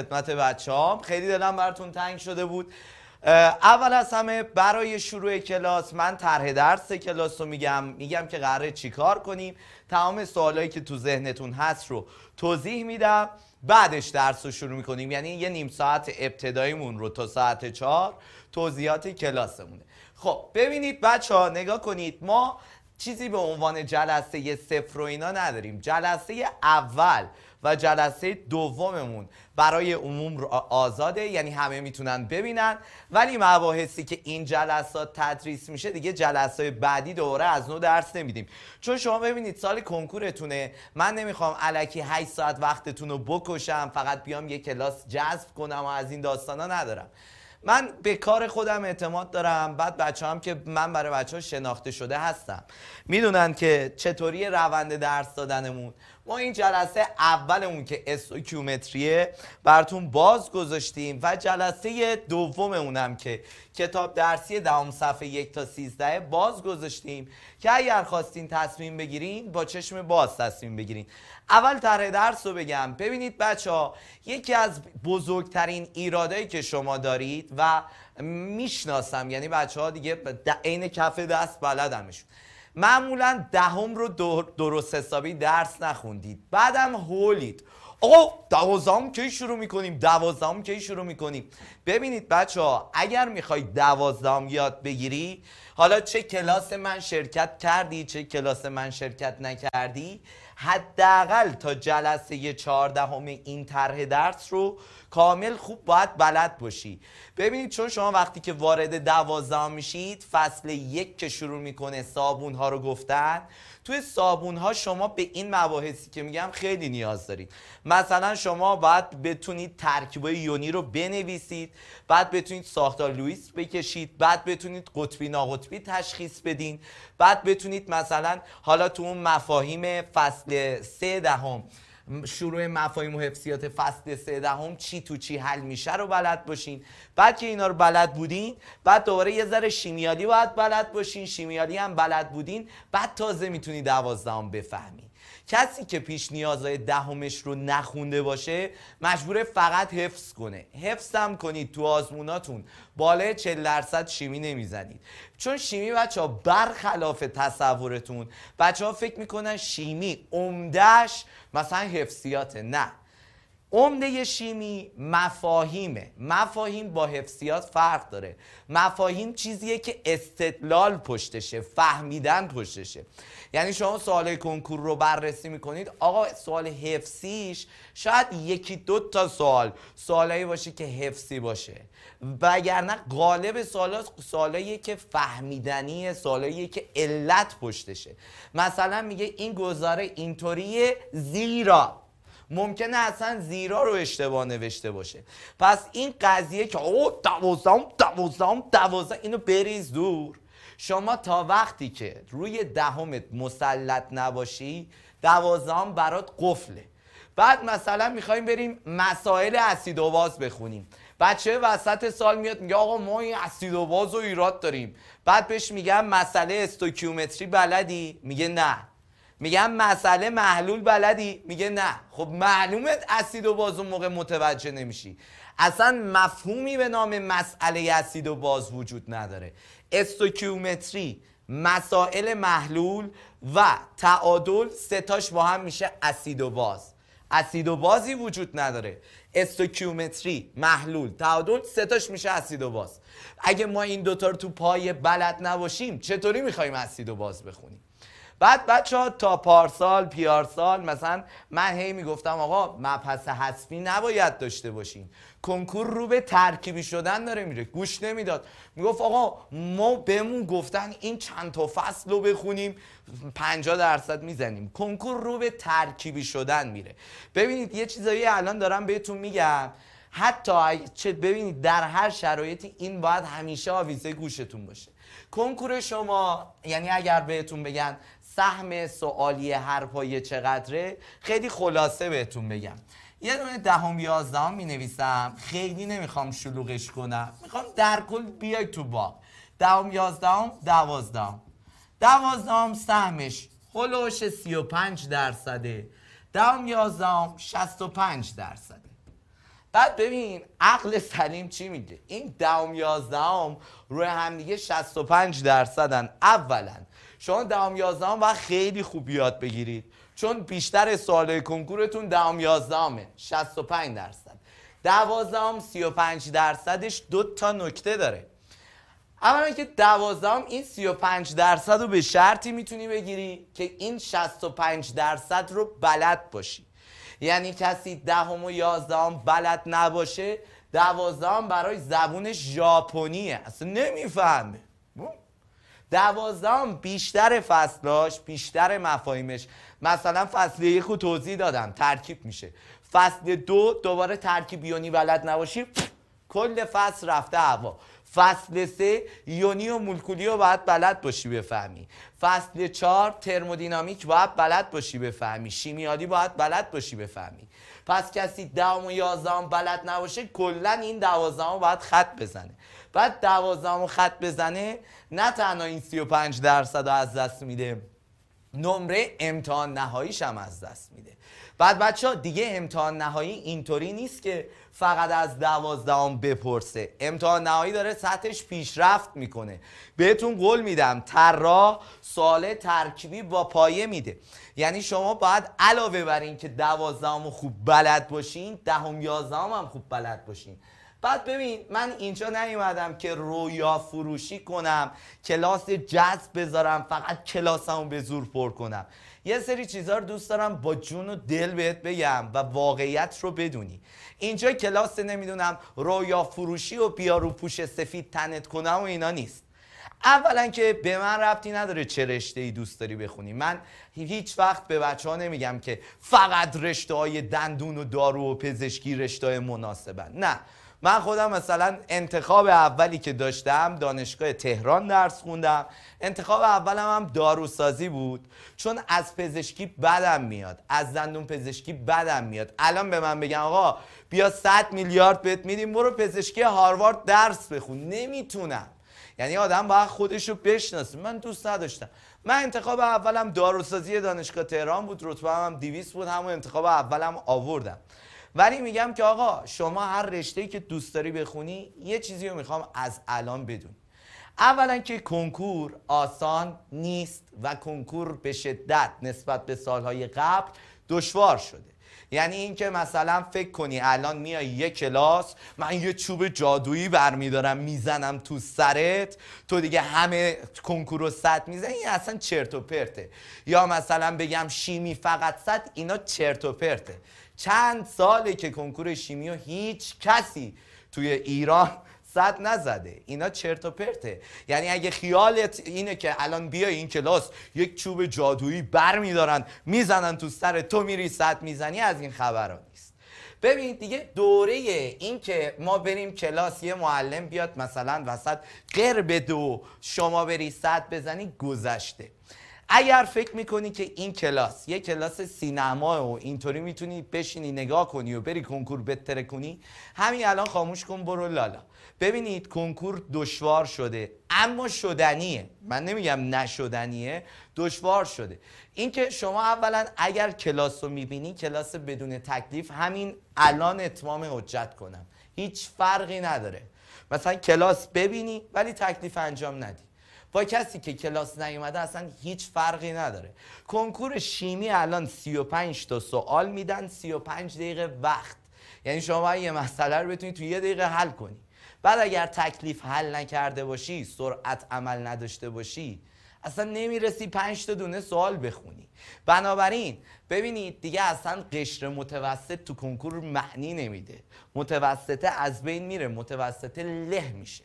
خدمت بچه ها خیلی دلم براتون تنگ شده بود اول از همه برای شروع کلاس من طرح درس کلاس رو میگم میگم که قراره چیکار کنیم تمام سوالایی که تو ذهنتون هست رو توضیح میدم بعدش درس رو شروع میکنیم یعنی یه نیم ساعت ابتداییمون رو تا ساعت چهار توضیحات کلاسمونه خب ببینید بچه ها نگاه کنید ما چیزی به عنوان جلسه صفر و اینا نداریم جلسه اول و جلسه دوممون برای عموم آزاده یعنی همه میتونن ببینن ولی مباحثی که این جلسات تدریس میشه دیگه جلسات بعدی دوره از نو درس نمیدیم چون شما ببینید سال کنکورتونه من نمیخوام علکی 8 ساعت وقتتون رو بکشم فقط بیام یه کلاس جذب کنم و از این داستانا ندارم من به کار خودم اعتماد دارم بعد بچه هم که من برای بچه ها شناخته شده هستم میدونن که چطوری روند درس دادنمون ما این جلسه اولمون که استوکیومتریه براتون باز گذاشتیم و جلسه دوممونم که کتاب درسی دهم صفحه یک تا سیزده باز گذاشتیم که اگر خواستین تصمیم بگیرین با چشم باز تصمیم بگیرین اول طرح درس رو بگم ببینید بچه ها یکی از بزرگترین ایرادایی که شما دارید و میشناسم یعنی بچه ها دیگه عین کف دست بلدمشون معمولا دهم رو درست حسابی درس نخوندید بعدم هولید آقا دوازدهم کی شروع میکنیم دوازدهم کی شروع میکنیم ببینید بچه ها اگر میخوای دوازدهم یاد بگیری حالا چه کلاس من شرکت کردی چه کلاس من شرکت نکردی حداقل تا جلسه چهاردهم این طرح درس رو کامل خوب باید بلد باشی ببینید چون شما وقتی که وارد دوازدهم میشید فصل یک که شروع میکنه صابون ها رو گفتن توی صابون ها شما به این مباحثی که میگم خیلی نیاز دارید مثلا شما باید بتونید ترکیبای یونی رو بنویسید بعد بتونید ساختار لوئیس بکشید بعد بتونید قطبی ناقطبی تشخیص بدین بعد بتونید مثلا حالا تو اون مفاهیم فصل سه دهم شروع مفاهیم و حفظیات فصل سه دهم چی تو چی حل میشه رو بلد باشین بعد که اینا رو بلد بودین بعد دوباره یه ذره شیمیالی باید بلد باشین شیمیالی هم بلد بودین بعد تازه میتونی دوازدهم بفهمی کسی که پیش نیازهای دهمش رو نخونده باشه مجبوره فقط حفظ کنه حفظ هم کنید تو آزموناتون بالای 40 درصد شیمی نمیزنید چون شیمی بچه ها برخلاف تصورتون بچه ها فکر میکنن شیمی عمدهش مثلا حفظیاته نه عمده شیمی مفاهیمه مفاهیم با حفظیات فرق داره مفاهیم چیزیه که استدلال پشتشه فهمیدن پشتشه یعنی شما سوال کنکور رو بررسی میکنید آقا سوال حفظیش شاید یکی دو تا سوال سوالایی باشه که حفظی باشه وگرنه غالب سوالا سوالاییه که فهمیدنیه سوالاییه که علت پشتشه مثلا میگه این گزاره اینطوریه زیرا ممکنه اصلا زیرا رو اشتباه نوشته باشه پس این قضیه که او دوازدهم دوازم دوازم اینو بریز دور شما تا وقتی که روی دهمت مسلط نباشی دوازدهم برات قفله بعد مثلا میخوایم بریم مسائل اسید و بخونیم بچه وسط سال میاد میگه آقا ما این اسید و و ایراد داریم بعد بهش میگم مسئله استوکیومتری بلدی میگه نه میگم مسئله محلول بلدی میگه نه خب معلومه اسید و باز اون موقع متوجه نمیشی اصلا مفهومی به نام مسئله اسید و باز وجود نداره استوکیومتری مسائل محلول و تعادل ستاش با هم میشه اسید و باز اسید و بازی وجود نداره استوکیومتری محلول تعادل ستاش میشه اسید و باز اگه ما این دوتا رو تو پای بلد نباشیم چطوری میخوایم اسید و باز بخونیم بعد بچه ها تا پارسال پیارسال مثلا من هی میگفتم آقا مبحث حسبی نباید داشته باشین کنکور رو به ترکیبی شدن داره میره گوش نمیداد میگفت آقا ما بهمون گفتن این چند تا فصل رو بخونیم 50 درصد میزنیم کنکور رو به ترکیبی شدن میره ببینید یه چیزایی الان دارم بهتون میگم حتی چه ببینید در هر شرایطی این باید همیشه آویزه گوشتون باشه کنکور شما یعنی اگر بهتون بگن سهم سوالی هر پایه چقدره خیلی خلاصه بهتون بگم یه دونه دهم یازدهم می نویسم خیلی نمیخوام شلوغش کنم میخوام در کل بیای تو باغ دهم یازدهم دوازدهم دوازدهم سهمش هلوش 35 درصده دهم یازدهم 65 درصده بعد ببین عقل سلیم چی میگه این دهم یازدهم روی همدیگه 65 درصدن اولا شما دهم یازدهم و خیلی خوب یاد بگیرید چون بیشتر سوالای کنکورتون دهم یازدهمه 65 درصد دوازدهم 35 درصدش دو تا نکته داره اولا که دوازدهم این 35 درصد رو به شرطی میتونی بگیری که این 65 درصد رو بلد باشی یعنی کسی دهم و یازدهم بلد نباشه دوازدهم برای زبون ژاپنیه اصلا نمیفهمه دوازدهم بیشتر فصلاش بیشتر مفاهیمش مثلا فصل یک رو توضیح دادم ترکیب میشه فصل دو دوباره ترکیب یونی بلد نباشی کل فصل رفته هوا فصل سه یونی و مولکولی رو باید بلد باشی بفهمی فصل چهار ترمودینامیک باید بلد باشی بفهمی شیمیالی باید بلد باشی بفهمی پس کسی دهم و یازدهم بلد نباشه کلا این دوازدهم باید خط بزنه بعد دوازدهم خط بزنه نه تنها این 35 درصد از دست میده نمره امتحان نهاییش هم از دست میده بعد بچه ها دیگه امتحان نهایی اینطوری نیست که فقط از دوازدهم بپرسه امتحان نهایی داره سطحش پیشرفت میکنه بهتون قول میدم طراح سال ترکیبی با پایه میده یعنی شما باید علاوه بر این که دوازدهم خوب بلد باشین دهم یازدهم هم خوب بلد باشین بعد ببین من اینجا نیومدم که رویا فروشی کنم کلاس جذب بذارم فقط کلاسمو به زور پر کنم یه سری چیزها رو دوست دارم با جون و دل بهت بگم و واقعیت رو بدونی اینجا کلاس نمیدونم رویا فروشی و بیارو پوش سفید تنت کنم و اینا نیست اولا که به من ربطی نداره چه رشته ای دوست داری بخونی من هیچ وقت به بچه ها نمیگم که فقط رشته های دندون و دارو و پزشکی رشته مناسبن نه من خودم مثلا انتخاب اولی که داشتم دانشگاه تهران درس خوندم انتخاب اولم هم داروسازی بود چون از پزشکی بدم میاد از زندون پزشکی بدم میاد الان به من بگن آقا بیا 100 میلیارد بهت میدیم برو پزشکی هاروارد درس بخون نمیتونم یعنی آدم باید خودش رو بشناسه من دوست نداشتم من انتخاب اولم داروسازی دانشگاه تهران بود رتبه هم 200 بود همون انتخاب اولم آوردم ولی میگم که آقا شما هر رشته که دوست داری بخونی یه چیزی رو میخوام از الان بدونی اولا که کنکور آسان نیست و کنکور به شدت نسبت به سالهای قبل دشوار شده یعنی اینکه مثلا فکر کنی الان میای یه کلاس من یه چوب جادویی برمیدارم میزنم تو سرت تو دیگه همه کنکور رو صد میزنی این اصلا چرت و پرته یا مثلا بگم شیمی فقط صد اینا چرت و پرته چند ساله که کنکور شیمی و هیچ کسی توی ایران صد نزده اینا چرت و پرته یعنی اگه خیالت اینه که الان بیای این کلاس یک چوب جادویی بر میدارن میزنن تو سر تو میری صد میزنی از این خبران نیست ببین دیگه دوره این که ما بریم کلاس یه معلم بیاد مثلا وسط قرب دو شما بری صد بزنی گذشته اگر فکر میکنی که این کلاس یه کلاس سینما و اینطوری میتونی بشینی نگاه کنی و بری کنکور بتره کنی همین الان خاموش کن برو لالا ببینید کنکور دشوار شده اما شدنیه من نمیگم نشدنیه دشوار شده اینکه شما اولا اگر کلاس رو میبینی کلاس بدون تکلیف همین الان اتمام حجت کنم هیچ فرقی نداره مثلا کلاس ببینی ولی تکلیف انجام ندی با کسی که کلاس نیومده اصلا هیچ فرقی نداره کنکور شیمی الان 35 تا سوال میدن 35 دقیقه وقت یعنی شما یه مسئله رو بتونی تو یه دقیقه حل کنی بعد اگر تکلیف حل نکرده باشی سرعت عمل نداشته باشی اصلا نمیرسی پنج تا دونه سوال بخونی بنابراین ببینید دیگه اصلا قشر متوسط تو کنکور معنی نمیده متوسطه از بین میره متوسطه له میشه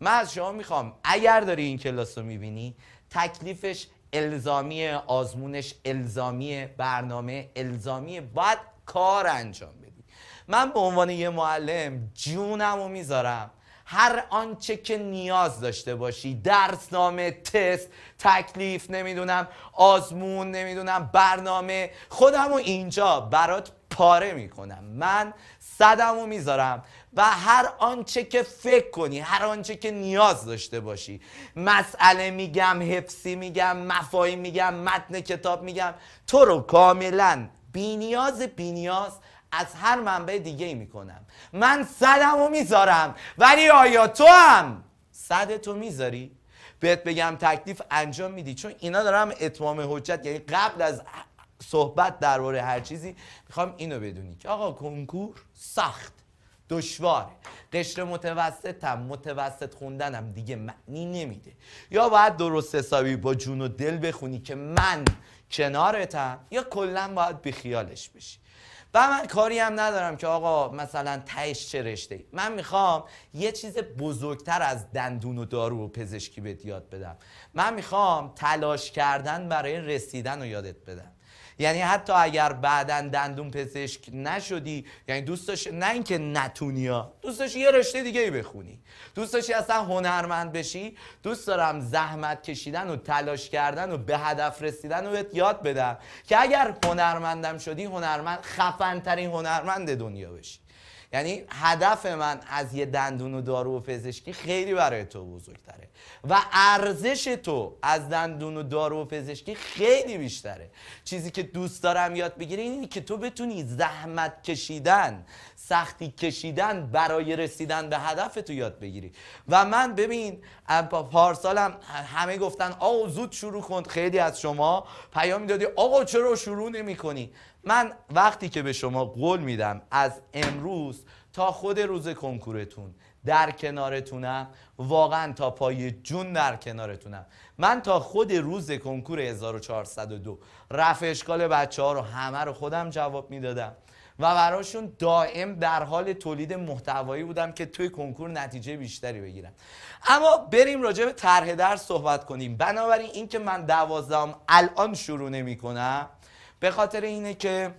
من از شما میخوام اگر داری این کلاس رو میبینی تکلیفش الزامی آزمونش الزامی برنامه الزامی باید کار انجام بدی من به عنوان یه معلم جونم رو میذارم هر آنچه که نیاز داشته باشی درسنامه تست تکلیف نمیدونم آزمون نمیدونم برنامه خودم و اینجا برات پاره میکنم من صدمو میذارم و هر آنچه که فکر کنی هر آنچه که نیاز داشته باشی مسئله میگم حفظی میگم مفاهیم میگم متن کتاب میگم تو رو کاملا بینیاز بینیاز از هر منبع دیگه ای میکنم من صدم میذارم ولی آیا تو هم صدتو میذاری؟ بهت بگم تکلیف انجام میدی چون اینا دارم اتمام حجت یعنی قبل از صحبت درباره هر چیزی میخوام اینو بدونی که آقا کنکور سخت دشواره قشر متوسطم متوسط خوندنم دیگه معنی نمیده یا باید درست حسابی با جون و دل بخونی که من کنارتم یا کلا باید بیخیالش بشی و من کاری هم ندارم که آقا مثلا تهش چه رشته من میخوام یه چیز بزرگتر از دندون و دارو و پزشکی بهت یاد بدم من میخوام تلاش کردن برای رسیدن رو یادت بدم یعنی حتی اگر بعدا دندون پزشک نشدی یعنی دوست داشت نه اینکه نتونیا دوست داشت یه رشته دیگه ای بخونی دوست داشتی اصلا هنرمند بشی دوست دارم زحمت کشیدن و تلاش کردن و به هدف رسیدن و بهت یاد بدم که اگر هنرمندم شدی هنرمند خفن ترین هنرمند دنیا بشی یعنی هدف من از یه دندون و دارو و پزشکی خیلی برای تو بزرگتره و ارزش تو از دندون و دارو و پزشکی خیلی بیشتره چیزی که دوست دارم یاد بگیری اینه که تو بتونی زحمت کشیدن سختی کشیدن برای رسیدن به هدف تو یاد بگیری و من ببین پارسالم همه گفتن آقا زود شروع کن خیلی از شما پیام دادی آقا چرا شروع نمی کنی من وقتی که به شما قول میدم از امروز تا خود روز کنکورتون در کنارتونم واقعا تا پای جون در کنارتونم من تا خود روز کنکور 1402 رفع اشکال بچه ها رو همه رو خودم جواب میدادم و براشون دائم در حال تولید محتوایی بودم که توی کنکور نتیجه بیشتری بگیرم اما بریم راجع به طرح درس صحبت کنیم بنابراین اینکه من دوازدهم الان شروع نمی کنم به خاطر اینه که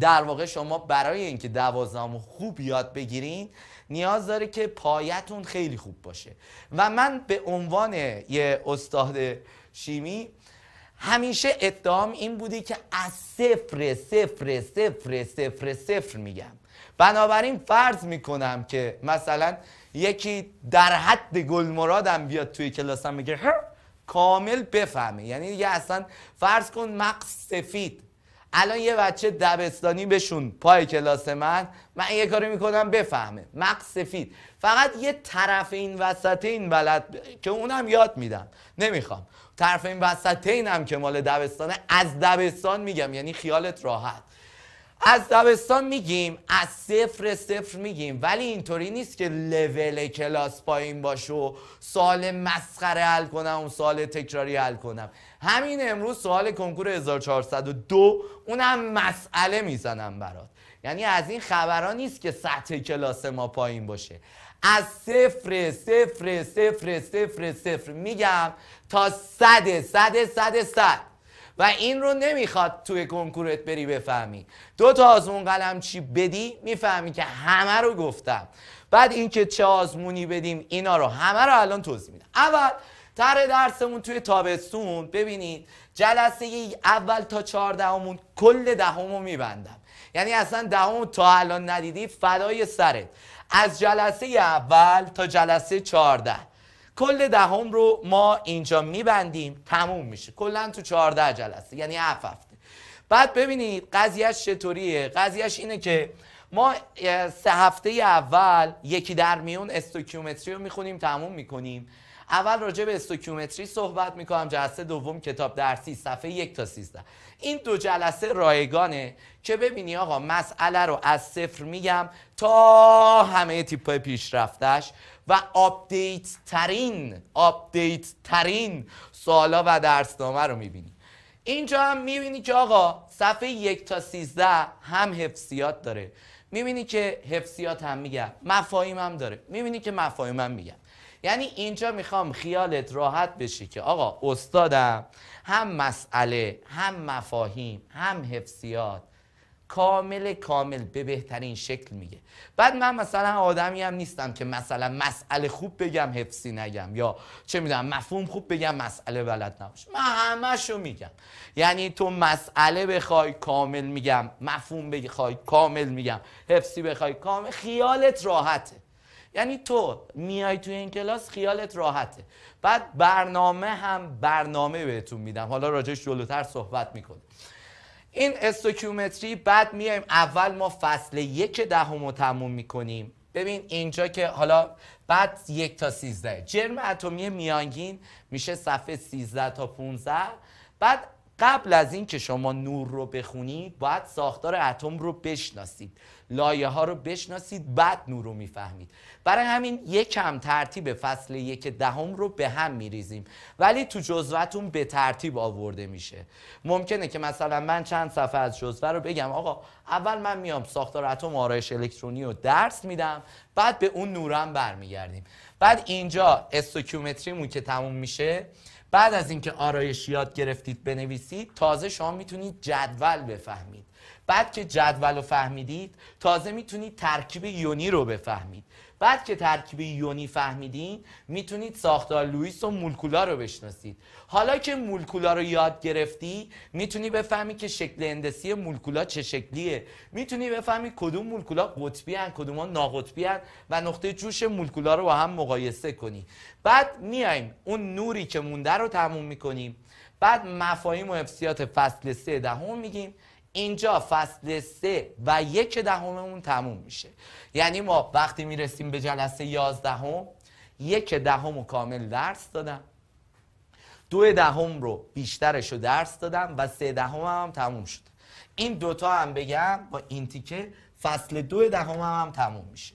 در واقع شما برای اینکه دوازدهم خوب یاد بگیرین نیاز داره که پایتون خیلی خوب باشه و من به عنوان یه استاد شیمی همیشه ادعام این بودی که از صفر صفر صفر صفر صفر میگم بنابراین فرض میکنم که مثلا یکی در حد گل مرادم بیاد توی کلاسم میگه کامل بفهمه یعنی یه اصلا فرض کن مقص سفید الان یه بچه دبستانی بشون پای کلاس من من یه کاری میکنم بفهمه مقص سفید فقط یه طرف این وسط این بلد که اونم یاد میدم نمیخوام طرف این وسط اینم که مال دبستانه از دبستان میگم یعنی خیالت راحت از دبستان میگیم از صفر صفر میگیم ولی اینطوری نیست که لول کلاس پایین باشه و سال مسخره حل کنم اون سال تکراری حل کنم همین امروز سوال کنکور 1402 اونم مسئله میزنم برات یعنی از این خبرها نیست که سطح کلاس ما پایین باشه از صفر صفر صفر صفر صفر, صفر میگم تا صد صد صد صد و این رو نمیخواد توی کنکورت بری بفهمی دو تا آزمون قلم چی بدی میفهمی که همه رو گفتم بعد اینکه چه آزمونی بدیم اینا رو همه رو الان توضیح میدم اول تر درسمون توی تابستون ببینید جلسه اول تا چهاردهمون کل دهمو میبندم یعنی اصلا دهم تا الان ندیدی فدای سرت از جلسه اول تا جلسه چهارده کل دهم رو ما اینجا میبندیم تموم میشه کلا تو چهارده جلسه یعنی هفت هفته بعد ببینید قضیهش چطوریه قضیهش اینه که ما سه هفته اول یکی در میون استوکیومتری رو میخونیم تموم میکنیم اول راجع به استوکیومتری صحبت میکنم جلسه دوم کتاب درسی صفحه یک تا سیزده این دو جلسه رایگانه که ببینی آقا مسئله رو از صفر میگم تا همه تیپای پیشرفتش و آپدیت ترین آپدیت ترین سوالا و درسنامه رو میبینی اینجا هم میبینی که آقا صفحه یک تا سیزده هم حفظیات داره میبینی که حفظیات هم میگم مفاهیم هم داره میبینی که مفاهیم هم میگم یعنی اینجا میخوام خیالت راحت بشه که آقا استادم هم مسئله هم مفاهیم هم حفظیات کامل کامل به بهترین شکل میگه بعد من مثلا آدمی هم نیستم که مثلا مسئله خوب بگم حفظی نگم یا چه میدونم مفهوم خوب بگم مسئله بلد نباش من همشو میگم یعنی تو مسئله بخوای کامل میگم مفهوم بخوای کامل میگم حفظی بخوای کامل خیالت راحته یعنی تو میای توی این کلاس خیالت راحته بعد برنامه هم برنامه بهتون میدم حالا راجعش جلوتر صحبت میکنه این استوکیومتری بعد میایم اول ما فصل یک دهم رو تموم میکنیم ببین اینجا که حالا بعد یک تا سیزده جرم اتمی میانگین میشه صفحه سیزده تا 15 بعد قبل از اینکه شما نور رو بخونید باید ساختار اتم رو بشناسید لایه ها رو بشناسید بعد نور رو میفهمید برای همین یکم ترتیب فصل یک دهم رو به هم میریزیم ولی تو جزوهتون به ترتیب آورده میشه ممکنه که مثلا من چند صفحه از جزوه رو بگم آقا اول من میام ساختار اتم آرایش الکترونی رو درس میدم بعد به اون نورم برمیگردیم بعد اینجا استوکیومتریمون که تموم میشه بعد از اینکه آرایش یاد گرفتید بنویسید تازه شما میتونید جدول بفهمید بعد که جدول رو فهمیدید تازه میتونید ترکیب یونی رو بفهمید بعد که ترکیب یونی فهمیدین میتونید ساختار لوئیس و مولکولا رو بشناسید حالا که مولکولا رو یاد گرفتی میتونی بفهمی که شکل هندسی مولکولا چه شکلیه میتونی بفهمی کدوم مولکولا قطبی هن کدوم ها ناقطبی هن و نقطه جوش مولکولا رو با هم مقایسه کنی بعد میایم اون نوری که مونده رو تموم میکنیم بعد مفاهیم و افسیات فصل سه دهم میگیم اینجا فصل سه و یک دهممون تموم میشه یعنی ما وقتی میرسیم به جلسه یازدهم یک دهم و کامل درس دادم دو دهم رو بیشترش رو درس دادم و سه دهم هم, تموم شد این دوتا هم بگم با این تیکه فصل دو دهم هم, تموم میشه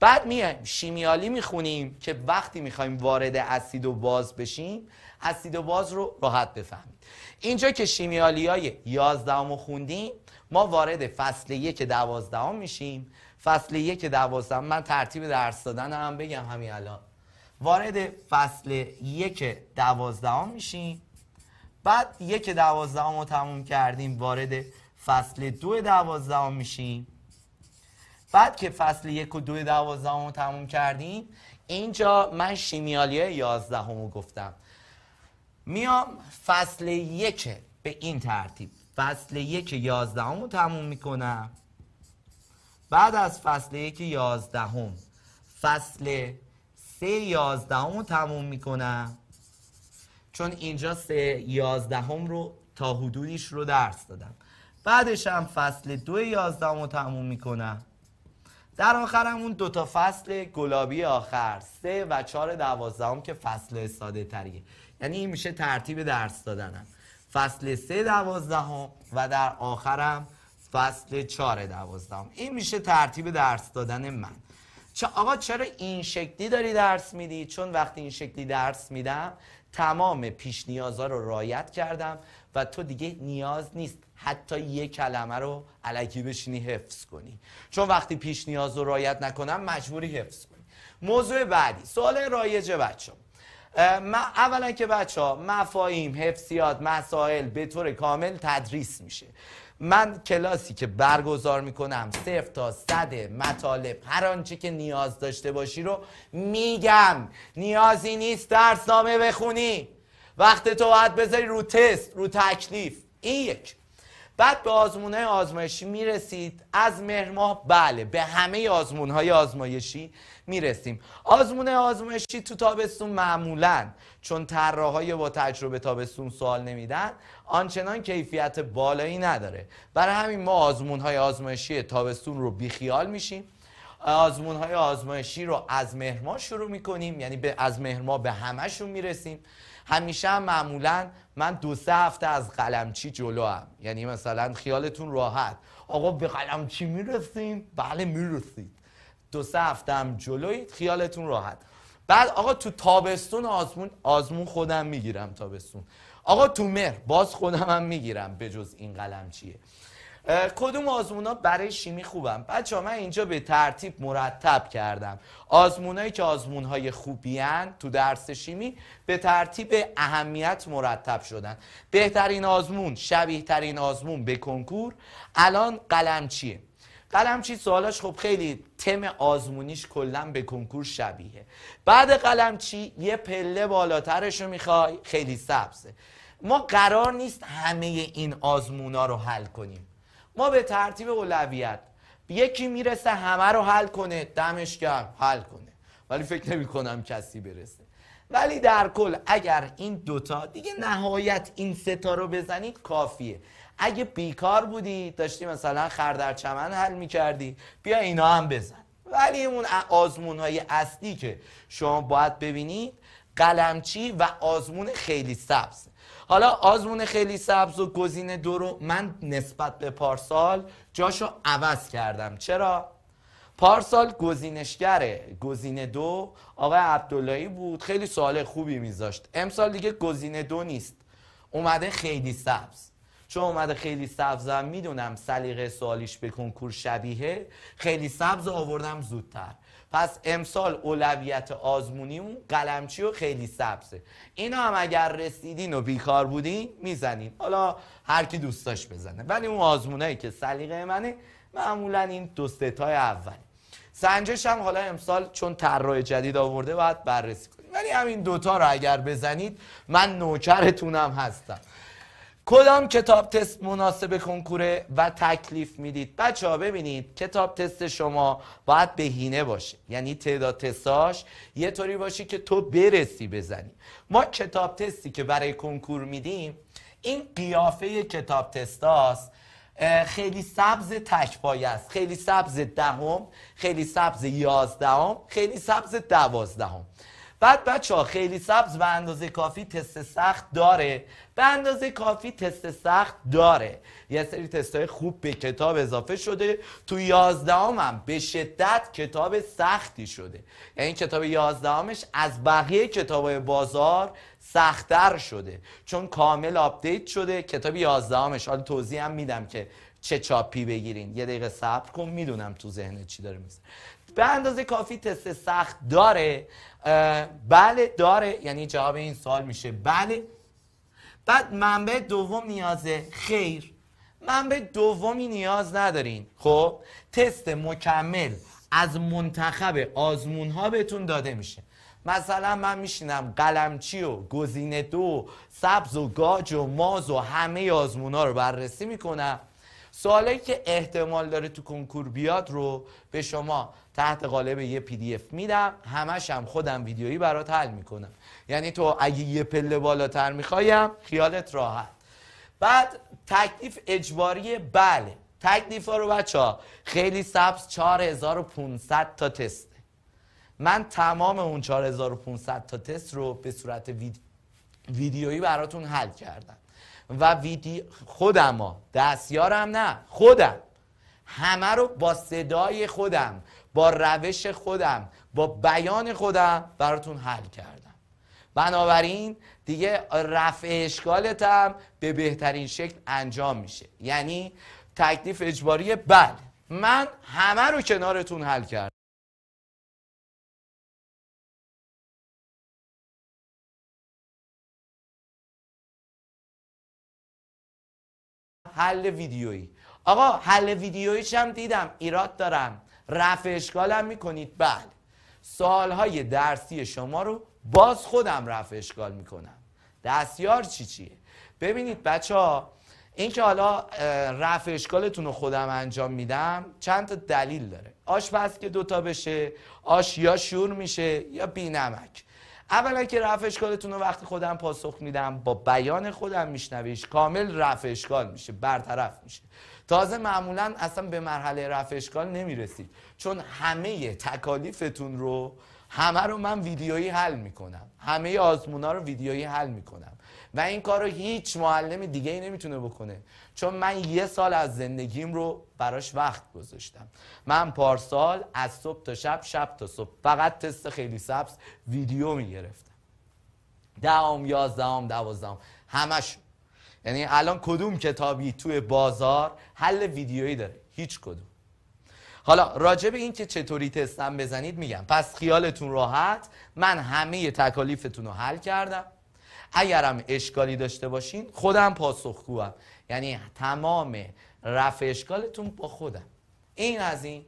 بعد میایم شیمیالی میخونیم که وقتی میخوایم وارد اسید و باز بشیم اسید و باز رو راحت بفهمیم اینجا که شیمیالی های 11 خوندیم ما وارد فصل یک دوازدهم میشیم فصل یک دوازدهم من ترتیب درس دادن هم بگم همین الان وارد فصل یک دوازدهم میشیم بعد یک دوازدهم رو تموم کردیم وارد فصل دو دوازدهم میشیم بعد که فصل یک و دو دوازدهم رو تموم کردیم اینجا من شیمیالی یازدهم رو گفتم میام فصل یک به این ترتیب فصل یک یازدهم رو تموم میکنم بعد از فصل یک یازدهم فصل سه یازدهم رو تموم میکنم چون اینجا سه یازدهم رو تا حدودیش رو درس دادم بعدش هم فصل دو یازدهم رو تموم میکنم در هم اون دوتا فصل گلابی آخر سه و چهار دوازدهم که فصل ساده تریه یعنی این میشه ترتیب درس دادنم فصل سه دوازدهم و در آخرم فصل چهار دوازدهم این میشه ترتیب درس دادن من چه آقا چرا این شکلی داری درس میدی؟ چون وقتی این شکلی درس میدم تمام پیش نیازها رو رایت کردم و تو دیگه نیاز نیست حتی یه کلمه رو علکی بشینی حفظ کنی چون وقتی پیش نیاز رو رایت نکنم مجبوری حفظ کنی موضوع بعدی سوال رایج بچه اولا که بچه ها مفاهیم حفظیات مسائل به طور کامل تدریس میشه من کلاسی که برگزار میکنم صرف تا صد مطالب هر آنچه که نیاز داشته باشی رو میگم نیازی نیست درسنامه بخونی وقت تو باید بذاری رو تست رو تکلیف این یک بعد به آزمون های آزمایشی میرسید از مهر ماه بله به همه آزمون های آزمایشی میرسیم آزمون آزمایشی تو تابستون معمولا چون طراحهای با تجربه تابستون سوال نمیدن آنچنان کیفیت بالایی نداره برای همین ما آزمون های آزمایشی تابستون رو بیخیال میشیم آزمون های آزمایشی رو از مهر شروع میکنیم یعنی به از مهر به همهشون میرسیم همیشه هم معمولا من دو سه هفته از قلمچی جلو هم. یعنی مثلا خیالتون راحت آقا به قلمچی میرسیم بله میرسید دو سه هفته هم جلوید خیالتون راحت بعد آقا تو تابستون آزمون, آزمون خودم میگیرم تابستون آقا تو مهر باز خودم هم میگیرم به جز این قلمچیه کدوم ها برای شیمی خوبم بچه من اینجا به ترتیب مرتب کردم هایی که آزمونهای خوبیان تو درس شیمی به ترتیب اهمیت مرتب شدن بهترین آزمون شبیه ترین آزمون به کنکور الان قلمچیه قلمچی سوالاش خب خیلی تم آزمونیش کلا به کنکور شبیه بعد قلمچی یه پله بالاترش رو میخوای خیلی سبزه ما قرار نیست همه این آزمونا رو حل کنیم ما به ترتیب اولویت یکی میرسه همه رو حل کنه دمش گرم حل کنه ولی فکر نمی کنم کسی برسه ولی در کل اگر این دوتا دیگه نهایت این ستا رو بزنید کافیه اگه بیکار بودی داشتی مثلا خر چمن حل میکردی بیا اینا هم بزن ولی اون آزمون های اصلی که شما باید ببینید قلمچی و آزمون خیلی سبز حالا آزمون خیلی سبز و گزینه دو رو من نسبت به پارسال جاشو عوض کردم چرا؟ پارسال گزینشگر گزینه دو آقای عبداللهی بود خیلی سوال خوبی میذاشت امسال دیگه گزینه دو نیست اومده خیلی سبز چون اومده خیلی سبزم میدونم سلیقه سوالیش به کنکور شبیه خیلی سبز آوردم زودتر پس امسال اولویت آزمونی اون قلمچی و خیلی سبزه اینا هم اگر رسیدین و بیکار بودین میزنین حالا هر کی دوست داشت بزنه ولی اون آزمونایی که سلیقه منه معمولا این دو های اولی سنجش هم حالا امسال چون طراح جدید آورده باید بررسی کنید ولی همین دوتا رو اگر بزنید من نوکرتونم هستم کدام کتاب تست مناسب کنکوره و تکلیف میدید بچه ها ببینید کتاب تست شما باید بهینه باشه یعنی تعداد تستاش یه طوری باشه که تو برسی بزنی ما کتاب تستی که برای کنکور میدیم این قیافه کتاب هاست خیلی سبز تکپایه است خیلی سبز دهم خیلی سبز یازدهم خیلی سبز دوازدهم بعد بچه ها خیلی سبز به اندازه کافی تست سخت داره به اندازه کافی تست سخت داره یه سری تست های خوب به کتاب اضافه شده تو یازدهم هم به شدت کتاب سختی شده یعنی کتاب یازدهمش از بقیه کتاب بازار سختتر شده چون کامل آپدیت شده کتاب یازدهمش حالا توضیح هم میدم که چه چاپی بگیرین یه دقیقه صبر کن میدونم تو ذهن چی داره میزن به اندازه کافی تست سخت داره بله داره یعنی جواب این سوال میشه بله بعد منبع دوم نیازه خیر منبع دومی نیاز ندارین خب تست مکمل از منتخب آزمون ها بهتون داده میشه مثلا من میشینم قلمچی و گزینه دو سبز و گاج و ماز و همه آزمون ها رو بررسی میکنم سوالایی که احتمال داره تو کنکور بیاد رو به شما تحت قالب یه پی دی اف میدم همش هم خودم ویدیویی برات حل میکنم یعنی تو اگه یه پله بالاتر میخوایم خیالت راحت بعد تکلیف اجباری بله تکلیف ها رو بچه ها خیلی سبز 4500 تا تست من تمام اون 4500 تا تست رو به صورت ویدیویی براتون حل کردم و ویدیو خودم دستیارم نه خودم همه رو با صدای خودم با روش خودم با بیان خودم براتون حل کردم بنابراین دیگه رفع اشکالتم به بهترین شکل انجام میشه یعنی تکلیف اجباری بله من همه رو کنارتون حل کردم حل ویدیویی آقا حل ویدیویی هم دیدم ایراد دارم رفع اشکالم میکنید بله سالهای درسی شما رو باز خودم رفع اشکال میکنم دستیار چی چیه ببینید بچه ها این که حالا رفع اشکالتون رو خودم انجام میدم چند تا دلیل داره آش که دوتا بشه آش یا شور میشه یا بینمک اولا که رفع اشکالتون رو وقتی خودم پاسخ میدم با بیان خودم میشنویش کامل رفع اشکال میشه برطرف میشه تازه معمولا اصلا به مرحله رفع اشکال نمیرسید چون همه تکالیفتون رو همه رو من ویدیویی حل میکنم همه آزمونا رو ویدیویی حل میکنم و این کار رو هیچ معلم دیگه ای نمیتونه بکنه چون من یه سال از زندگیم رو براش وقت گذاشتم من پارسال از صبح تا شب شب تا صبح فقط تست خیلی سبز ویدیو میگرفتم دهم یازدهم دوازدهم همش یعنی الان کدوم کتابی توی بازار حل ویدیویی داره هیچ کدوم حالا راجع به این که چطوری تستم بزنید میگم پس خیالتون راحت من همه تکالیفتون رو حل کردم اگرم اشکالی داشته باشین خودم پاسخگوام یعنی تمام رفع اشکالتون با خودم این از این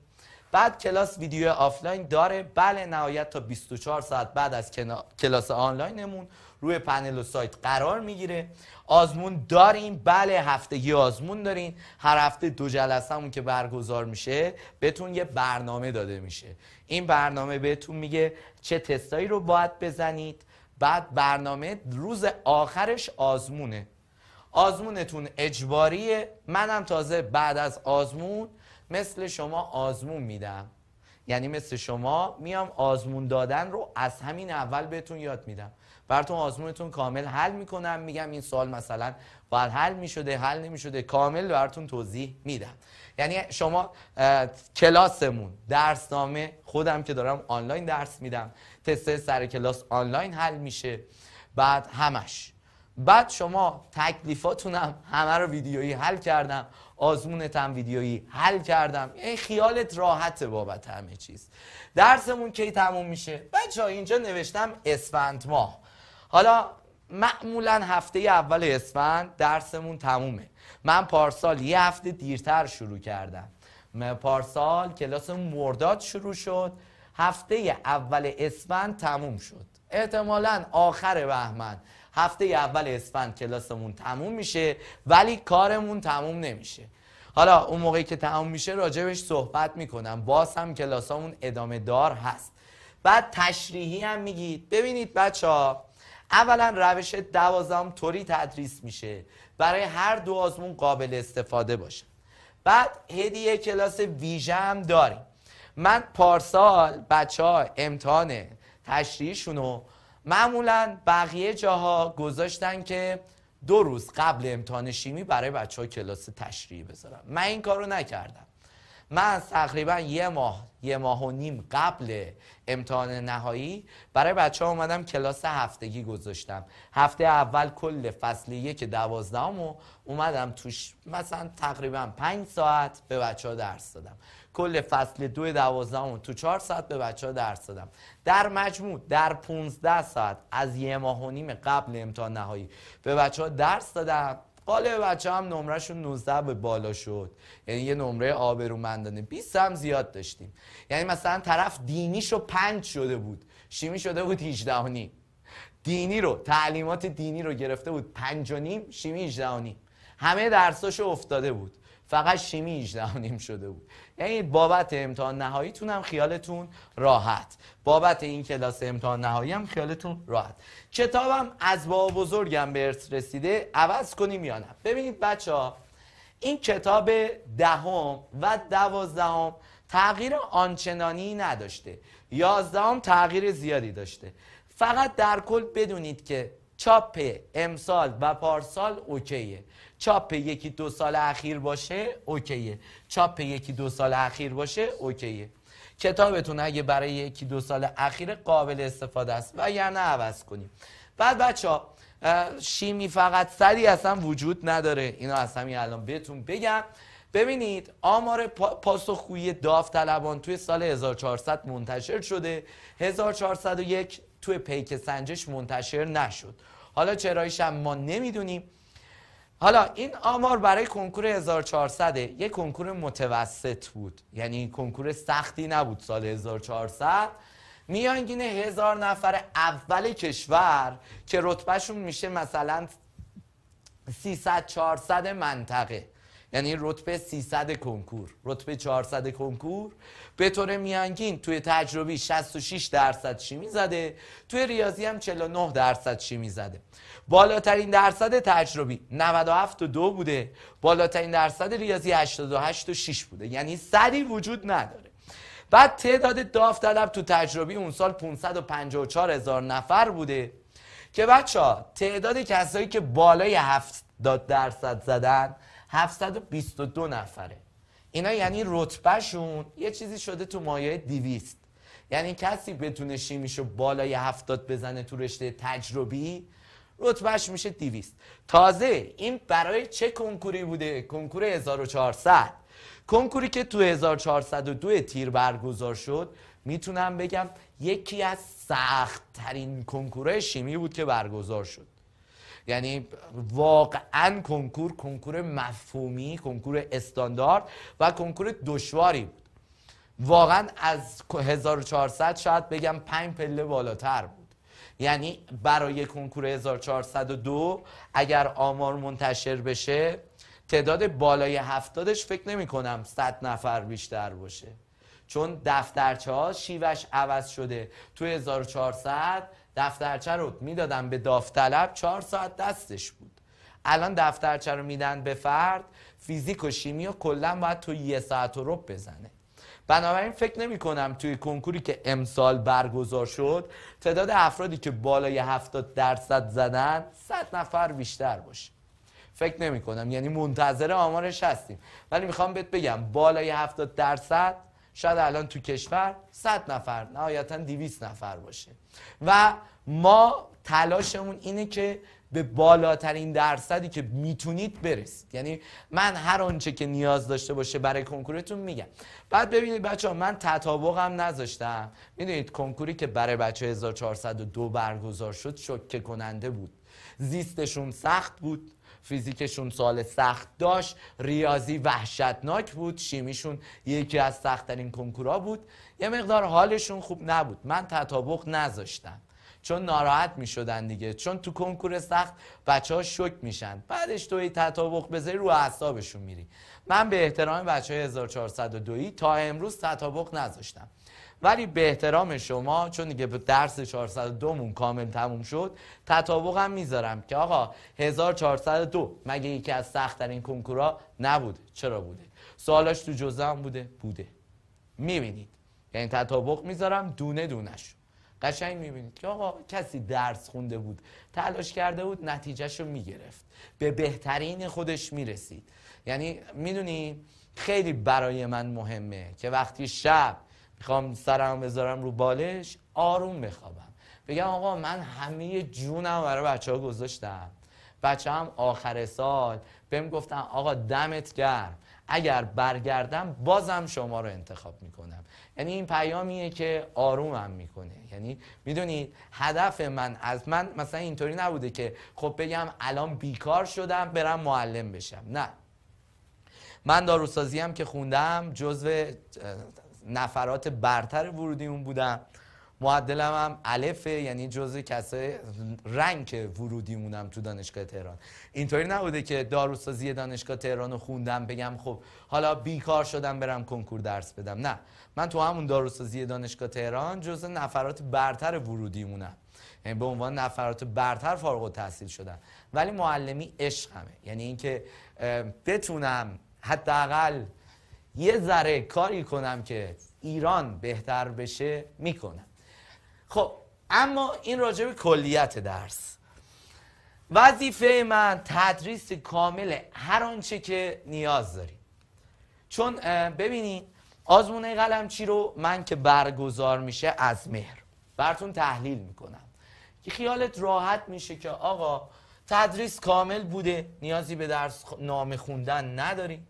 بعد کلاس ویدیو آفلاین داره بله نهایت تا 24 ساعت بعد از کلاس آنلاینمون روی پنل و سایت قرار میگیره آزمون داریم بله هفتگی آزمون دارین هر هفته دو جلسه همون که برگزار میشه بهتون یه برنامه داده میشه این برنامه بهتون میگه چه تستایی رو باید بزنید بعد برنامه روز آخرش آزمونه آزمونتون اجباریه منم تازه بعد از آزمون مثل شما آزمون میدم یعنی مثل شما میام آزمون دادن رو از همین اول بهتون یاد میدم براتون آزمونتون کامل حل میکنم میگم این سال مثلا باید حل میشده حل نمیشده کامل براتون توضیح میدم یعنی شما کلاسمون درسنامه خودم که دارم آنلاین درس میدم تست سر کلاس آنلاین حل میشه بعد همش بعد شما تکلیفاتونم همه رو ویدیویی حل کردم آزمونتم ویدیویی حل کردم این یعنی خیالت راحت بابت همه چیز درسمون کی تموم میشه بچه ها اینجا نوشتم اسفند ماه حالا معمولا هفته اول اسفند درسمون تمومه من پارسال یه هفته دیرتر شروع کردم پارسال کلاس مرداد شروع شد هفته اول اسفند تموم شد احتمالا آخر بهمن هفته اول اسفند کلاسمون تموم میشه ولی کارمون تموم نمیشه حالا اون موقعی که تموم میشه راجبش صحبت میکنم باز هم کلاسامون ادامه دار هست بعد تشریحی هم میگید ببینید بچه ها اولا روش دوازم طوری تدریس میشه برای هر دو آزمون قابل استفاده باشه بعد هدیه کلاس ویژه هم داریم من پارسال بچه ها امتحان تشریحشون رو معمولا بقیه جاها گذاشتن که دو روز قبل امتحان شیمی برای بچه ها کلاس تشریح بذارم من این کارو نکردم من تقریبا یه ماه یه ماه و نیم قبل امتحان نهایی برای بچه ها اومدم کلاس هفتگی گذاشتم هفته اول کل فصل یک دوازدهم و اومدم توش مثلا تقریبا پنج ساعت به بچه ها درس دادم کل فصل دو اون تو چهار ساعت به بچه ها درس دادم در مجموع در 15 ساعت از یه ماه و نیم قبل امتحان نهایی به بچه ها درس دادم قالب بچه هم نمرهشون 19 به بالا شد یعنی یه نمره آبرومندانه 20 هم زیاد داشتیم یعنی مثلا طرف دینیشو 5 شده بود شیمی شده بود 18 و نیم دینی رو تعلیمات دینی رو گرفته بود 5 و نیم شیمی 18 و نیم همه درساشو افتاده بود فقط شیمی 18 و نیم شده بود یعنی بابت امتحان نهاییتون هم خیالتون راحت بابت این کلاس امتحان نهایی هم خیالتون راحت کتابم از با بزرگم به ارث رسیده عوض کنیم یا نه ببینید بچه ها این کتاب دهم و دوازدهم تغییر آنچنانی نداشته یازدهم تغییر زیادی داشته فقط در کل بدونید که چاپ امسال و پارسال اوکیه چاپ یکی دو سال اخیر باشه اوکیه چاپ یکی دو سال اخیر باشه اوکیه کتابتون اگه برای یکی دو سال اخیر قابل استفاده است و یا نه عوض کنیم بعد بچه ها شیمی فقط سری اصلا وجود نداره اینا اصلا همین الان بهتون بگم ببینید آمار پاسخگویی داوطلبان توی سال 1400 منتشر شده 1401 توی پیک سنجش منتشر نشد حالا چرایش ما نمیدونیم حالا این آمار برای کنکور 1400 یه کنکور متوسط بود یعنی کنکور سختی نبود سال 1400 میانگین هزار نفر اول کشور که رتبهشون میشه مثلا 300 400 منطقه یعنی رتبه 300 کنکور رتبه 400 کنکور به طور میانگین توی تجربی 66 درصد شیمی زده توی ریاضی هم 49 درصد شیمی زده بالاترین درصد تجربی 97 و 2 بوده بالاترین درصد ریاضی 88 و 6 بوده یعنی سری وجود نداره بعد تعداد داوطلب تو تجربی اون سال 554 هزار نفر بوده که بچه ها تعداد کسایی که بالای 70 درصد زدن 722 نفره اینا یعنی رتبهشون یه چیزی شده تو مایه 200 یعنی کسی بتونه شیمیشو بالای 70 بزنه تو رشته تجربی رتبهش میشه 200 تازه این برای چه کنکوری بوده کنکور 1400 کنکوری که تو 1402 تیر برگزار شد میتونم بگم یکی از سخت ترین کنکورهای شیمی بود که برگزار شد یعنی واقعا کنکور کنکور مفهومی کنکور استاندارد و کنکور دشواری بود واقعا از 1400 شاید بگم 5 پله بالاتر بود یعنی برای کنکور 1402 اگر آمار منتشر بشه تعداد بالای هفتادش فکر نمی کنم 100 نفر بیشتر باشه چون دفترچه ها شیوش عوض شده توی 1400 دفترچه رو میدادن به داوطلب چهار ساعت دستش بود الان دفترچه رو میدن به فرد فیزیک و شیمی و کلا باید تو یه ساعت و رب بزنه بنابراین فکر نمی کنم توی کنکوری که امسال برگزار شد تعداد افرادی که بالای 70 درصد زدن 100 نفر بیشتر باشه فکر نمی کنم یعنی منتظر آمارش هستیم ولی میخوام بهت بگم بالای 70 درصد شاید الان تو کشور 100 نفر نهایتا 200 نفر باشه و ما تلاشمون اینه که به بالاترین درصدی که میتونید برسید یعنی من هر آنچه که نیاز داشته باشه برای کنکورتون میگم بعد ببینید بچه ها من تطابقم نذاشتم میدونید کنکوری که برای بچه 1402 برگزار شد شوکه کننده بود زیستشون سخت بود فیزیکشون سال سخت داشت ریاضی وحشتناک بود شیمیشون یکی از سختترین کنکورا بود یه مقدار حالشون خوب نبود من تطابق نذاشتم چون ناراحت میشدن دیگه چون تو کنکور سخت بچه ها شک میشن بعدش توی تطابق بذاری رو اعصابشون میری من به احترام بچه های 1402 تا امروز تطابق نذاشتم ولی به احترام شما چون دیگه به درس 402 مون کامل تموم شد تطابقم میذارم که آقا 1402 مگه یکی از سخت ترین کنکورا نبود چرا بوده سوالش تو جزم بوده بوده میبینید یعنی تطابق میذارم دونه دونش قشنگ میبینید که آقا کسی درس خونده بود تلاش کرده بود نتیجهش رو میگرفت به بهترین خودش میرسید یعنی میدونی خیلی برای من مهمه که وقتی شب میخوام سرم بذارم رو بالش آروم بخوابم بگم آقا من همه جونم برای بچه ها گذاشتم بچه هم آخر سال بهم گفتم آقا دمت گرم اگر برگردم بازم شما رو انتخاب میکنم یعنی این پیامیه که آرومم میکنه یعنی میدونید هدف من از من مثلا اینطوری نبوده که خب بگم الان بیکار شدم برم معلم بشم نه من داروسازی هم که خوندم جزو نفرات برتر ورودی اون بودم معدلم هم الفه یعنی جزء کسای رنگ ورودی مونم تو دانشگاه تهران اینطوری نبوده که داروسازی دانشگاه تهران رو خوندم بگم خب حالا بیکار شدم برم کنکور درس بدم نه من تو همون داروسازی دانشگاه تهران جزو نفرات برتر ورودیمونم یعنی به عنوان نفرات برتر فارغ التحصیل شدم ولی معلمی عشقمه یعنی اینکه بتونم حداقل یه ذره کاری کنم که ایران بهتر بشه میکنم خب اما این راجع به کلیت درس وظیفه من تدریس کامل هر آنچه که نیاز داریم چون ببینید آزمونه قلمچی رو من که برگزار میشه از مهر براتون تحلیل میکنم که خیالت راحت میشه که آقا تدریس کامل بوده نیازی به درس نامه خوندن نداری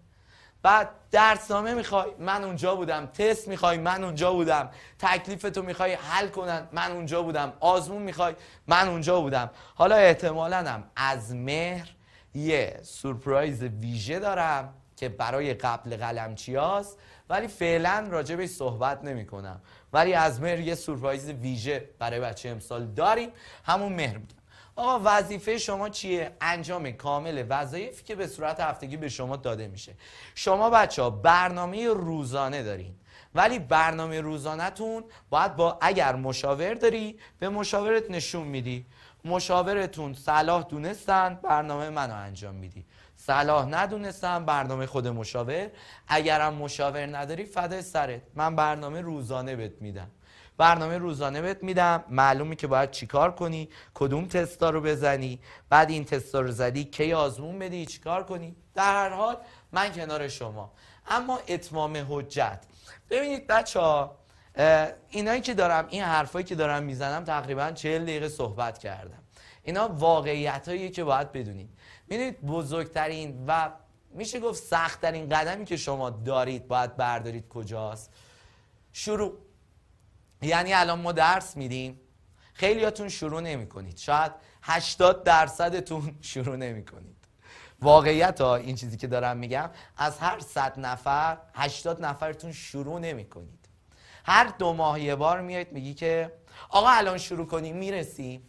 بعد درس نامه میخوای من اونجا بودم تست میخوای من اونجا بودم تکلیف تو میخوای حل کنن من اونجا بودم آزمون میخوای من اونجا بودم حالا احتمالا از مهر یه سورپرایز ویژه دارم که برای قبل قلمچی هاست ولی فعلا راجبش صحبت نمی کنم ولی از مهر یه سورپرایز ویژه برای بچه امسال داریم همون مهر بود آقا وظیفه شما چیه انجام کامل وظایفی که به صورت هفتگی به شما داده میشه شما بچه ها برنامه روزانه دارین ولی برنامه روزانهتون باید با اگر مشاور داری به مشاورت نشون میدی مشاورتون صلاح دونستن برنامه منو انجام میدی صلاح ندونستم برنامه خود مشاور اگرم مشاور نداری فدای سرت من برنامه روزانه بهت میدم برنامه روزانه بهت میدم معلومه که باید چیکار کنی کدوم تستا رو بزنی بعد این تستا رو زدی کی آزمون بدی چیکار کنی در هر حال من کنار شما اما اتمام حجت ببینید بچه ها اینایی که دارم این حرفایی که دارم میزنم تقریبا 40 دقیقه صحبت کردم اینا واقعیت هایی که باید بدونید میدونید بزرگترین و میشه گفت سختترین قدمی که شما دارید باید بردارید کجاست شروع یعنی الان ما درس میدیم خیلیاتون شروع نمی کنید شاید 80 درصدتون شروع نمی کنید واقعیت ها این چیزی که دارم میگم از هر 100 نفر 80 نفرتون شروع نمی کنید هر دو ماه یه بار میایید میگی که آقا الان شروع کنی میرسیم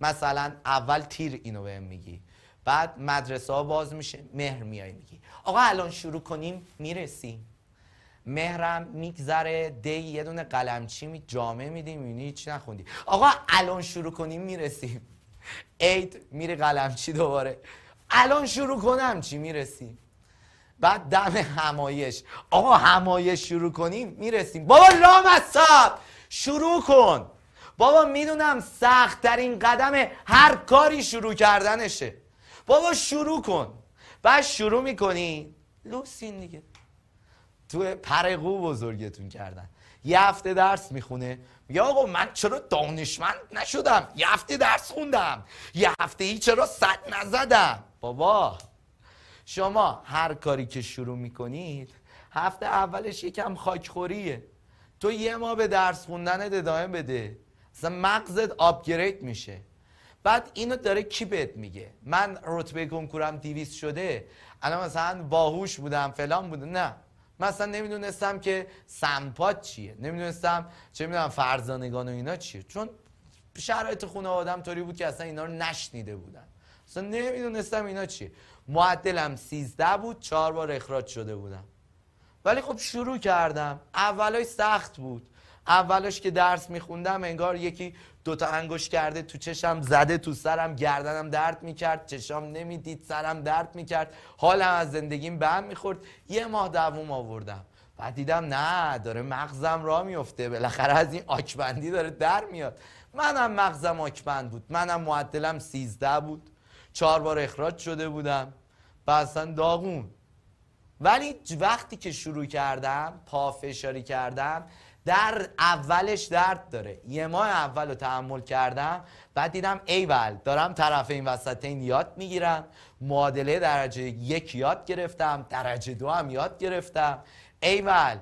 مثلا اول تیر اینو بهم میگی بعد مدرسه ها باز میشه مهر میای میگی آقا الان شروع کنیم میرسیم مهرم میگذره دی یه دونه قلمچی می جامعه میدی میبینی چی نخوندی آقا الان شروع کنیم میرسیم عید میری قلمچی دوباره الان شروع کنم چی میرسیم بعد دم همایش آقا همایش شروع کنیم میرسیم بابا رام شروع کن بابا میدونم سختترین قدم هر کاری شروع کردنشه بابا شروع کن بعد شروع میکنین لوسین دیگه تو پرقو بزرگتون کردن یه هفته درس میخونه میگه آقا من چرا دانشمند نشدم یه هفته درس خوندم یه هفته ای چرا صد نزدم بابا شما هر کاری که شروع میکنید هفته اولش یکم خاکخوریه تو یه ماه به درس خوندن ادامه بده مثلا مغزت آپگرید میشه بعد اینو داره کی بهت میگه من رتبه کنکورم 200 شده الان مثلا باهوش بودم فلان بودم نه من نمیدونستم که سمپات چیه نمیدونستم چه میدونم فرزانگان و اینا چیه چون شرایط خونه آدم طوری بود که اصلا اینا رو نشنیده بودن اصلا نمیدونستم اینا چیه معدلم سیزده بود چهار بار اخراج شده بودم ولی خب شروع کردم اولش سخت بود اولش که درس میخوندم انگار یکی تا انگوش کرده تو چشم زده تو سرم گردنم درد میکرد چشام نمیدید سرم درد میکرد حالم از زندگیم به میخورد یه ماه دوم آوردم و دیدم نه داره مغزم را میفته بالاخره از این آکبندی داره در میاد منم مغزم آکبند بود منم معدلم سیزده بود چهار بار اخراج شده بودم و اصلا داغون ولی وقتی که شروع کردم پافشاری کردم در اولش درد داره یه ماه اول رو تحمل کردم بعد دیدم ایول دارم طرف این وسط این یاد میگیرم معادله درجه یک یاد گرفتم درجه دو هم یاد گرفتم ایول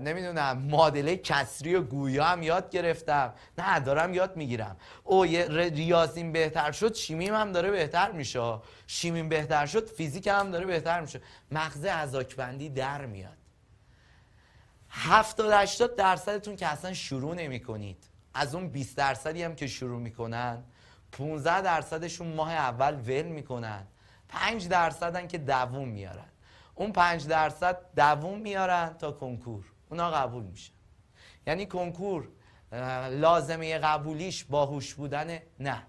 نمیدونم معادله کسری و گویا هم یاد گرفتم نه دارم یاد میگیرم او یه ریاضیم بهتر شد شیمیم هم داره بهتر میشه شیمیم بهتر شد فیزیک هم داره بهتر میشه مغز از آکبندی در میاد 70 80 درصدتون که اصلا شروع نمی کنید از اون 20 درصدی هم که شروع میکنن 15 درصدشون ماه اول ول میکنن 5 درصدن که دووم میارن اون 5 درصد دووم میارن تا کنکور اونا قبول میشن یعنی کنکور لازمه قبولیش باهوش بودن نه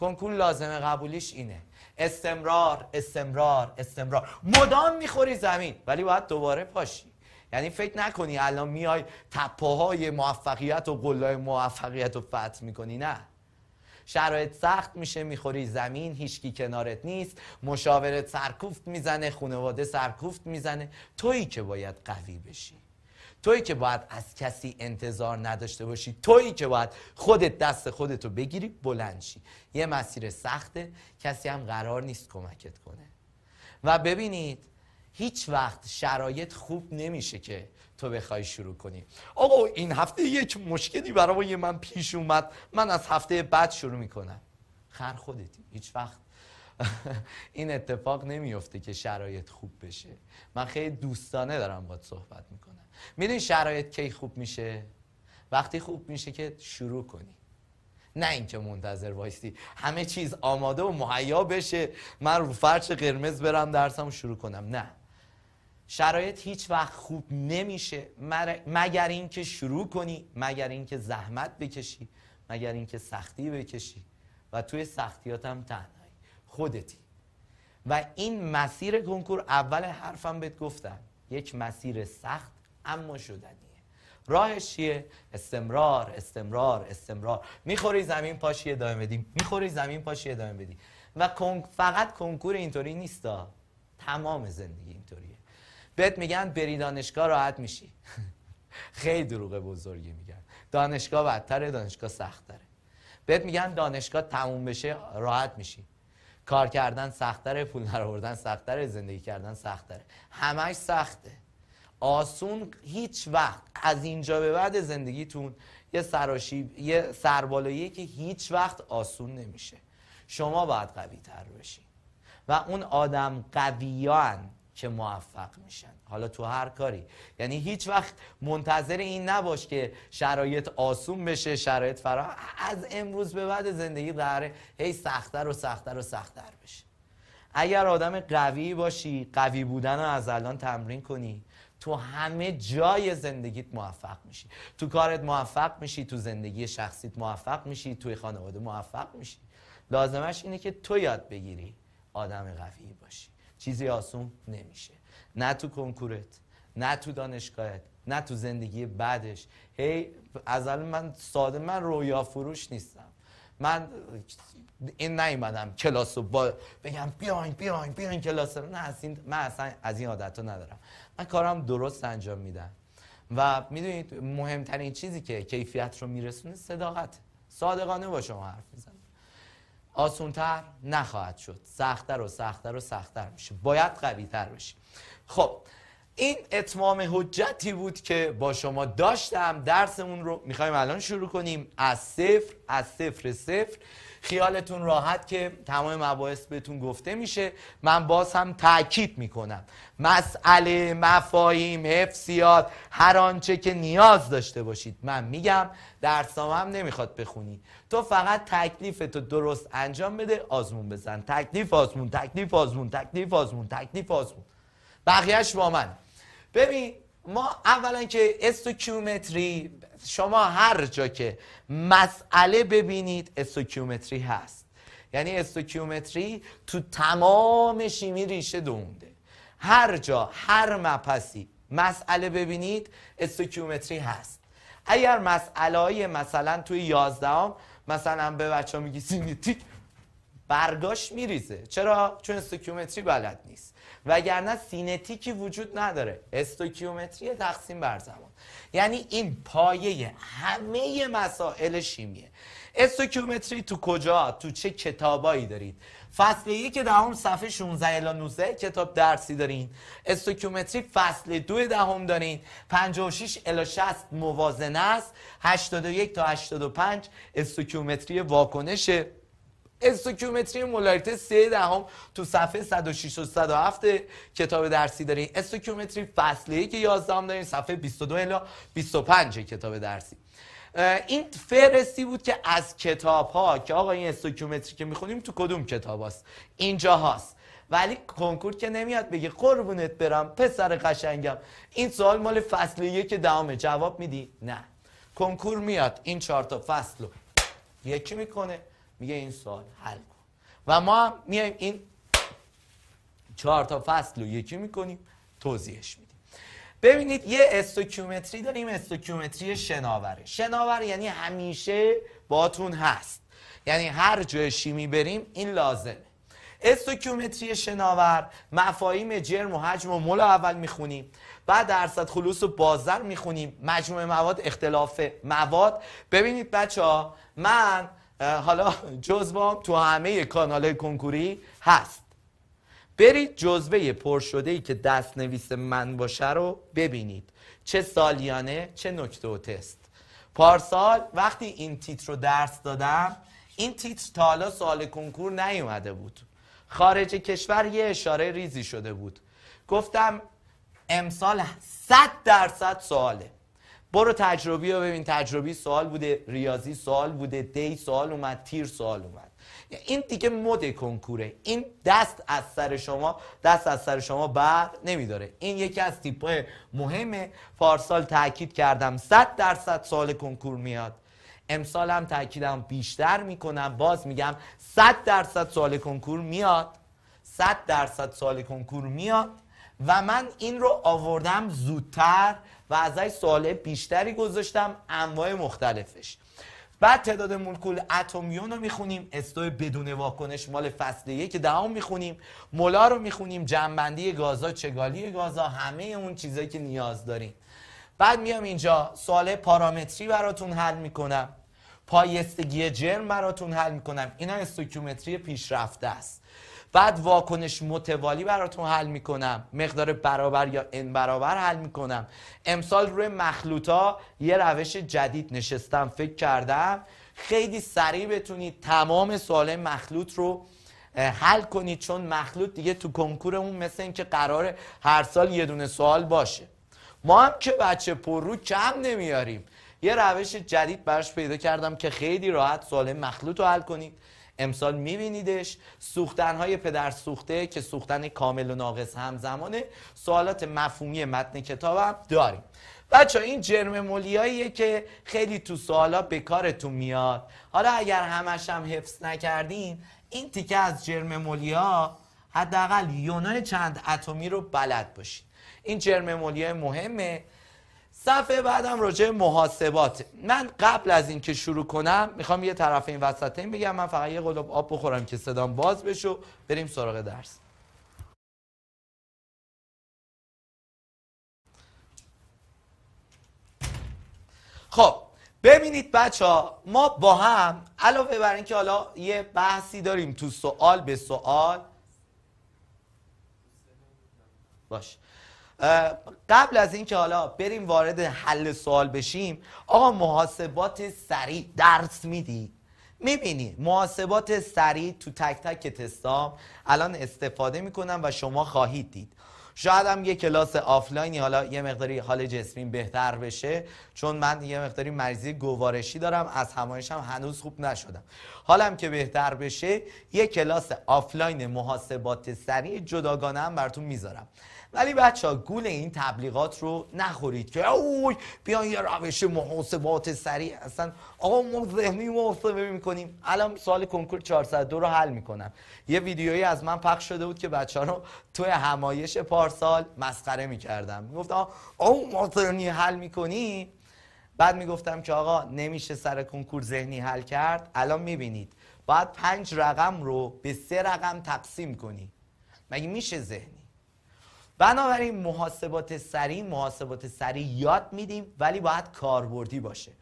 کنکور لازمه قبولیش اینه استمرار استمرار استمرار مدام میخوری زمین ولی باید دوباره پاشی یعنی فکر نکنی الان میای تپاهای موفقیت و گلای موفقیت رو فتح میکنی نه شرایط سخت میشه میخوری زمین هیچکی کنارت نیست مشاورت سرکوفت میزنه خانواده سرکوفت میزنه تویی که باید قوی بشی تویی که باید از کسی انتظار نداشته باشی تویی که باید خودت دست خودتو بگیری بلند شی یه مسیر سخته کسی هم قرار نیست کمکت کنه و ببینید هیچ وقت شرایط خوب نمیشه که تو بخوای شروع کنی آقا این هفته یک مشکلی برای من پیش اومد من از هفته بعد شروع میکنم خر خودتی هیچ وقت این اتفاق نمیفته که شرایط خوب بشه من خیلی دوستانه دارم باید صحبت میکنم میدونی شرایط کی خوب میشه وقتی خوب میشه که شروع کنی نه اینکه منتظر وایستی همه چیز آماده و مهیا بشه من رو فرش قرمز برم درسم شروع کنم نه شرایط هیچ وقت خوب نمیشه مگر اینکه شروع کنی مگر اینکه زحمت بکشی مگر اینکه سختی بکشی و توی سختیات هم تنهایی خودتی و این مسیر کنکور اول حرفم بهت گفتم یک مسیر سخت اما شدنیه راهش چیه؟ استمرار استمرار استمرار میخوری زمین پاشی ادامه بدی میخوری زمین پاشی ادامه بدی و فقط کنکور اینطوری نیستا تمام زندگی اینطوریه بهت میگن بری دانشگاه راحت میشی خیلی دروغ بزرگی میگن دانشگاه بدتره دانشگاه سختره بهت میگن دانشگاه تموم بشه راحت میشی کار کردن سختره پول سخت سختره زندگی کردن سختره همش سخته آسون هیچ وقت از اینجا به بعد زندگیتون یه سراشیب یه سربالاییه که هیچ وقت آسون نمیشه شما باید قوی تر بشین و اون آدم قویان که موفق میشن حالا تو هر کاری یعنی هیچ وقت منتظر این نباش که شرایط آسون بشه شرایط فرا از امروز به بعد زندگی قراره هی سختتر و سختتر و سختتر بشه اگر آدم قوی باشی قوی بودن رو از الان تمرین کنی تو همه جای زندگیت موفق میشی تو کارت موفق میشی تو زندگی شخصیت موفق میشی توی خانواده موفق میشی لازمش اینه که تو یاد بگیری آدم قوی باشی چیزی آسون نمیشه نه تو کنکورت نه تو دانشگاهت نه تو زندگی بعدش هی hey, از من ساده من رویا فروش نیستم من این نیومدم کلاس رو با بگم بیاین بیاین بیاین کلاس رو نه از من اصلا از این عادت ندارم من کارم درست انجام میدم و میدونید مهمترین چیزی که کیفیت رو میرسونه صداقت صادقانه با شما حرف میزن آسونتر نخواهد شد سختتر و سختتر و سختتر میشه باید تر بشی خب این اتمام حجتی بود که با شما داشتم درسمون رو میخوایم الان شروع کنیم از صفر از صفر صفر خیالتون راحت که تمام مباحث بهتون گفته میشه من باز هم تاکید میکنم مسئله مفاهیم حفظیات هر آنچه که نیاز داشته باشید من میگم درسام هم نمیخواد بخونی تو فقط تکلیف تو درست انجام بده آزمون بزن تکلیف آزمون تکلیف آزمون تکلیف آزمون تکلیف آزمون بقیهش با من ببین ما اولا که استوکیومتری شما هر جا که مسئله ببینید استوکیومتری هست یعنی استوکیومتری تو تمام شیمی ریشه دونده هر جا هر مپسی مسئله ببینید استوکیومتری هست اگر مسئله های مثلا توی یازدهم مثلا به بچه ها میگی سینتیک برگاش میریزه چرا؟ چون استوکیومتری بلد نیست وگرنه سینتیکی وجود نداره استوکیومتری تقسیم بر زمان یعنی این پایه همه مسائل شیمیه استوکیومتری تو کجا تو چه کتابایی دارید فصل یک دهم صفحه 16 الی 19 کتاب درسی دارین استوکیومتری فصل دو دهم دارین 56 الی 60 موازنه است 81 تا 85 استوکیومتری واکنشه استوکیومتری مولاریته سه دهم تو صفحه 106 و 107 کتاب درسی دارین استوکیومتری فصله که 11 هم دارین صفحه 22 الی 25 کتاب درسی این فرستی بود که از کتاب ها که آقا این استوکیومتری که میخونیم تو کدوم کتاب هاست اینجا هاست ولی کنکور که نمیاد بگه قربونت برم پسر قشنگم این سوال مال فصل که دامه جواب میدی نه کنکور میاد این چهار تا فصل رو یکی میکنه میگه این سوال حل کن و ما هم میایم این چهار تا فصل رو یکی میکنیم توضیحش میدیم ببینید یه استوکیومتری داریم استوکیومتری شناوره شناور یعنی همیشه باتون هست یعنی هر جای شیمی بریم این لازمه استوکیومتری شناور مفاهیم جرم و حجم و مول اول میخونیم بعد درصد خلوص و بازر میخونیم مجموع مواد اختلاف مواد ببینید بچه ها من حالا جزوام تو همه کانال کنکوری هست برید جزوه پر شده ای که دست نویس من باشه رو ببینید چه سالیانه چه نکته و تست پارسال وقتی این تیتر رو درس دادم این تیتر تا حالا سوال کنکور نیومده بود خارج کشور یه اشاره ریزی شده بود گفتم امسال 100 درصد سواله برو تجربی رو ببین تجربی سوال بوده ریاضی سوال بوده دی سوال اومد تیر سوال اومد این دیگه مد کنکوره این دست از سر شما دست از سر شما بر نمیداره این یکی از تیپای مهم پارسال تاکید کردم 100 درصد سال کنکور میاد امسال هم تاکیدم بیشتر میکنم باز میگم 100 درصد سال کنکور میاد 100 درصد سال کنکور میاد و من این رو آوردم زودتر و ازش سوال بیشتری گذاشتم انواع مختلفش بعد تعداد مولکول اتمیون رو میخونیم استو بدون واکنش مال فصل یک دهم میخونیم مولا رو میخونیم جنبندی گازا چگالی گازا همه اون چیزایی که نیاز داریم بعد میام اینجا سوال پارامتری براتون حل میکنم پایستگی جرم براتون حل میکنم اینا استوکیومتری پیشرفته است بعد واکنش متوالی براتون حل میکنم مقدار برابر یا ان برابر حل میکنم امسال روی مخلوطا یه روش جدید نشستم فکر کردم خیلی سریع بتونید تمام سوال مخلوط رو حل کنید چون مخلوط دیگه تو کنکورمون مثل اینکه قرار هر سال یه دونه سوال باشه ما هم که بچه پر رو کم نمیاریم یه روش جدید براش پیدا کردم که خیلی راحت سوال مخلوط رو حل کنید امسال میبینیدش سوختن های پدر سوخته که سوختن کامل و ناقص همزمانه سوالات مفهومی متن کتابم داریم بچه این جرم ملیاییه که خیلی تو سوالا به کارتون میاد حالا اگر همش هم حفظ نکردین این تیکه از جرم مولیا حداقل یونای چند اتمی رو بلد باشید. این جرم های مهمه صفحه بعدم راجع محاسبات من قبل از اینکه شروع کنم میخوام یه طرف این این بگم من فقط یه قلوب آب بخورم که صدام باز بشه بریم سراغ درس خب ببینید بچه ها ما با هم علاوه بر اینکه حالا یه بحثی داریم تو سوال به سوال باش قبل از اینکه حالا بریم وارد حل سوال بشیم آقا محاسبات سریع درس میدی میبینی محاسبات سریع تو تک تک تستام الان استفاده میکنم و شما خواهید دید شاید هم یه کلاس آفلاینی حالا یه مقداری حال جسمی بهتر بشه چون من یه مقداری مریضی گوارشی دارم از همایشم هم هنوز خوب نشدم حالم که بهتر بشه یه کلاس آفلاین محاسبات سریع جداگانه هم براتون میذارم ولی بچه ها گول این تبلیغات رو نخورید که اوی بیان یه روش محاسبات سریع اصلا آقا ما ذهنی محاسبه میکنیم الان سال کنکور 402 رو حل میکنم یه ویدیویی از من پخش شده بود که بچه ها رو توی همایش پارسال مسخره میکردم گفتم آقا ما ذهنی حل میکنی بعد میگفتم که آقا نمیشه سر کنکور ذهنی حل کرد الان میبینید باید پنج رقم رو به سه رقم تقسیم کنی مگه میشه ذهنی بنابراین محاسبات سریع محاسبات سریع یاد میدیم ولی باید کاربردی باشه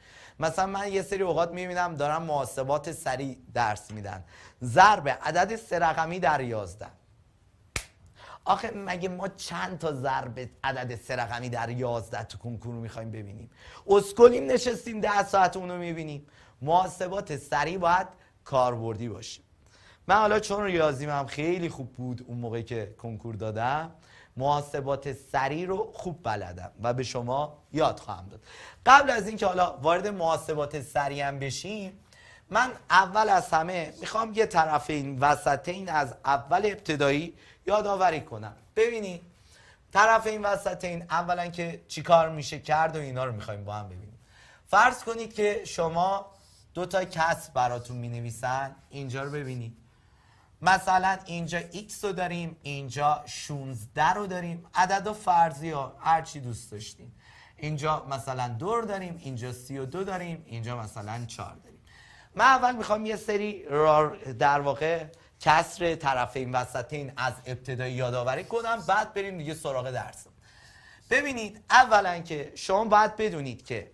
مثلا من یه سری اوقات میبینم دارم محاسبات سریع درس میدن ضرب عدد سه رقمی در یازده آخه مگه ما چند تا ضرب عدد سه رقمی در یازده تو کنکور میخوایم ببینیم اسکلیم نشستیم ده ساعت رو میبینیم محاسبات سریع باید کاربردی باشه من حالا چون ریاضیم هم خیلی خوب بود اون موقعی که کنکور دادم محاسبات سری رو خوب بلدم و به شما یاد خواهم داد قبل از اینکه حالا وارد محاسبات سری هم بشیم من اول از همه میخوام یه طرف این این از اول ابتدایی یادآوری کنم ببینید طرف این این اولا که چیکار میشه کرد و اینا رو میخوایم با هم ببینیم فرض کنید که شما دو تا کسب براتون می اینجا رو ببینید مثلا اینجا x رو داریم اینجا 16 رو داریم عدد و فرضی ها هر دوست داشتیم اینجا مثلا دور داریم اینجا 32 داریم اینجا مثلا 4 داریم من اول میخوام یه سری در واقع کسر وسط این از ابتدای یادآوری کنم بعد بریم یه سراغ درس. ببینید اولا که شما باید بدونید که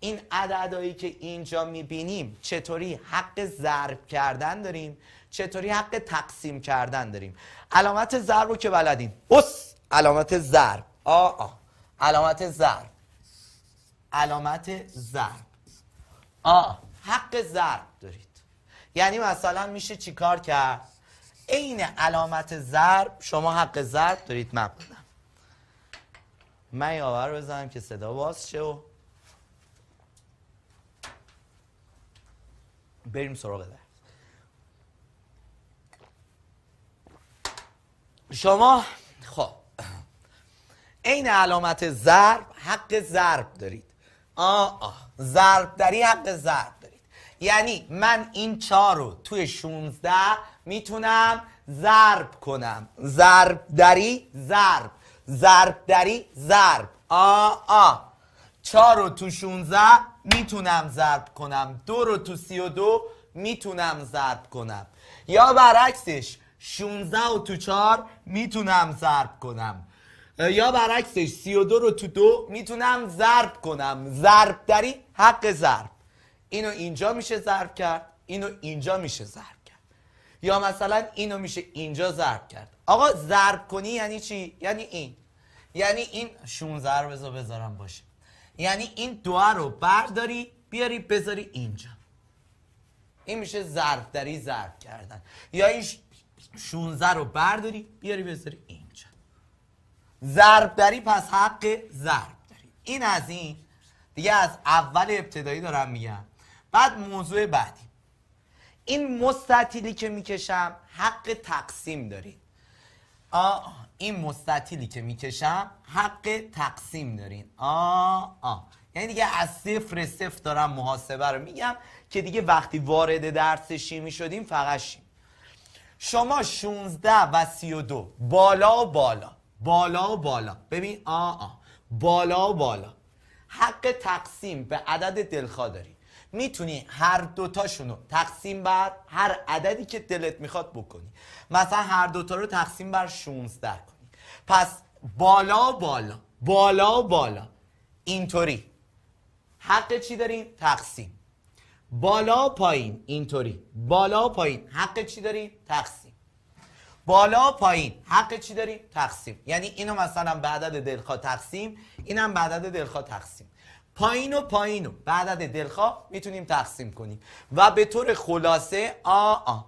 این عددهایی که اینجا میبینیم چطوری حق ضرب کردن داریم چطوری حق تقسیم کردن داریم علامت ضرب رو که بلدین اس علامت ضرب آ آ علامت ضرب علامت ضرب آ حق ضرب دارید یعنی مثلا میشه چیکار کرد عین علامت ضرب شما حق ضرب دارید مبنم من یاور بزنم که صدا باز شه و بریم سراغ ده شما خب این علامت ضرب حق ضرب دارید آه ضرب داری حق ضرب دارید یعنی من این چهار رو توی 16 میتونم ضرب کنم ضرب دری ضرب ضرب دری ضرب آآ آ چهار رو تو 16 میتونم ضرب کنم دو رو تو 32 میتونم ضرب کنم یا برعکسش 16 و تو 4 میتونم ضرب کنم یا برعکسش 32 رو تو 2 میتونم ضرب کنم ضرب دری حق ضرب اینو اینجا میشه ضرب کرد اینو اینجا میشه ضرب کرد یا مثلا اینو میشه اینجا ضرب کرد آقا ضرب کنی یعنی چی یعنی این یعنی این 16 رو بذار بذارم باشه یعنی این دو رو برداری بیاری بذاری اینجا این میشه ضرب دری ضرب کردن یا این 16 رو برداری بیاری بذاری اینجا ضرب داری پس حق ضرب داری این از این دیگه از اول ابتدایی دارم میگم بعد موضوع بعدی این مستطیلی که میکشم حق تقسیم دارید آ این مستطیلی که میکشم حق تقسیم دارین آه آه یعنی دیگه از صفر صفر دارم محاسبه رو میگم که دیگه وقتی وارد درس شیمی شدیم فقط شیم شما 16 و 32 بالا و بالا بالا و بالا ببین آ آ بالا و بالا حق تقسیم به عدد دلخواه داری میتونی هر دوتاشون رو تقسیم بر هر عددی که دلت میخواد بکنی مثلا هر دوتا رو تقسیم بر 16 کنی پس بالا و بالا بالا و بالا اینطوری حق چی داریم؟ تقسیم بالا پایین اینطوری بالا پایین حق چی داری تقسیم بالا پایین حق چی داری تقسیم یعنی اینو مثلا به عدد دلخواه تقسیم اینم به عدد دلخواه تقسیم پایین و پایین و به عدد دلخواه میتونیم تقسیم کنیم و به طور خلاصه آ آ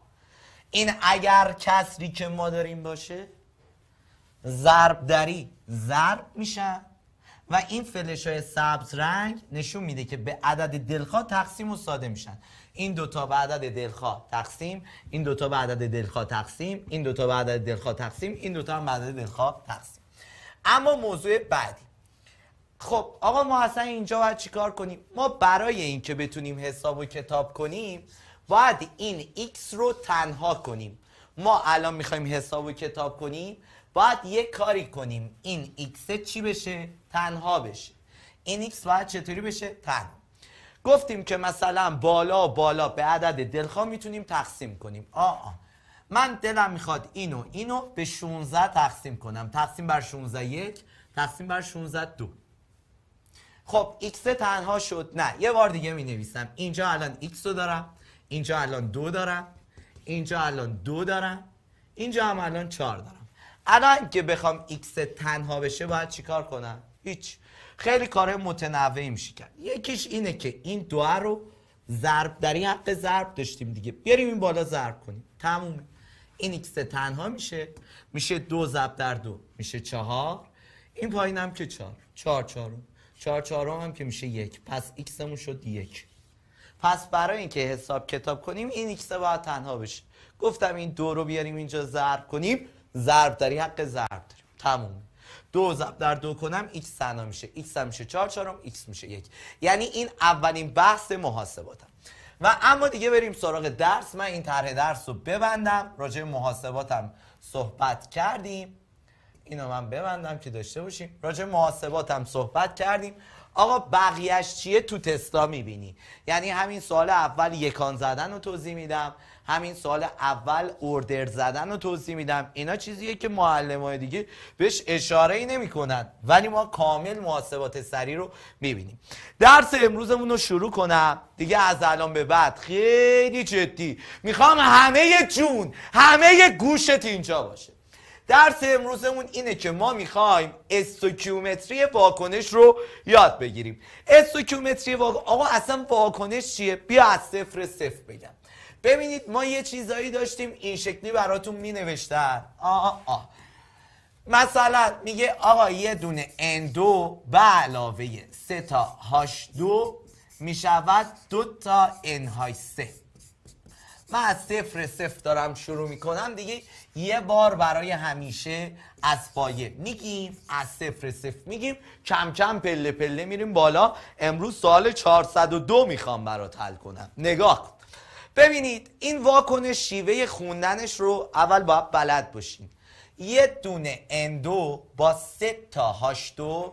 این اگر کسری که ما داریم باشه ضرب دری ضرب میشن و این فلش های سبز رنگ نشون میده که به عدد دلخواه تقسیم و ساده میشن این دوتا به عدد دلخواه تقسیم این دوتا به عدد دلخواه تقسیم این دوتا به عدد دلخواه تقسیم این دوتا هم به عدد دلخواه تقسیم اما موضوع بعدی خب آقا ما اصلا اینجا باید چیکار کنیم ما برای اینکه بتونیم حساب و کتاب کنیم باید این x رو تنها کنیم ما الان میخوایم حساب و کتاب کنیم باید یه کاری کنیم این x چی بشه تنها بشه این x باید چطوری بشه تنها گفتیم که مثلا بالا بالا به عدد دلخواه میتونیم تقسیم کنیم آ من دلم میخواد اینو اینو به 16 تقسیم کنم تقسیم بر 16 یک تقسیم بر 16 دو خب x تنها شد نه یه بار دیگه می نویسم اینجا الان x رو دارم اینجا الان دو دارم اینجا الان دو دارم اینجا هم الان 4 دارم الان که بخوام x تنها بشه باید چیکار کنم هیچ خیلی کار متنوعی میشه کرد یکیش اینه که این دو رو ضرب در این حق ضرب داشتیم دیگه بیاریم این بالا ضرب کنیم تمومه این x تنها میشه میشه دو ضرب در دو میشه چهار این پایین هم که چهار چهار چهارم چهار چهارم هم که میشه یک پس x همون شد یک پس برای اینکه حساب کتاب کنیم این x باید تنها بشه گفتم این دو رو بیاریم اینجا ضرب کنیم ضرب داری حق ضرب داریم تموم دو ضرب در دو کنم x سنا میشه x هم میشه 4 چهار میشه یک یعنی این اولین بحث محاسباتم و اما دیگه بریم سراغ درس من این طرح درس رو ببندم راجع محاسباتم صحبت کردیم اینو من ببندم که داشته باشیم راجع محاسباتم صحبت کردیم آقا بقیهش چیه تو تستا میبینی یعنی همین سال اول یکان زدن رو توضیح میدم همین سال اول اوردر زدن رو توضیح میدم اینا چیزیه که معلم های دیگه بهش اشاره ای نمی کنن. ولی ما کامل محاسبات سری رو میبینیم درس امروزمون رو شروع کنم دیگه از الان به بعد خیلی جدی میخوام همه جون همه گوشت اینجا باشه درس امروزمون اینه که ما میخوایم استوکیومتری واکنش رو یاد بگیریم استوکیومتری واکنش آقا اصلا واکنش چیه؟ بیا از صفر صفر بگم ببینید ما یه چیزایی داشتیم این شکلی براتون می نوشتن مثلا میگه آقا یه دونه N2 به علاوه سه تا H2 میشود دو تا N سه من از صفر صفر دارم شروع میکنم دیگه یه بار برای همیشه از پایه میگیم از صفر صفر میگیم کم کم پله پله میریم بالا امروز سال 402 میخوام برات حل کنم نگاه ببینید این واکنش شیوه خوندنش رو اول باید بلد باشین یه دونه اندو با سه تا هاشتو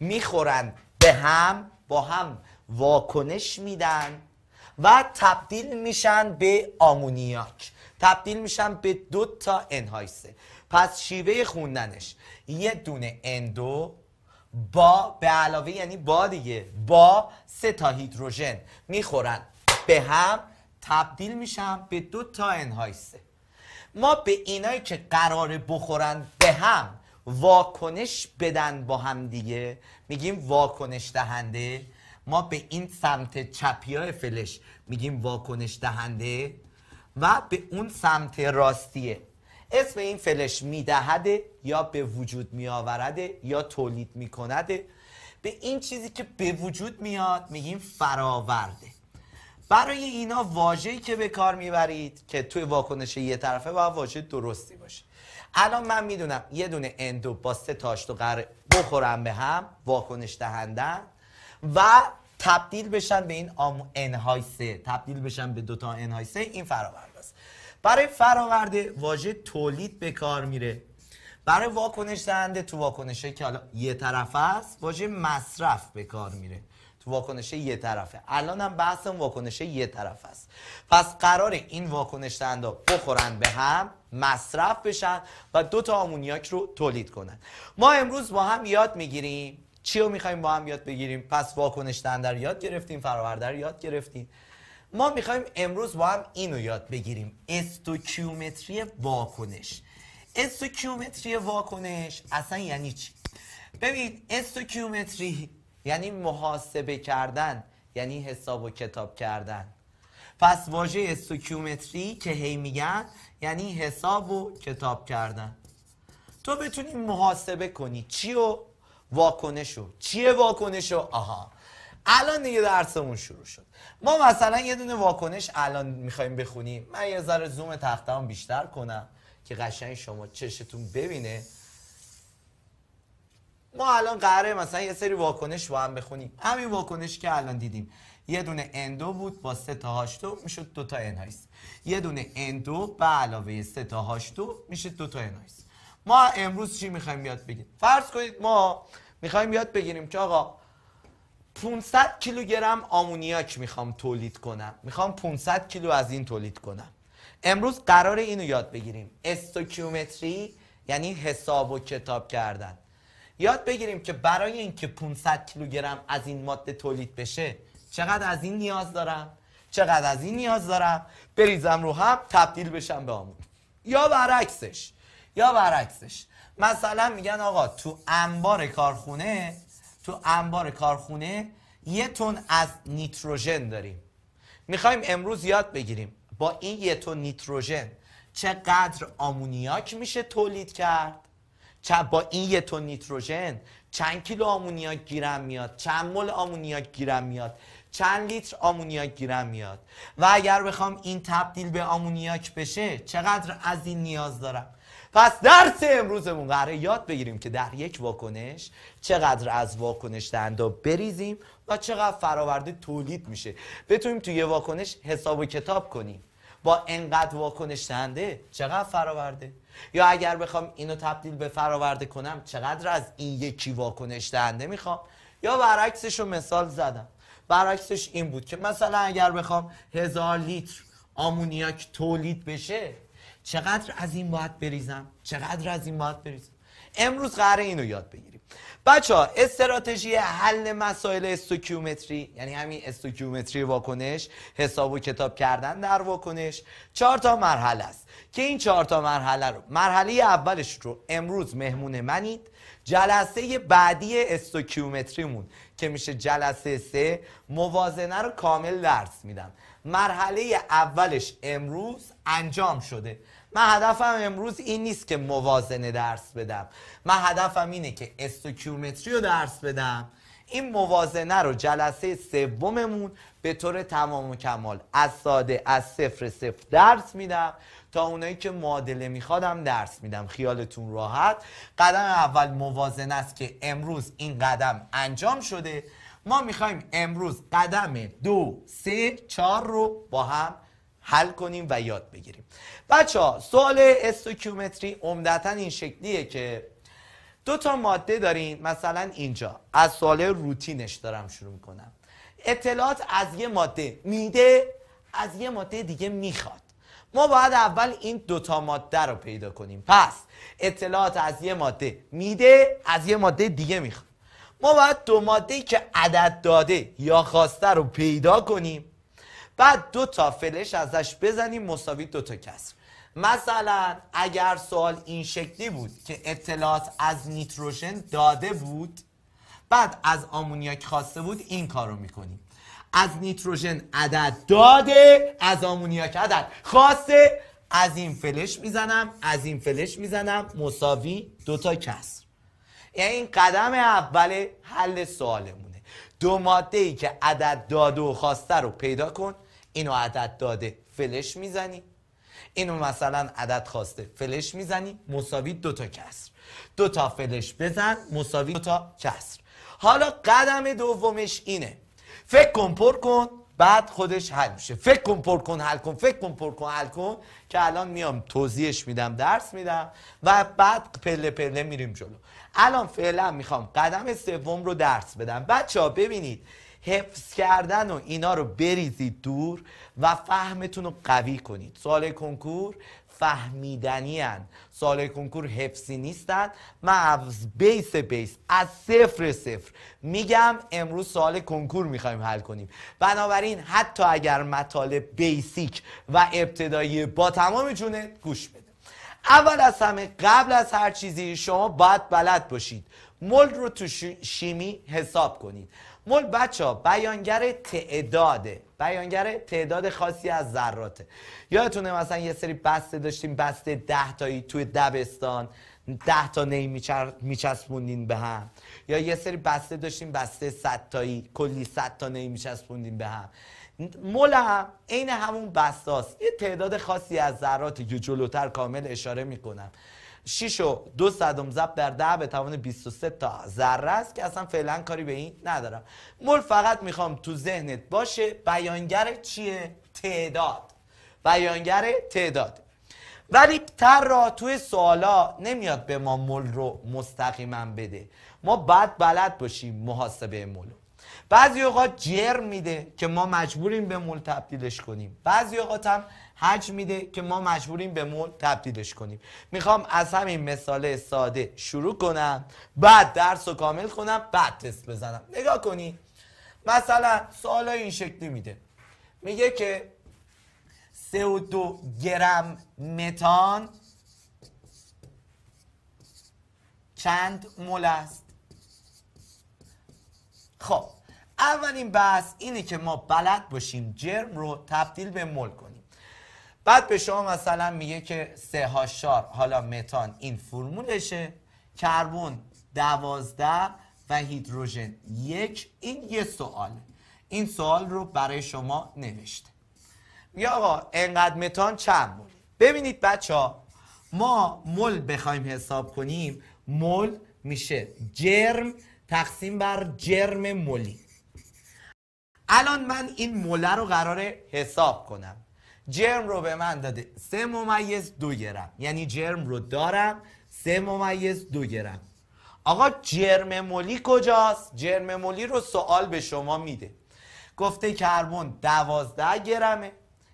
میخورن به هم با هم واکنش میدن و تبدیل میشن به آمونیاک تبدیل میشن به دو تا انهایسه پس شیوه خوندنش یه دونه اندو با به علاوه یعنی با دیگه با سه تا هیدروژن میخورن به هم تبدیل میشم به دو تا انهایسه ما به اینایی که قرار بخورن به هم واکنش بدن با هم دیگه میگیم واکنش دهنده ما به این سمت چپی های فلش میگیم واکنش دهنده و به اون سمت راستیه اسم این فلش میدهده یا به وجود میآورده یا تولید میکنده به این چیزی که به وجود میاد میگیم فراورده برای اینا واژه‌ای که به کار میبرید که توی واکنش یه طرفه باید واژه درستی باشه الان من میدونم یه دونه اندو با سه تاشت و قرار بخورم به هم واکنش دهندن و تبدیل بشن به این آم... انهای سه تبدیل بشن به دوتا انهای سه این فراورده. است برای فراورده واژه تولید به کار میره برای واکنش دهنده تو واکنش که حالا یه طرف است واژه مصرف به کار میره واکنش یه طرفه الان هم بحثم واکنش یه طرف است پس قرار این واکنش دندا بخورن به هم مصرف بشن و دو تا آمونیاک رو تولید کنن ما امروز با هم یاد میگیریم چی رو میخوایم با هم یاد بگیریم پس واکنش رو یاد گرفتیم فراورده یاد گرفتیم ما میخوایم امروز با هم اینو یاد بگیریم استوکیومتری واکنش استوکیومتری واکنش اصلا یعنی چی ببین استوکیومتری یعنی محاسبه کردن یعنی حساب و کتاب کردن پس واژه سکیومتری که هی میگن یعنی حساب و کتاب کردن تو بتونی محاسبه کنی چی و واکنشو چیه واکنشو آها الان دیگه درسمون شروع شد ما مثلا یه دونه واکنش الان میخوایم بخونیم من یه ذره زوم تختم بیشتر کنم که قشنگ شما چشتون ببینه ما الان قراره مثلا یه سری واکنش با هم بخونیم همین واکنش که الان دیدیم یه دونه اندو بود با سه تا هاشتو میشد دو تا انهایس یه دونه اندو به علاوه سه تا هاشتو میشه دو تا ما امروز چی میخوایم یاد بگیریم فرض کنید ما میخوایم یاد بگیریم که آقا 500 کیلوگرم آمونیاک میخوام تولید کنم میخوام 500 کیلو از این تولید کنم امروز قرار اینو یاد بگیریم استوکیومتری یعنی حساب و کتاب کردن یاد بگیریم که برای اینکه 500 کیلوگرم از این ماده تولید بشه چقدر از این نیاز دارم چقدر از این نیاز دارم بریزم رو هم تبدیل بشم به آمون یا برعکسش یا برعکسش مثلا میگن آقا تو انبار کارخونه تو انبار کارخونه یه تن از نیتروژن داریم میخوایم امروز یاد بگیریم با این یه تن نیتروژن چقدر آمونیاک میشه تولید کرد با این یه نیتروژن چند کیلو آمونیاک گیرم میاد چند مول آمونیاک گیرم میاد چند لیتر آمونیاک گیرم میاد و اگر بخوام این تبدیل به آمونیاک بشه چقدر از این نیاز دارم پس درس امروزمون قراره یاد بگیریم که در یک واکنش چقدر از واکنش دندا بریزیم و چقدر فراورده تولید میشه بتونیم توی واکنش حساب و کتاب کنیم با انقدر واکنش دنده چقدر فراورده یا اگر بخوام اینو تبدیل به فراورده کنم چقدر از این یکی واکنش دهنده میخوام یا برعکسش رو مثال زدم برعکسش این بود که مثلا اگر بخوام هزار لیتر آمونیاک تولید بشه چقدر از این باید بریزم چقدر از این باید بریزم امروز قراره اینو یاد بگیریم بچه ها استراتژی حل مسائل استوکیومتری یعنی همین استوکیومتری واکنش حساب و کتاب کردن در واکنش چهار تا مرحله است که این چهار تا مرحله رو مرحله اولش رو امروز مهمون منید جلسه بعدی استوکیومتریمون که میشه جلسه سه موازنه رو کامل درس میدم مرحله اولش امروز انجام شده من هدفم امروز این نیست که موازنه درس بدم من هدفم اینه که استوکیومتری رو درس بدم این موازنه رو جلسه سوممون به طور تمام و کمال از ساده از صفر صفر درس میدم اونایی که معادله میخوادم درس میدم خیالتون راحت قدم اول موازن است که امروز این قدم انجام شده ما میخوایم امروز قدم دو سه چهار رو با هم حل کنیم و یاد بگیریم بچه ها سوال استوکیومتری عمدتا این شکلیه که دو تا ماده دارین مثلا اینجا از سوال روتینش دارم شروع میکنم اطلاعات از یه ماده میده از یه ماده دیگه میخواد ما باید اول این دوتا ماده رو پیدا کنیم پس اطلاعات از یه ماده میده از یه ماده دیگه میخواد ما باید دو ماده که عدد داده یا خواسته رو پیدا کنیم بعد دو تا فلش ازش بزنیم مساوی دو تا کسر مثلا اگر سوال این شکلی بود که اطلاعات از نیتروژن داده بود بعد از آمونیاک خواسته بود این کارو میکنیم از نیتروژن عدد داده از آمونیاک عدد خواسته از این فلش میزنم از این فلش میزنم مساوی دوتا کسر یعنی این قدم اول حل سوالمونه دو ماده ای که عدد داده و خواسته رو پیدا کن اینو عدد داده فلش میزنی اینو مثلا عدد خواسته فلش میزنی مساوی دوتا کسر دوتا فلش بزن مساوی دوتا کسر حالا قدم دومش اینه فکر کن پر کن بعد خودش حل میشه فکر کن پر کن حل کن فکر کن پر کن حل کن که الان میام توضیحش میدم درس میدم و بعد پله پله میریم جلو الان فعلا میخوام قدم سوم رو درس بدم بچه ها ببینید حفظ کردن و اینا رو بریزید دور و فهمتون رو قوی کنید سال کنکور فهمیدنی هن. سال کنکور حفظی نیستن من از بیس بیس از صفر صفر میگم امروز سوال کنکور میخوایم حل کنیم بنابراین حتی اگر مطالب بیسیک و ابتدایی با تمام جونه گوش بده اول از همه قبل از هر چیزی شما باید بلد باشید مول رو تو شیمی حساب کنید مول بچه ها بیانگر تعداده بیانگر تعداد خاصی از ذراته یادتونه مثلا یه سری بسته داشتیم بسته ده تایی توی دبستان ده تا نی میچسبوندین به هم یا یه سری بسته داشتیم بسته صد تایی کلی صد تا نی میچسبوندین به هم مولا هم عین همون بسته یه تعداد خاصی از ذراته که جلوتر کامل اشاره میکنم 6 و 2 صدم ضرب در 10 به توان 23 تا ذره است که اصلا فعلا کاری به این ندارم مول فقط میخوام تو ذهنت باشه بیانگر چیه تعداد بیانگر تعداد ولی تر را توی سوالا نمیاد به ما مول رو مستقیما بده ما بعد بلد باشیم محاسبه مول بعضی اوقات جرم میده که ما مجبوریم به مول تبدیلش کنیم بعضی اوقات هم حجم میده که ما مجبوریم به مول تبدیلش کنیم میخوام از همین مثال ساده شروع کنم بعد درس رو کامل کنم بعد تست بزنم نگاه کنی مثلا سوال این شکلی میده میگه که دو گرم متان چند مول است خب اولین بحث اینه که ما بلد باشیم جرم رو تبدیل به مول کنیم بعد به شما مثلا میگه که سه شار حالا متان این فرمولشه کربن دوازده و هیدروژن یک این یه سوال این سوال رو برای شما نوشته میگه آقا انقدر متان چند مول ببینید بچه ها ما مول بخوایم حساب کنیم مول میشه جرم تقسیم بر جرم ملی الان من این موله رو قراره حساب کنم جرم رو به من داده سه ممیز دو گرم یعنی جرم رو دارم سه ممیز دو گرم آقا جرم مولی کجاست؟ جرم مولی رو سوال به شما میده گفته کربن دوازده گرمه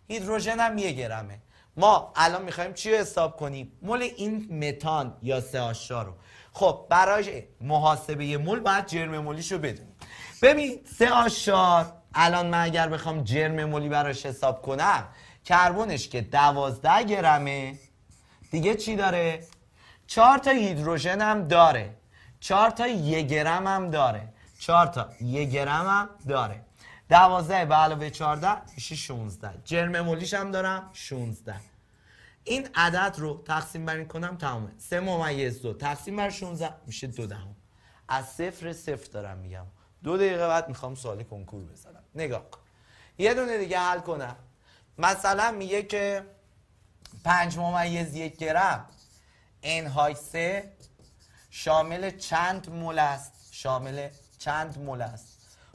هیدروژن هم یه گرمه ما الان میخوایم چی رو حساب کنیم مول این متان یا سه آشا رو خب برای محاسبه مول باید جرم مولیش رو بدونیم ببین سه آشار الان من اگر بخوام جرم مولی براش حساب کنم کربنش که دوازده گرمه دیگه چی داره؟ چهار تا هیدروژن هم داره چهار تا یک گرم هم داره چهار تا یک گرم هم داره دوازده به علاوه چهارده میشه 16 جرم مولیش هم دارم 16 این عدد رو تقسیم بر کنم تمامه سه ممیز دو تقسیم بر 16 میشه دو دهم از صفر صفر دارم میگم دو دقیقه بعد میخوام سوال کنکور بزنم نگاه یه دونه دیگه حل کنم مثلا میگه که پنج ممیز یک گرم های سه شامل چند مول است شامل چند مول است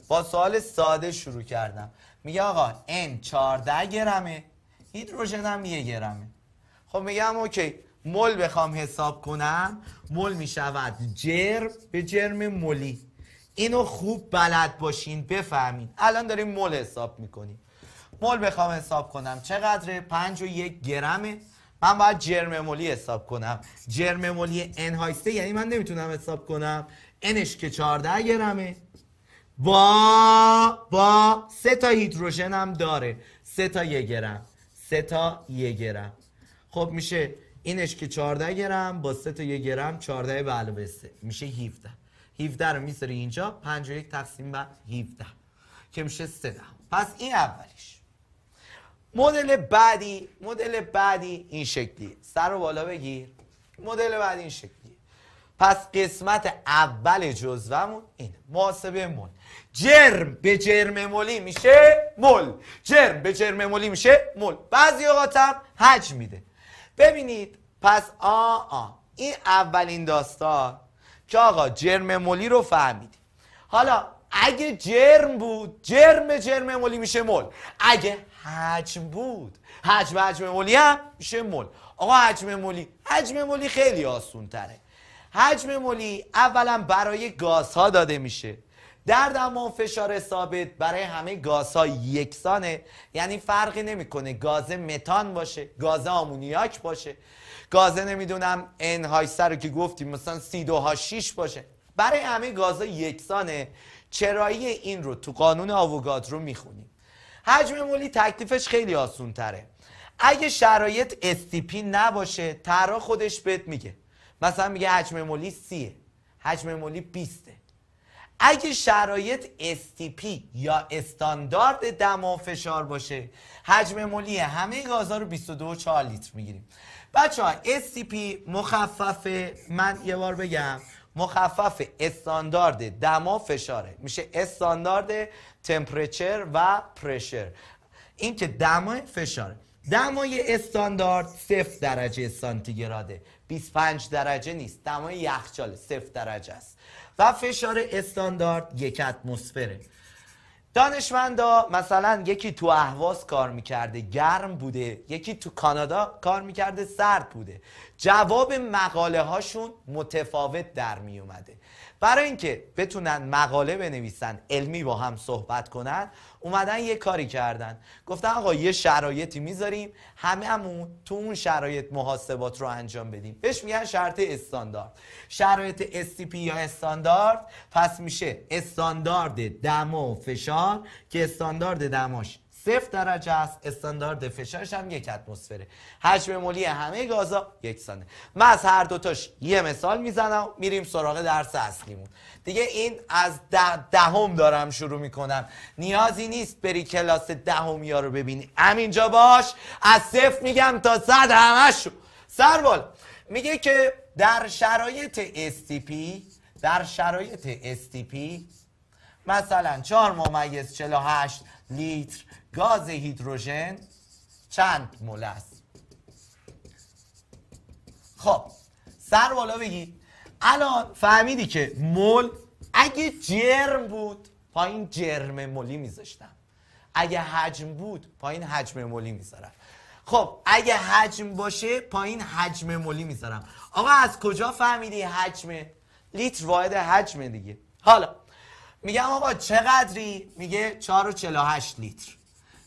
با سوال ساده شروع کردم میگه آقا N 14 گرمه هیدروژن هم یه گرمه خب میگم اوکی مول بخوام حساب کنم مول میشود جرم به جرم مولی اینو خوب بلد باشین بفهمین الان داریم مول حساب میکنیم مول بخوام حساب کنم چقدره 5 و یک گرمه من باید جرم مولی حساب کنم جرم مولی ان هایسته یعنی من نمیتونم حساب کنم انش که 14 گرمه با با سه تا هیدروژن هم داره سه تا یه گرم سه تا یه گرم خب میشه اینش که 14 گرم با سه تا 1 گرم 14 به علاوه سه میشه 17 17 رو میذاری اینجا 51 تقسیم بر 17 که میشه 3 پس این اولیش مدل بعدی مدل بعدی این شکلی سر و بالا بگیر مدل بعدی این شکلی پس قسمت اول جزوهمون اینه محاسبه مول جرم به جرم ملی میشه مول جرم به جرم ملی میشه مول بعضی اوقات هم حجم میده ببینید پس آ آ این اولین داستان که آقا جرم ملی رو فهمیدیم حالا اگه جرم بود جرم جرم ملی میشه مول اگه حجم بود حجم حجم مولی هم میشه مول آقا حجم مولی حجم مولی خیلی آسون تره حجم مولی اولا برای گازها داده میشه در دما فشار ثابت برای همه گازها یکسانه یعنی فرقی نمیکنه گاز متان باشه گاز آمونیاک باشه گاز نمیدونم های رو که گفتیم مثلا سی باشه برای همه گازها یکسانه چرایی این رو تو قانون رو میخونیم حجم مولی تکلیفش خیلی آسون تره اگه شرایط استیپی نباشه ترا خودش بهت میگه مثلا میگه حجم مولی سیه حجم مولی 20 اگه شرایط استیپی یا استاندارد دما فشار باشه حجم مولی همه گازا رو 22 و لیتر میگیریم بچه ها استیپی مخففه من یه بار بگم مخفف استاندارد دما فشاره میشه استاندارد تمپرچر و پرشر این که دما فشاره دمای استاندارد صفر درجه سانتیگراده 25 درجه نیست دمای یخچال صفر درجه است و فشار استاندارد یک اتمسفره دانشمندا مثلا یکی تو اهواز کار میکرده گرم بوده یکی تو کانادا کار میکرده سرد بوده جواب مقاله هاشون متفاوت در می اومده برای اینکه بتونن مقاله بنویسن علمی با هم صحبت کنن اومدن یه کاری کردن گفتن آقا یه شرایطی میذاریم همون تو اون شرایط محاسبات رو انجام بدیم بهش میگن شرط استاندارد شرایط SCP یا استاندارد پس میشه استاندارد دما و فشار که استاندارد دماش صفر درجه است استاندارد فشارش هم یک اتمسفره حجم مولی همه گازا یکسانه من از هر دوتاش یه مثال میزنم میریم سراغ درس اصلیمون دیگه این از ده دهم دارم شروع میکنم نیازی نیست بری کلاس دهمیا ده رو ببینی همینجا باش از صفر میگم تا صد همشو سر میگه که در شرایط STP در شرایط STP مثلا 4 ممیز 48 لیتر گاز هیدروژن چند مول است خب سر بالا بگید الان فهمیدی که مول اگه جرم بود پایین جرم مولی میذاشتم اگه حجم بود پایین حجم مولی میذارم خب اگه حجم باشه پایین حجم مولی میذارم آقا از کجا فهمیدی حجم لیتر واحد حجم دیگه حالا میگم آقا چقدری میگه 4 و لیتر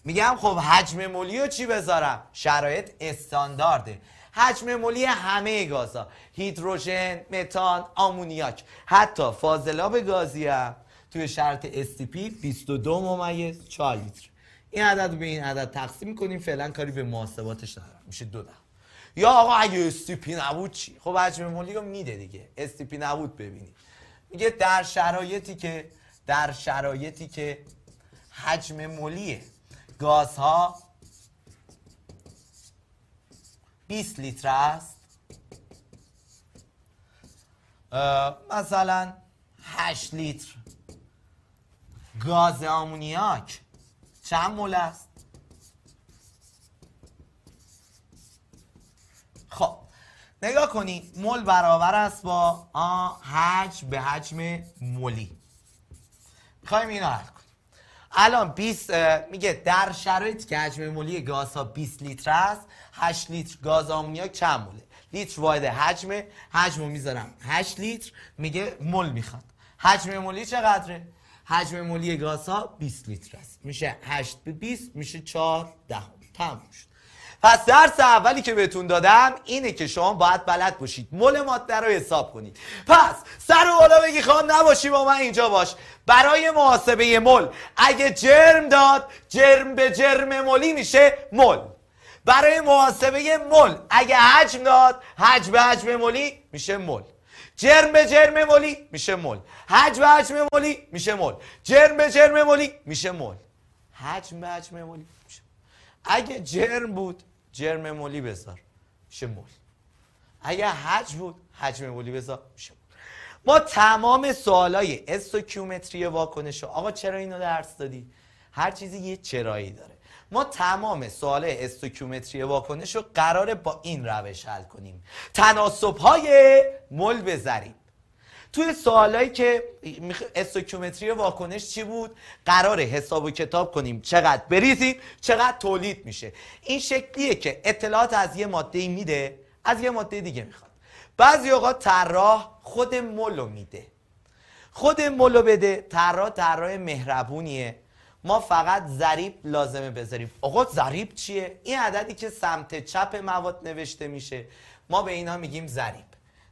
میگم خب حجم مولی رو چی بذارم شرایط استاندارده حجم مولی همه گازا، هیدروژن متان آمونیاک حتی فاضلاب گازی هم توی شرط استیپی 22 ممیز 4 لیتر این عدد به این عدد تقسیم کنیم فعلا کاری به محاسباتش ندارم میشه دو ده یا آقا اگه استیپی نبود چی خب حجم مولی رو میده دیگه استیپی نبود ببینی میگه در شرایطی که در شرایطی که حجم ملیه گاز ها 20 لیتر است مثلا 8 لیتر گاز آمونیاک چند مول است خب نگاه کنید مول برابر است با آ حجم به حجم مولی میخوایم اینو حل الان 20 میگه در شرایط که حجم ملی گاز ها 20 لیتر است 8 لیتر گاز آمونیاک چند موله لیتر واحد حجم حجمو میذارم 8 لیتر میگه مول میخواد حجم مولی چقدره حجم مولی گاز ها 20 لیتر است میشه 8 به 20 میشه 4 دهم تموم شد پس درس اولی که بهتون دادم اینه که شما باید بلد باشید مل ماده رو حساب کنید پس سر و بالا بگی خان نباشی با من اینجا باش برای محاسبه مل اگه جرم داد جرم به جرم ملی میشه مل برای محاسبه مل اگه حجم داد حجم به حجم ملی میشه مل جرم به جرم ملی میشه مل حجم به حجم ملی میشه مل جرم به جرم ملی میشه مل حجم به حجم ملی میشه اگه جرم بود جرم مولی بذار میشه مول اگر حجم بود حجم مولی بذار میشه مول ما تمام سوالای استوکیومتری واکنش آقا چرا اینو درس دادی هر چیزی یه چرایی داره ما تمام سوال استوکیومتری واکنش رو قراره با این روش حل کنیم تناسب های مول بذاریم توی سوالایی که استوکیومتری واکنش چی بود قرار حساب و کتاب کنیم چقدر بریزیم چقدر تولید میشه این شکلیه که اطلاعات از یه ماده میده از یه ماده دیگه میخواد بعضی اوقات طراح خود ملو میده خود ملو بده طراح طراح مهربونیه ما فقط ضریب لازمه بذاریم آقا ضریب چیه این عددی که سمت چپ مواد نوشته میشه ما به اینا میگیم ضریب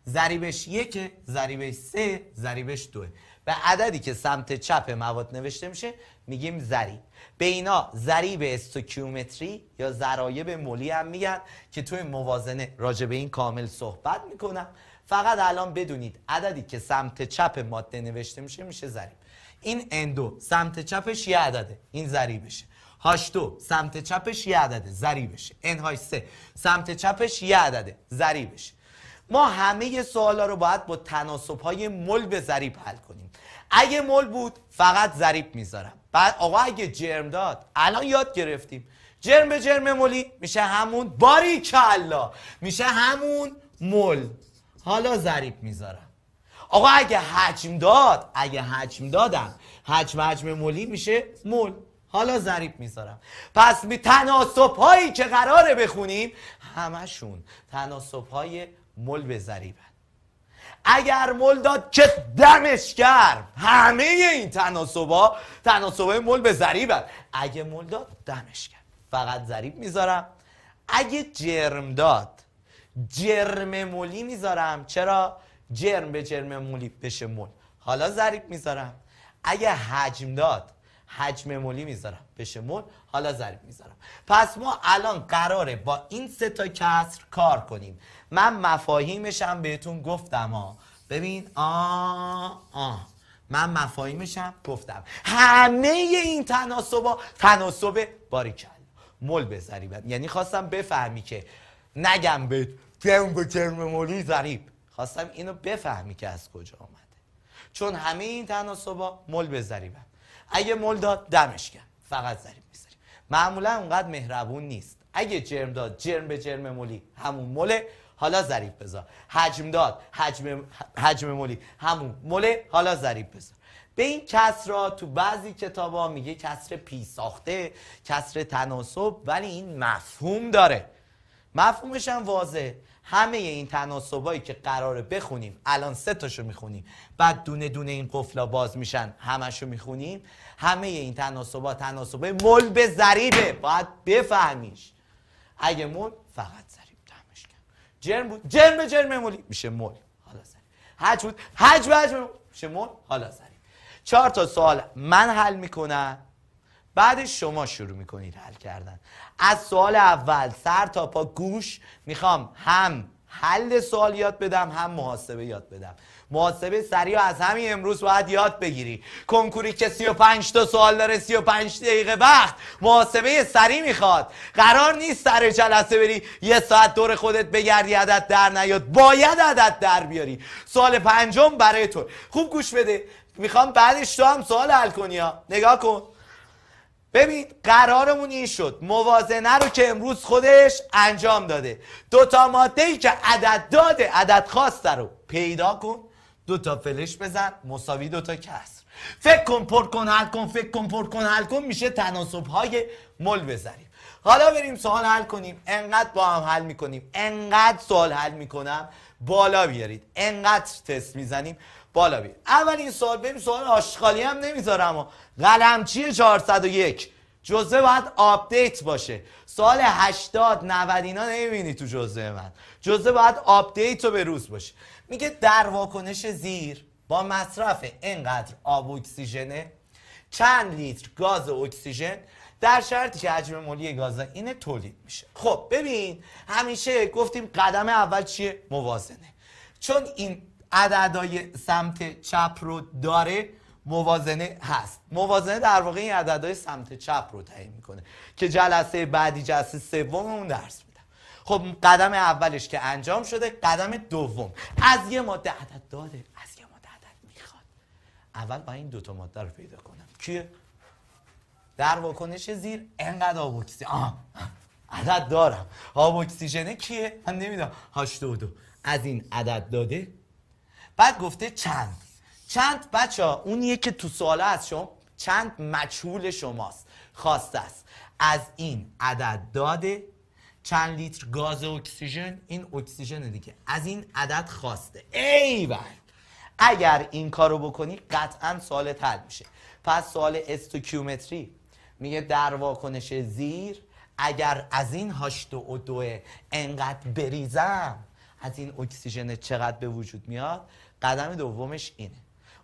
ضریبش یک ضریبش سه ضریبش دوه به عددی که سمت چپ مواد نوشته میشه میگیم ضریب به اینا ضریب استوکیومتری یا ضرایب مولی هم میگن که توی موازنه راجع به این کامل صحبت میکنم فقط الان بدونید عددی که سمت چپ ماده نوشته میشه میشه ضریب این اندو سمت چپش یه عدده این ضریبشه هاش سمت چپش یه عدده ضریبشه انهای سه سمت چپش یه عدده ضریبشه ما همه سوالا رو باید با تناسب های مل به ذریب حل کنیم اگه مل بود فقط ضریب میذارم بعد آقا اگه جرم داد الان یاد گرفتیم جرم به جرم ملی میشه همون باری کلا میشه همون مل حالا ذریب میذارم آقا اگه حجم داد اگه حجم دادم حجم حجم ملی میشه مل حالا ذریب میذارم پس می تناسب هایی که قراره بخونیم همشون تناسب های مل به ذریبن اگر مل داد که دمش کرد همه این تناسبا تناسبای مل به ذریبن اگه مل داد دمش کرد فقط ذریب میذارم اگه جرم داد جرم مولی میذارم چرا جرم به جرم مولی بشه مل حالا ذریب میذارم اگه حجم داد حجم مولی میذارم بشه مول حالا ضریب میذارم پس ما الان قراره با این سه تا کسر کار کنیم من مفاهیمشم بهتون گفتم ها ببین آ، من مفاهیمشم گفتم همه این تناسبا تناسب باریکل مل به زریبت یعنی خواستم بفهمی که نگم به ترم به جرم مولی ذریب خواستم اینو بفهمی که از کجا آمده چون همه این ها مل به زریبت اگه مل داد دمش کرد فقط ذریب میذاریم معمولا اونقدر مهربون نیست اگه جرم داد جرم به جرم مولی همون مله حالا ضریب بذار حجم داد حجم حجم مولی همون موله حالا ضریب بذار به این کسرا تو بعضی کتاب ها میگه کسر پی ساخته کسر تناسب ولی این مفهوم داره مفهومش هم واضحه همه این تناسبایی که قراره بخونیم الان سه تاشو میخونیم بعد دونه دونه این قفلا باز میشن همشو میخونیم همه این تناسبا تناسبه مول به ضریبه باید بفهمیش اگه مول فقط جرم بود جرم به جرم مولی میشه مول حالا سری حج بود حج به حج میشه مول حالا سری چهار تا سوال من حل میکنم بعدش شما شروع میکنید حل کردن از سوال اول سر تا پا گوش میخوام هم حل سوال یاد بدم هم محاسبه یاد بدم محاسبه سریع از همین امروز باید یاد بگیری کنکوری که 35 تا سوال داره 35 دقیقه وقت محاسبه سریع میخواد قرار نیست سر جلسه بری یه ساعت دور خودت بگردی عدد در نیاد باید عدد در بیاری سوال پنجم برای تو خوب گوش بده میخوام بعدش تو هم سوال حل کنی ها نگاه کن ببین قرارمون این شد موازنه رو که امروز خودش انجام داده دوتا ماده ای که عدد داده عدد خواسته رو پیدا کن دو تا فلش بزن مساوی دو تا کسر فکر کن پر کن حل کن فکر کن پر کن حل کن میشه تناسب های مل بزنیم حالا بریم سوال حل کنیم انقدر با هم حل میکنیم انقدر سوال حل میکنم بالا بیارید انقدر تست میزنیم بالا بیارید اول این سوال بریم سوال آشغالی هم نمیذارم و قلمچی 401 جزوه باید آپدیت باشه سال 80 90 اینا نمیبینی تو جزوه من جزوه باید آپدیت و به روز باشه میگه در واکنش زیر با مصرف اینقدر آب اکسیژنه چند لیتر گاز اکسیژن در شرطی که حجم مولی گاز اینه تولید میشه خب ببین همیشه گفتیم قدم اول چیه موازنه چون این عددهای سمت چپ رو داره موازنه هست موازنه در واقع این عددهای سمت چپ رو تعیین میکنه که جلسه بعدی جلسه سوم اون درس خب قدم اولش که انجام شده قدم دوم از یه ماده عدد داده از یه ماده عدد میخواد اول با این دوتا ماده رو پیدا کنم کیه؟ در واکنش زیر انقدر آب عدد دارم آب اکسیژنه کیه؟ من نمیدونم هاشت دو از این عدد داده بعد گفته چند چند بچه ها اون که تو سواله از شما چند مچهول شماست خواسته است از این عدد داده چند لیتر گاز اکسیژن این اکسیژن دیگه از این عدد خواسته ای ایول اگر این کارو بکنی قطعا سوال تل میشه پس سوال استوکیومتری میگه در واکنش زیر اگر از این هاشت و دو انقدر بریزم از این اکسیژن چقدر به وجود میاد قدم دومش اینه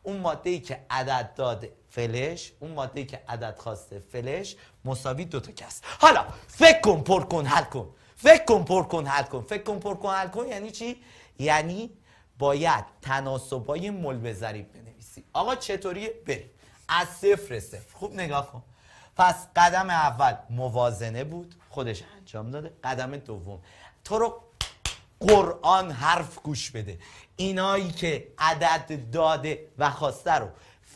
اون ماده ای که عدد داده فلش اون ماده که عدد خواسته فلش مساوی دو تا کس حالا فکر کن پر کن حل کن فکر کن پر کن حل کن فکر کن پر کن حل کن یعنی چی یعنی باید تناسبای مل به بنویسی آقا چطوری بریم از صفر صفر خوب نگاه کن پس قدم اول موازنه بود خودش انجام داده قدم دوم تو رو قرآن حرف گوش بده اینایی که عدد داده و خواسته رو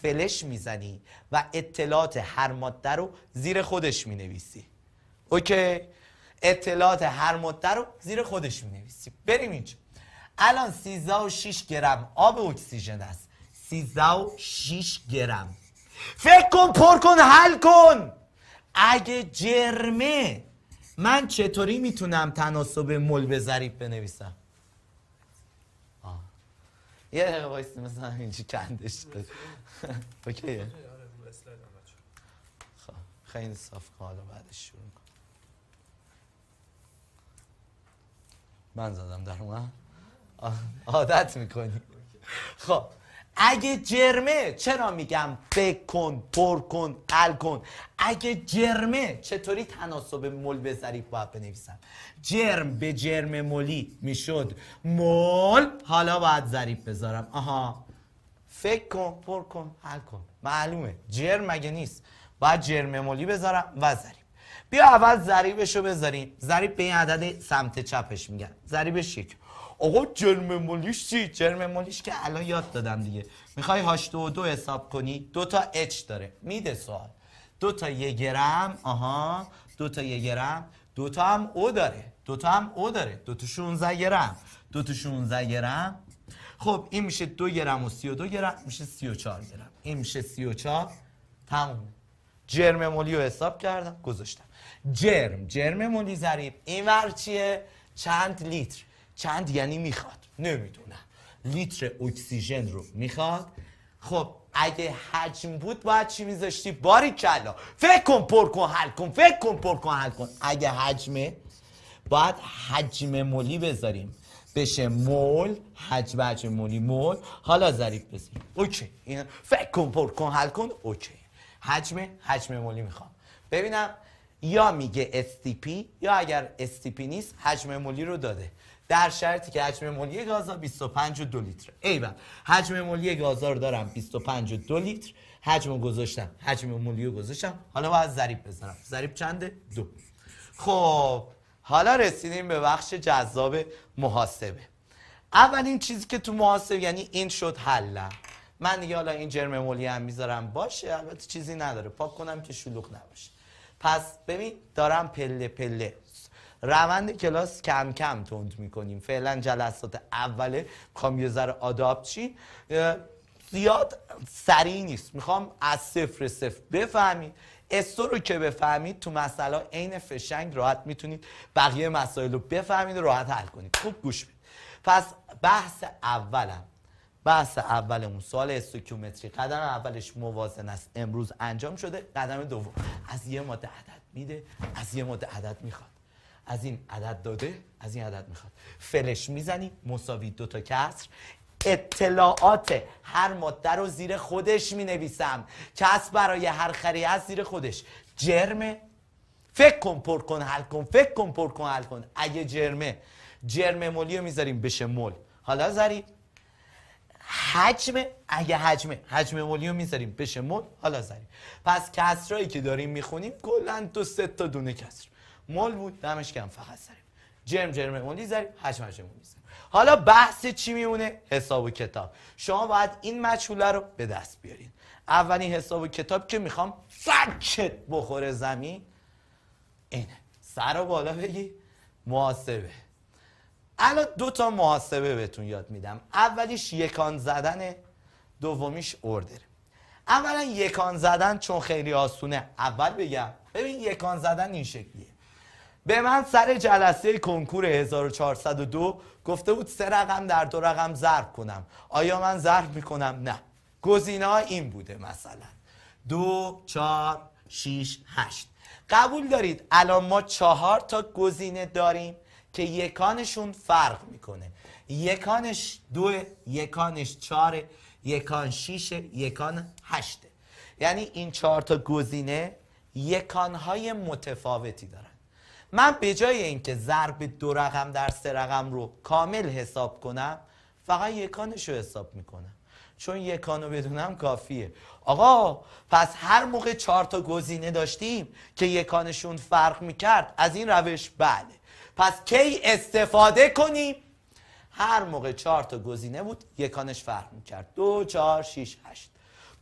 فلش میزنی و اطلاعات هر ماده رو زیر خودش مینویسی اوکی اطلاعات هر ماده رو زیر خودش مینویسی بریم اینجا الان 13 و 6 گرم آب اکسیژن است 13 و 6 گرم فکر کن پر کن حل کن اگه جرمه من چطوری میتونم تناسب مل به ظریف بنویسم یه دقیقه بایستی مثلا اینجا کندش بده اوکیه آره، خب خیلی صاف کن حالا بعدش شروع کن من زدم در اومد عادت میکنی خب اگه جرمه چرا میگم فکر کن پر کن قل کن اگه جرمه چطوری تناسب مل به ظریف باید بنویسم جرم به جرم ملی میشد مل حالا باید ظریف بذارم آها فکر کن پر کن حل کن معلومه جرم مگه نیست باید جرم ملی بذارم و ظریف بیا اول ضریبش رو بذاریم ضریب به این عدد سمت چپش میگن ضریبش یک آقا جرممولیش چی؟ مولیش که الان یاد دادم دیگه میخوای هاش دو دو حساب کنی دو تا اچ داره میده سوال دو تا یه گرم آها دو تا یه گرم دو تا هم او داره دو تا هم او داره دو تا 16 گرم دو تا 16 گرم خب این میشه دو گرم و 32 گرم میشه 34 گرم این میشه 34 تمومه جرم مولی رو حساب کردم گذاشتم جرم جرم مولی ضریب این ور چیه چند لیتر چند یعنی میخواد نمیدونم لیتر اکسیژن رو میخواد خب اگه حجم بود باید چی میذاشتی باری کلا فکر کن پر کن حل کن فکر کن پر کن حل کن اگه حجمه باید حجم مولی بذاریم بشه مول حجم حجم مولی مول حالا ظریف بذاریم اوکی این فکر کن پر کن حل کن اوکی حجم حجم مولی میخوام ببینم یا میگه STP یا اگر STP نیست حجم مولی رو داده در شرطی که حجم مولی گازا 25 و 2 لیتر حجم مولی گازا رو دارم 25 لیتر حجم گذاشتم حجم مولی رو گذاشتم حالا باید ضریب بذارم ضریب چنده دو خب حالا رسیدیم به بخش جذاب محاسبه اولین چیزی که تو محاسبه یعنی این شد حلم من دیگه حالا این جرم مولی هم میذارم باشه البته چیزی نداره پاک کنم که شلوغ نباشه پس ببین دارم پله پله روند کلاس کم کم تند میکنیم فعلا جلسات اوله میخوام یه ذره زیاد سریع نیست میخوام از صفر صفر بفهمید استو رو که بفهمید تو مسئله عین فشنگ راحت میتونید بقیه مسائل رو بفهمید و راحت حل کنید خوب گوش بدید پس بحث اولم بحث اولمون سوال استوکیومتری قدم اولش موازن است امروز انجام شده قدم دوم از یه ماده عدد میده از یه ماده عدد میخواد از این عدد داده از این عدد میخواد فلش میزنی مساوی دو تا کسر اطلاعات هر ماده رو زیر خودش می نویسم کس برای هر خری از زیر خودش جرمه فکر کن پر کن حل کن فکر کن پر کن حل کن اگه جرمه جرم مولی رو میذاریم بشه مول حالا زری حجم اگه حجمه حجم مولی رو میذاریم بشه مول حالا زری پس کسرایی که داریم میخونیم کلا دو سه تا دونه کسر مول بود دمش کم فقط سریم جرم جرم مولی زریم هشم هشم مولی حالا بحث چی میمونه حساب و کتاب شما باید این مجهوله رو به دست بیارید اولین حساب و کتاب که میخوام سکت بخوره زمین اینه سر و بالا بگی محاسبه الان دو تا محاسبه بهتون یاد میدم اولیش یکان زدن دومیش اردره اولا یکان زدن چون خیلی آسونه اول بگم ببین یکان زدن این شکلیه به من سر جلسه کنکور 1402 گفته بود سه رقم در دو رقم ضرب کنم آیا من ضرب میکنم؟ نه گزینه ها این بوده مثلا دو چهار شیش هشت قبول دارید الان ما چهار تا گزینه داریم که یکانشون فرق میکنه یکانش دو یکانش چهار یکان شیشه یکان هشته یعنی این چهار تا گزینه یکانهای متفاوتی دارن من به جای اینکه ضرب دو رقم در سه رقم رو کامل حساب کنم فقط یکانش رو حساب میکنم چون یکانو بدونم کافیه آقا پس هر موقع چهار تا گزینه داشتیم که یکانشون فرق میکرد از این روش بله پس کی استفاده کنیم هر موقع چهار تا گزینه بود یکانش فرق میکرد دو چهار شیش هشت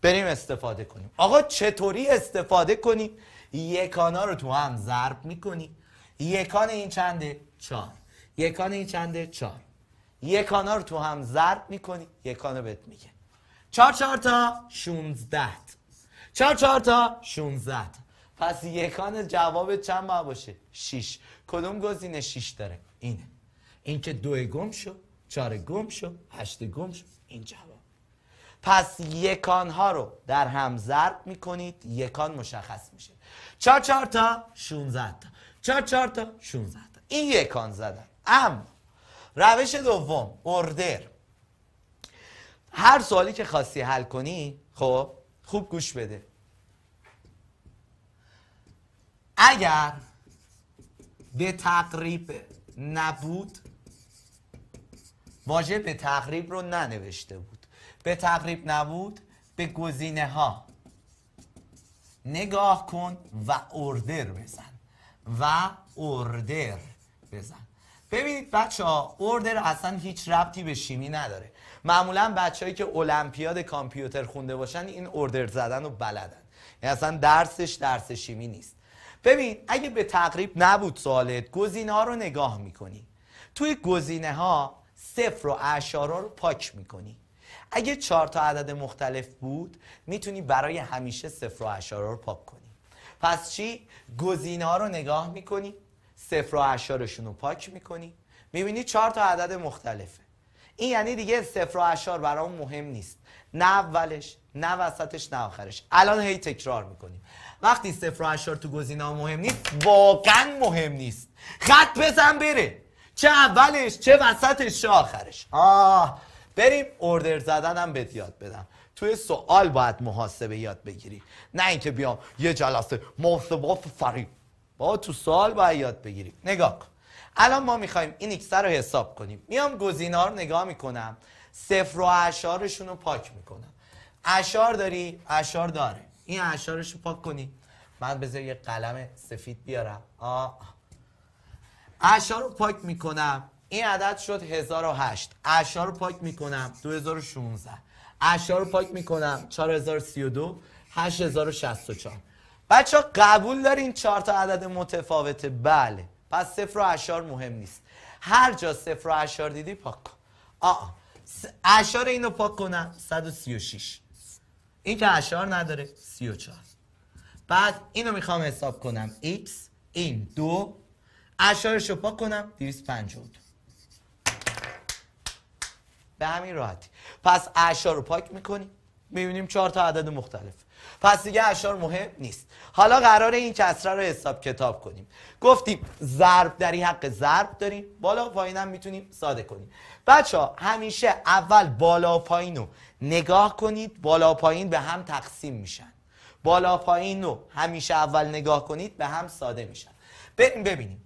بریم استفاده کنیم آقا چطوری استفاده کنیم یکانا رو تو هم ضرب میکنیم یکان این چنده چهار یکان این چنده چهار یکان رو تو هم ضرب میکنی رو بهت میگه چهار چهار تا شونزده چهار چهار تا شونزده پس یکان جواب چند باید باشه شیش کدوم گزینه شیش داره اینه این که دو گم شو چهار گم شو هشت گم شو این جواب پس یکان ها رو در هم ضرب میکنید یکان مشخص میشه چهار چهار تا شونزده تا چهار چهار تا 16 تا این یکان زدن اما روش دوم اردر هر سوالی که خواستی حل کنی خب خوب گوش بده اگر به تقریب نبود واژه به تقریب رو ننوشته بود به تقریب نبود به گزینه ها نگاه کن و اردر بزن و اردر بزن ببینید بچه ها اردر اصلا هیچ ربطی به شیمی نداره معمولا بچههایی که المپیاد کامپیوتر خونده باشن این اردر زدن و بلدن یعنی اصلا درسش درس شیمی نیست ببین اگه به تقریب نبود سوالت گزینه ها رو نگاه میکنی توی گزینه ها صفر و اشاره رو پاک میکنی اگه چهار تا عدد مختلف بود میتونی برای همیشه صفر و اشاره رو پاک کنی پس چی؟ گزینه ها رو نگاه میکنی صفر و اشارشون رو پاک میکنی میبینی چهار تا عدد مختلفه این یعنی دیگه صفر و اشار برای مهم نیست نه اولش نه وسطش نه آخرش الان هی تکرار میکنیم وقتی صفر و اشار تو گزینه ها مهم نیست واقعا مهم نیست خط بزن بره چه اولش چه وسطش چه آخرش آه بریم اردر زدن هم بهت یاد بدم توی سوال باید محاسبه یاد بگیری نه اینکه بیام یه جلسه محاسبات فری با تو سوال باید یاد بگیری نگاه الان ما میخوایم این ایکس رو حساب کنیم میام گزینار رو نگاه میکنم صفر و اشارشون رو پاک میکنم اشار داری اشار داره این اشارش رو پاک کنی من بذار یه قلم سفید بیارم آ اشار رو پاک میکنم این عدد شد 1008 اشار رو پاک میکنم 2016 اشیا رو پاک میکنم 4032 8064 بچه ها قبول دارین چهار تا عدد متفاوته بله پس صفر و اشار مهم نیست هر جا صفر و اشار دیدی پاک کن آه اشار اینو پاک کنم 136 این که اشار نداره 34 بعد اینو میخوام حساب کنم x این دو اشارش رو پاک کنم 252 به همین راحتی پس اعشار رو پاک میکنیم میبینیم چهار تا عدد مختلف پس دیگه اشار مهم نیست حالا قرار این کسره رو حساب کتاب کنیم گفتیم ضرب در این حق ضرب داریم بالا و پایین هم میتونیم ساده کنیم بچه همیشه اول بالا و پایین رو نگاه کنید بالا و پایین به هم تقسیم میشن بالا پایین رو همیشه اول نگاه کنید به هم ساده میشن بریم ببینیم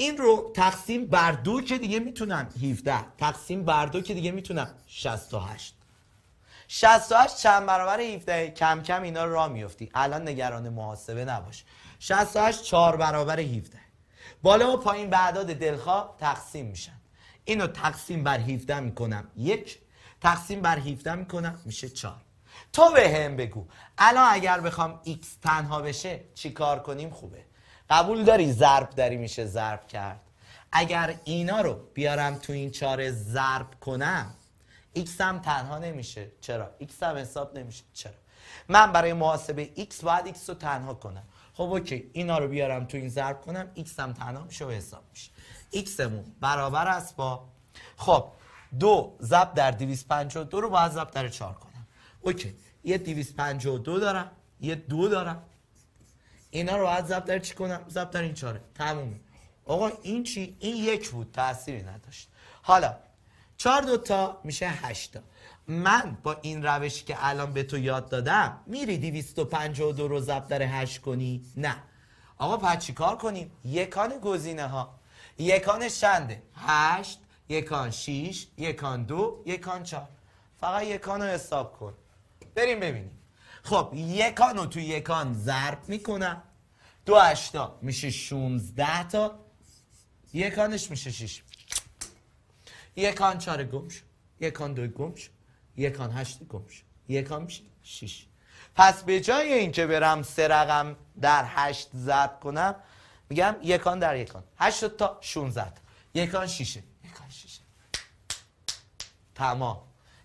این رو تقسیم بر دو که دیگه میتونم 17 تقسیم بر دو که دیگه میتونم 68 68 چند برابر 17 کم کم اینا را میفتی الان نگران محاسبه نباش 68 4 برابر 17 بالا و پایین به اعداد دلخواه تقسیم میشن اینو تقسیم بر 17 میکنم یک تقسیم بر 17 میکنم میشه 4 تو به هم بگو الان اگر بخوام x تنها بشه چیکار کنیم خوبه قبول داری ضرب داری میشه ضرب کرد اگر اینا رو بیارم تو این چاره ضرب کنم x هم تنها نمیشه چرا x هم حساب نمیشه چرا من برای محاسبه x باید x رو تنها کنم خب اوکی اینا رو بیارم تو این ضرب کنم x هم تنها میشه و حساب میشه x مون برابر است با خب دو ضرب در 252 رو باید ضرب در 4 کنم اوکی یه 252 دارم یه دو دارم اینا رو باید ضبط در چی کنم ضبط در این چاره تموم آقا این چی این یک بود تأثیری نداشت حالا چهار دوتا میشه هشتا من با این روشی که الان به تو یاد دادم میری 252 رو ضبط در کنی نه آقا پس کار کنیم یکان گزینه ها یکان شنده هشت یکان شیش یکان دو یکان چهار. فقط یکان رو حساب کن بریم ببینیم خب یکان رو تو یکان ضرب میکنم دو هشتا میشه شونزده تا یکانش میشه شیش یکان چهار گم شد یکان دو گم شد یکان هشت گم شد یکان میشه شیش پس به جای اینکه برم سه رقم در هشت ضرب کنم میگم یکان در یکان هشت تا شونزده تا یکان شیشه یکان شیشه تمام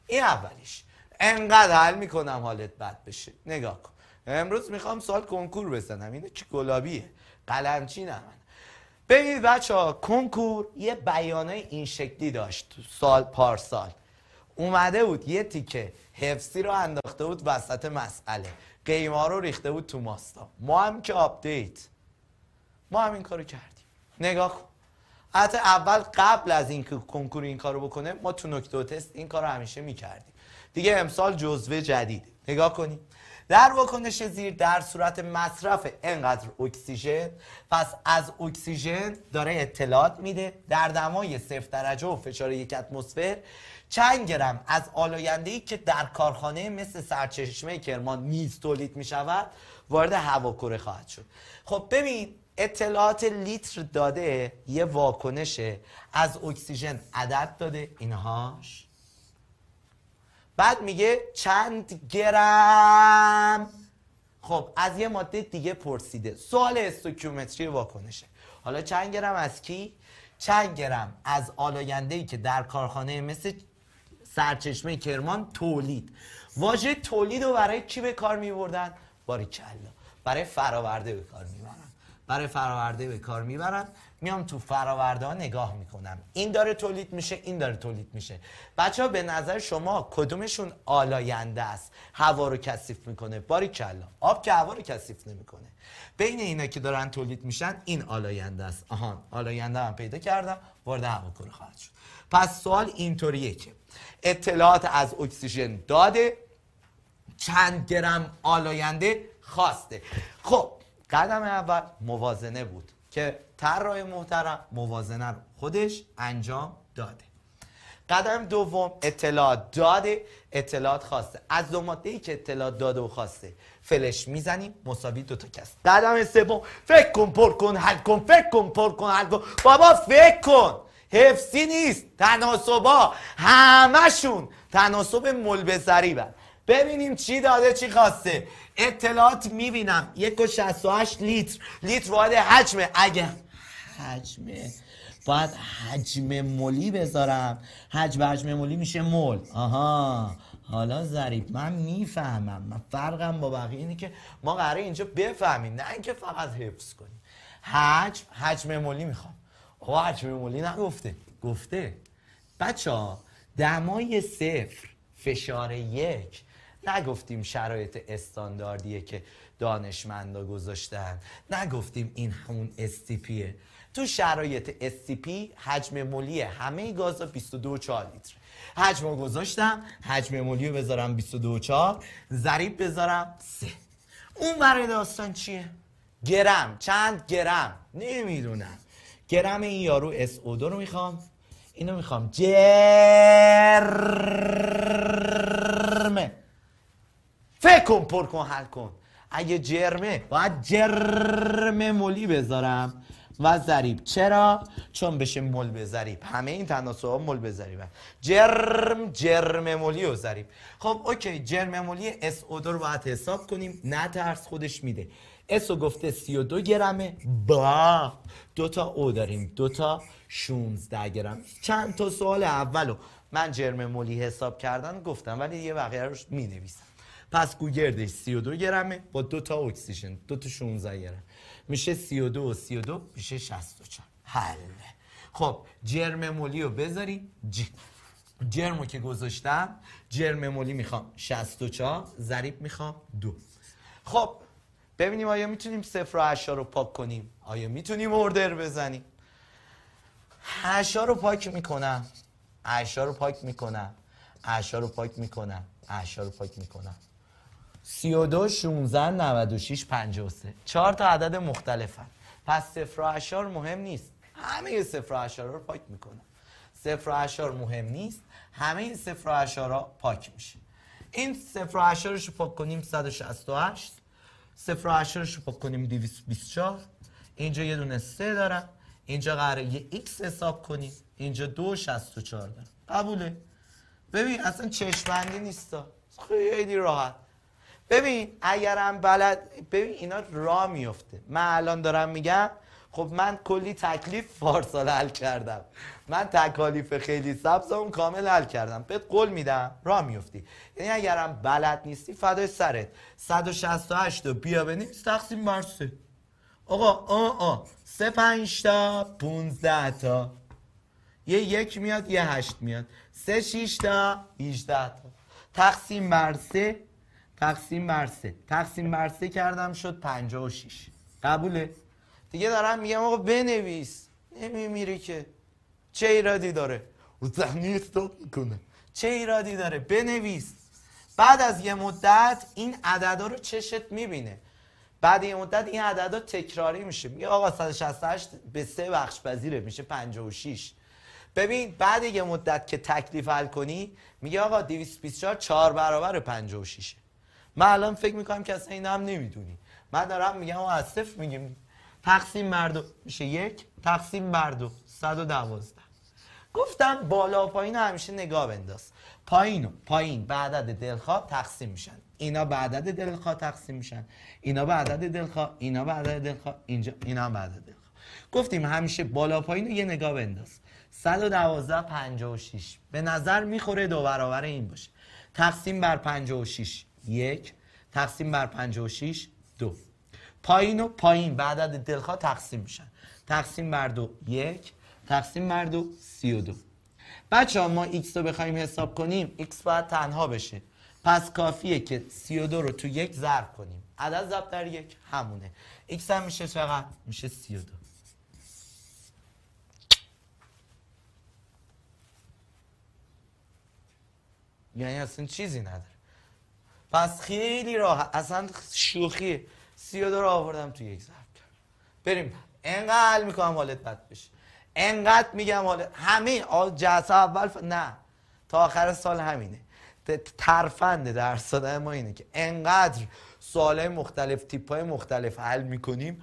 این اولیش انقدر حل میکنم حالت بد بشه نگاه کن امروز میخوام سال کنکور بزنم اینه چی گلابیه قلمچی نه من ببینید بچه ها کنکور یه بیانه این شکلی داشت سال پارسال اومده بود یه تیکه حفظی رو انداخته بود وسط مسئله ها رو ریخته بود تو ماستا ما هم که آپدیت ما هم این کارو کردیم نگاه کن حتی اول قبل از اینکه کنکور این کارو بکنه ما تو نکته تست این کارو همیشه میکردیم دیگه امسال جزوه جدید نگاه کنید در واکنش زیر در صورت مصرف انقدر اکسیژن پس از اکسیژن داره اطلاعات میده در دمای صفر درجه و فشار یک اتمسفر چند گرم از آلاینده ای که در کارخانه مثل سرچشمه کرمان نیز تولید می شود وارد هواکره خواهد شد خب ببین اطلاعات لیتر داده یه واکنشه از اکسیژن عدد داده اینهاش بعد میگه چند گرم خب از یه ماده دیگه پرسیده سوال استوکیومتری واکنشه حالا چند گرم از کی چند گرم از آلاینده ای که در کارخانه مثل سرچشمه کرمان تولید واژه تولید رو برای کی به کار می بردن برای فراورده به کار میبرن برای فراورده به کار میبرن میام تو فراورده ها نگاه میکنم این داره تولید میشه این داره تولید میشه بچه ها به نظر شما کدومشون آلاینده است هوا رو کثیف میکنه باری کلا آب که هوا رو کثیف نمیکنه بین اینا که دارن تولید میشن این آلاینده است آهان آلاینده هم پیدا کردم وارد کنه خواهد شد پس سوال اینطوریه که اطلاعات از اکسیژن داده چند گرم آلاینده خواسته خب قدم اول موازنه بود که طراح محترم موازنه رو خودش انجام داده قدم دوم اطلاعات داده اطلاعات خواسته از دو ماده ای که اطلاعات داده و خواسته فلش میزنیم مساوی دو تا کس قدم سوم فکر کن پر کن حل کن فکر کن پر کن حل کن بابا فکر کن حفظی نیست تناسبا همشون تناسب ملبسری بر ببینیم چی داده چی خواسته اطلاعات میبینم 1.68 لیتر لیتر واحد حجمه اگه حجمه باید حجم ملی بذارم حجم حجم ملی میشه مول آها حالا زریب من میفهمم من فرقم با بقیه اینه که ما قراره اینجا بفهمیم نه اینکه فقط حفظ کنیم حجم حجم ملی میخوام آقا حجم ملی نگفته گفته بچه ها دمای صفر فشار یک نگفتیم شرایط استانداردیه که دانشمندا گذاشتن نگفتیم این همون استیپیه تو شرایط SCP حجم ملی همه گازا 22.4 لیتر حجم رو گذاشتم حجم ملی رو بذارم 22.4 ضریب بذارم 3 اون برای داستان چیه؟ گرم چند گرم نمیدونم گرم این یارو SO2 رو میخوام اینو میخوام جرمه فکر کن پر کن حل کن اگه جرمه باید جرم ملی بذارم و ضریب چرا چون بشه مول به ضریب همه این تناسب مول به ضریب جرم جرم مولی و ضریب خب اوکی جرم مولی اس او رو باید حساب کنیم نه ترس خودش میده اس او گفته 32 گرمه با دو تا او داریم دو تا 16 گرم چند تا سوال اولو من جرم مولی حساب کردن گفتم ولی یه بقیه روش می نویسم پس گوگردش 32 گرمه با دو تا اکسیژن دو تا 16 گرم میشه 32 و 32 میشه 64 حل خب جرم مولی رو بذاری ج... رو که گذاشتم جرم مولی میخوام 64 ضریب میخوام دو خب ببینیم آیا میتونیم صفر و هشت رو پاک کنیم آیا میتونیم اردر بزنیم هشتا رو پاک میکنم هشتا رو پاک میکنم هشتا رو پاک میکنم هشتا رو پاک میکنم 32 16 96 53 چهار تا عدد مختلفن پس صفر و اشار مهم نیست همه صفر و اشار رو پاک میکنم صفر و اشار مهم نیست همه این صفر و رو پاک میشه این صفر و اشارش رو پاک کنیم 168 صفر و اشارش رو پاک کنیم 224 اینجا یه دونه 3 دارم اینجا قراره یه x حساب کنیم اینجا 264 دارم قبوله ببین اصلا چشمندی نیست خیلی راحت ببین اگرم بلد ببین اینا را میفته من الان دارم میگم خب من کلی تکلیف فارسال حل کردم من تکالیف خیلی سبز اون کامل حل کردم بهت قول میدم را میفتی یعنی اگرم بلد نیستی فدای سرت 168 و بیا نیست تقسیم بر سه آقا آ آ سه پنج تا 15 تا یه یک میاد یه هشت میاد سه شیش تا 18 تا تقسیم بر سه تقسیم بر تقسیم بر کردم شد 56 قبوله دیگه دارم میگم آقا بنویس نمیمیری که چه ایرادی داره زهنی استاپ میکنه چه ایرادی داره بنویس بعد از یه مدت این عددا رو چشت میبینه بعد یه مدت این عددا تکراری میشه میگه آقا 168 به سه بخش پذیره میشه 56 ببین بعد یه مدت که تکلیف حل کنی میگه آقا 224 4 برابر 56 من الان فکر میکنم که اصلا این هم نمیدونی من دارم میگم و از صفر میگیم تقسیم بر میشه یک تقسیم بر دو صد و دوازده گفتم بالا و پایین همیشه نگاه بنداز پایین و پایین به عدد دلخواه تقسیم میشن اینا به عدد دلخواه تقسیم میشن اینا به عدد دلخواه اینا به عدد دلخواه اینجا اینا هم به عدد دلخواه گفتیم همیشه بالا پایین رو یه نگاه بنداز 112 56 به نظر میخوره دو برابر این باشه تقسیم بر 56 یک تقسیم بر 56 دو پایین و پایین به عدد دلخوا تقسیم میشن تقسیم بر دو یک تقسیم بر دو سی و دو بچه ها ما x رو بخوایم حساب کنیم x باید تنها بشه پس کافیه که دو رو تو یک ضرب کنیم عدد ضرب در یک همونه x هم میشه چقدر؟ میشه دو یعنی اصلا چیزی نداره پس خیلی راحت اصلا شوخی و رو آوردم توی یک ضرب بریم حل میکنم حالت بد بشه انقدر میگم حالت همین، جلسه اول نه تا آخر سال همینه ترفند درصد ما اینه که انقدر سوالای مختلف های مختلف حل میکنیم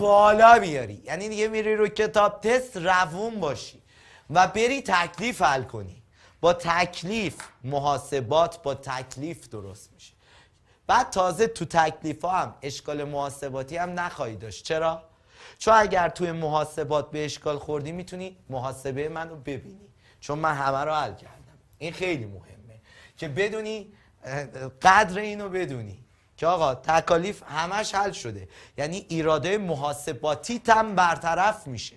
بالا بیاری یعنی دیگه میری رو کتاب تست روون باشی و بری تکلیف حل کنی با تکلیف محاسبات با تکلیف درست میشه بعد تازه تو تکلیف ها هم اشکال محاسباتی هم نخواهی داشت چرا؟ چون اگر توی محاسبات به اشکال خوردی میتونی محاسبه من رو ببینی چون من همه رو حل کردم این خیلی مهمه که بدونی قدر اینو بدونی که آقا تکالیف همش حل شده یعنی ایراده محاسباتی تم برطرف میشه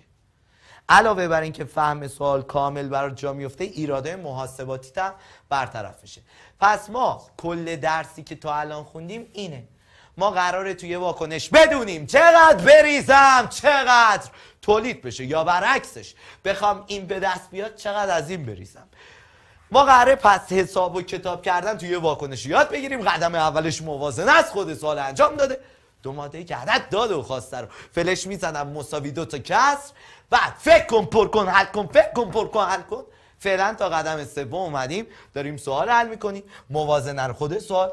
علاوه بر اینکه فهم سوال کامل برای جا میفته ایراده محاسباتی هم برطرف میشه پس ما کل درسی که تا الان خوندیم اینه ما قراره توی واکنش بدونیم چقدر بریزم چقدر تولید بشه یا برعکسش بخوام این به دست بیاد چقدر از این بریزم ما قراره پس حساب و کتاب کردن توی واکنش یاد بگیریم قدم اولش موازنه از خود سوال انجام داده دو ماده که عدد داده و خواسته رو فلش میزنم مساوی دو تا کسر بعد فکر کن پر کن حل کن فکر کن پر کن حل کن فعلا تا قدم سوم اومدیم داریم سوال حل میکنیم موازنه رو خود سوال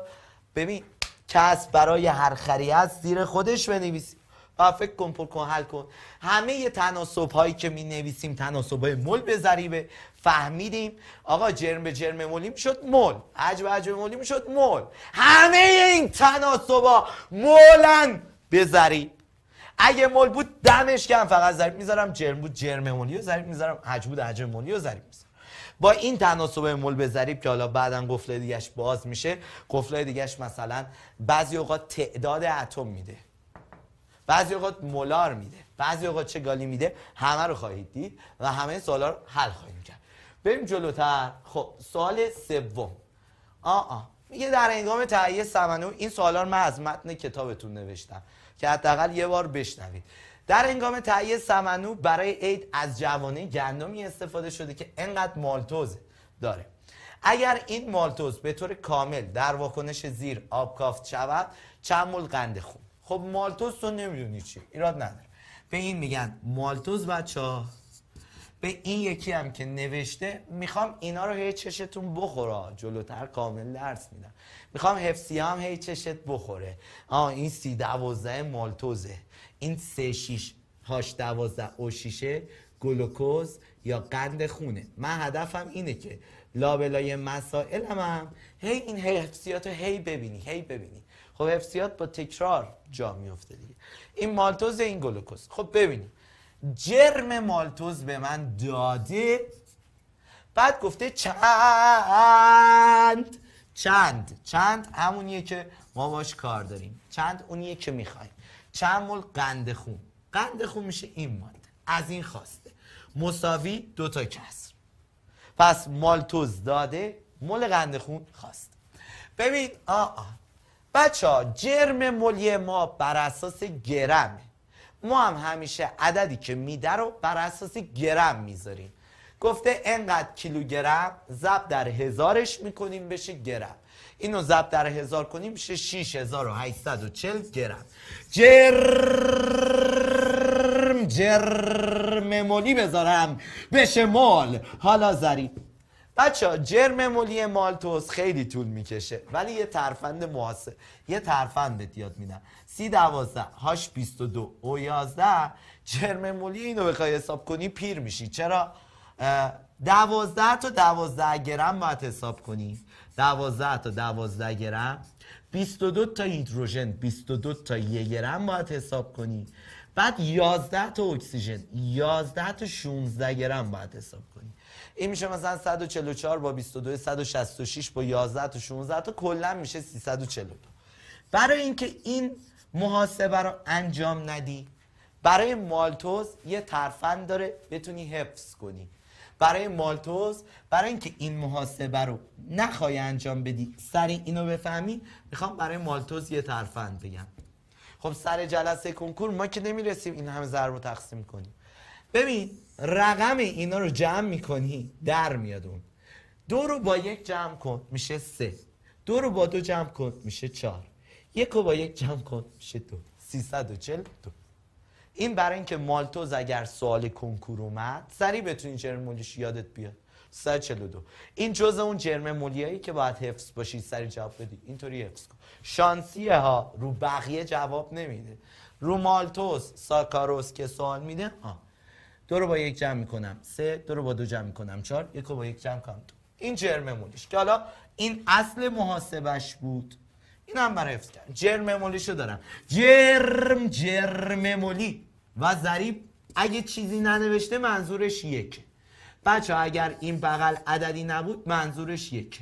ببین کس برای هر خری از زیر خودش بنویسی و فکر کن پر کن حل کن همه یه تناسب هایی که می نویسیم تناسب های مل به ذریبه فهمیدیم آقا جرم به جرم مولیم شد مل عجب عجب مولیم شد مل همه این تناسب ها مولن به اگه مول بود دمش فقط ظریف میذارم جرم بود جرم مولی و ظریف میذارم حج بود حج مولی و ظریف میذارم با این تناسب مول به ظریف که حالا بعدا قفله دیگهش باز میشه قفله دیگهش مثلا بعضی اوقات تعداد اتم میده بعضی اوقات مولار میده بعضی اوقات چه گالی میده همه رو خواهید دید و همه سوالا رو حل خواهیم کرد بریم جلوتر خب سوال سوم آ آ میگه در هنگام تهیه ثمنه این سوالا رو من از متن کتابتون نوشتم که حداقل یه بار بشنوید در انگام تهیه سمنو برای عید از جوانه گندمی استفاده شده که انقدر مالتوز داره اگر این مالتوز به طور کامل در واکنش زیر آبکافت شود چند مول قند خون خب مالتوز تو نمیدونی چی ایراد نداره به این میگن مالتوز بچه ها به این یکی هم که نوشته میخوام اینا رو هی چشتون بخورا جلوتر کامل درس میدم میخوام حفظی هم هی چشت بخوره آه این سی دوازده مالتوزه این سه شیش هاش دوازده او گلوکوز یا قند خونه من هدفم اینه که لابلای مسائل هم, هم هی این حفظیات رو هی ببینی هی ببینی خب حفظیات با تکرار جا میفته دیگه این مالتوز این گلوکوز خب ببینیم جرم مالتوز به من داده بعد گفته چند چند چند همونیه که ما باش کار داریم چند اونیه که میخوایم چند مول قند خون قند خون میشه این ماده از این خواسته مساوی دو تا کسر پس مالتوز داده مول قند خون خواست ببین آ بچه ها جرم مولی ما بر اساس گرمه ما هم همیشه عددی که میده رو بر اساس گرم میذاریم گفته انقدر کیلوگرم ضرب در هزارش میکنیم بشه گرم اینو ضرب در هزار کنیم میشه 6840 گرم جرم جرم مولی بذارم بشه مال حالا زری بچه جرم مولی مالتوز خیلی طول میکشه ولی یه ترفند محاسب یه ترفند یاد میدم سی دوازده هاش بیست و دو او یازده جرم مولی اینو بخوای حساب کنی پیر میشی چرا؟ دوازده تا دوازده گرم باید حساب کنی دوازده تا دوازده گرم 22 تا هیدروژن 22 تا یه گرم باید حساب کنی بعد 11 تا اکسیژن 11 تا 16 گرم باید حساب کنی این میشه مثلا 144 با 22 166 با 11 تا 16 تا کلا میشه 340 برای اینکه این محاسبه رو انجام ندی برای مالتوز یه ترفند داره بتونی حفظ کنی برای مالتوز برای اینکه این محاسبه رو نخواهی انجام بدی سری اینو بفهمی میخوام برای مالتوز یه ترفند بگم خب سر جلسه کنکور ما که نمیرسیم این همه ضرب رو تقسیم کنیم ببین رقم اینا رو جمع میکنی در میاد اون دو رو با یک جمع کن میشه سه دو رو با دو جمع کن میشه چهار یک رو با یک جمع کن میشه دو و دو. این برای اینکه مالتوز اگر سوال کنکور اومد سریع بتونی جرم مولیش یادت بیاد 142 این جزء اون جرم مولیایی که باید حفظ باشی سریع جواب بدی اینطوری حفظ کن شانسیه ها رو بقیه جواب نمیده رو مالتوز ساکاروس که سوال میده ها دو رو با یک جمع میکنم سه دو رو با دو جمع میکنم چهار یک رو با یک جمع کنم این جرم مولیش که حالا این اصل محاسبش بود این هم برای حفظ جرم مولیشو دارم جرم جرم مولی و ضریب اگه چیزی ننوشته منظورش یک بچه اگر این بغل عددی نبود منظورش یک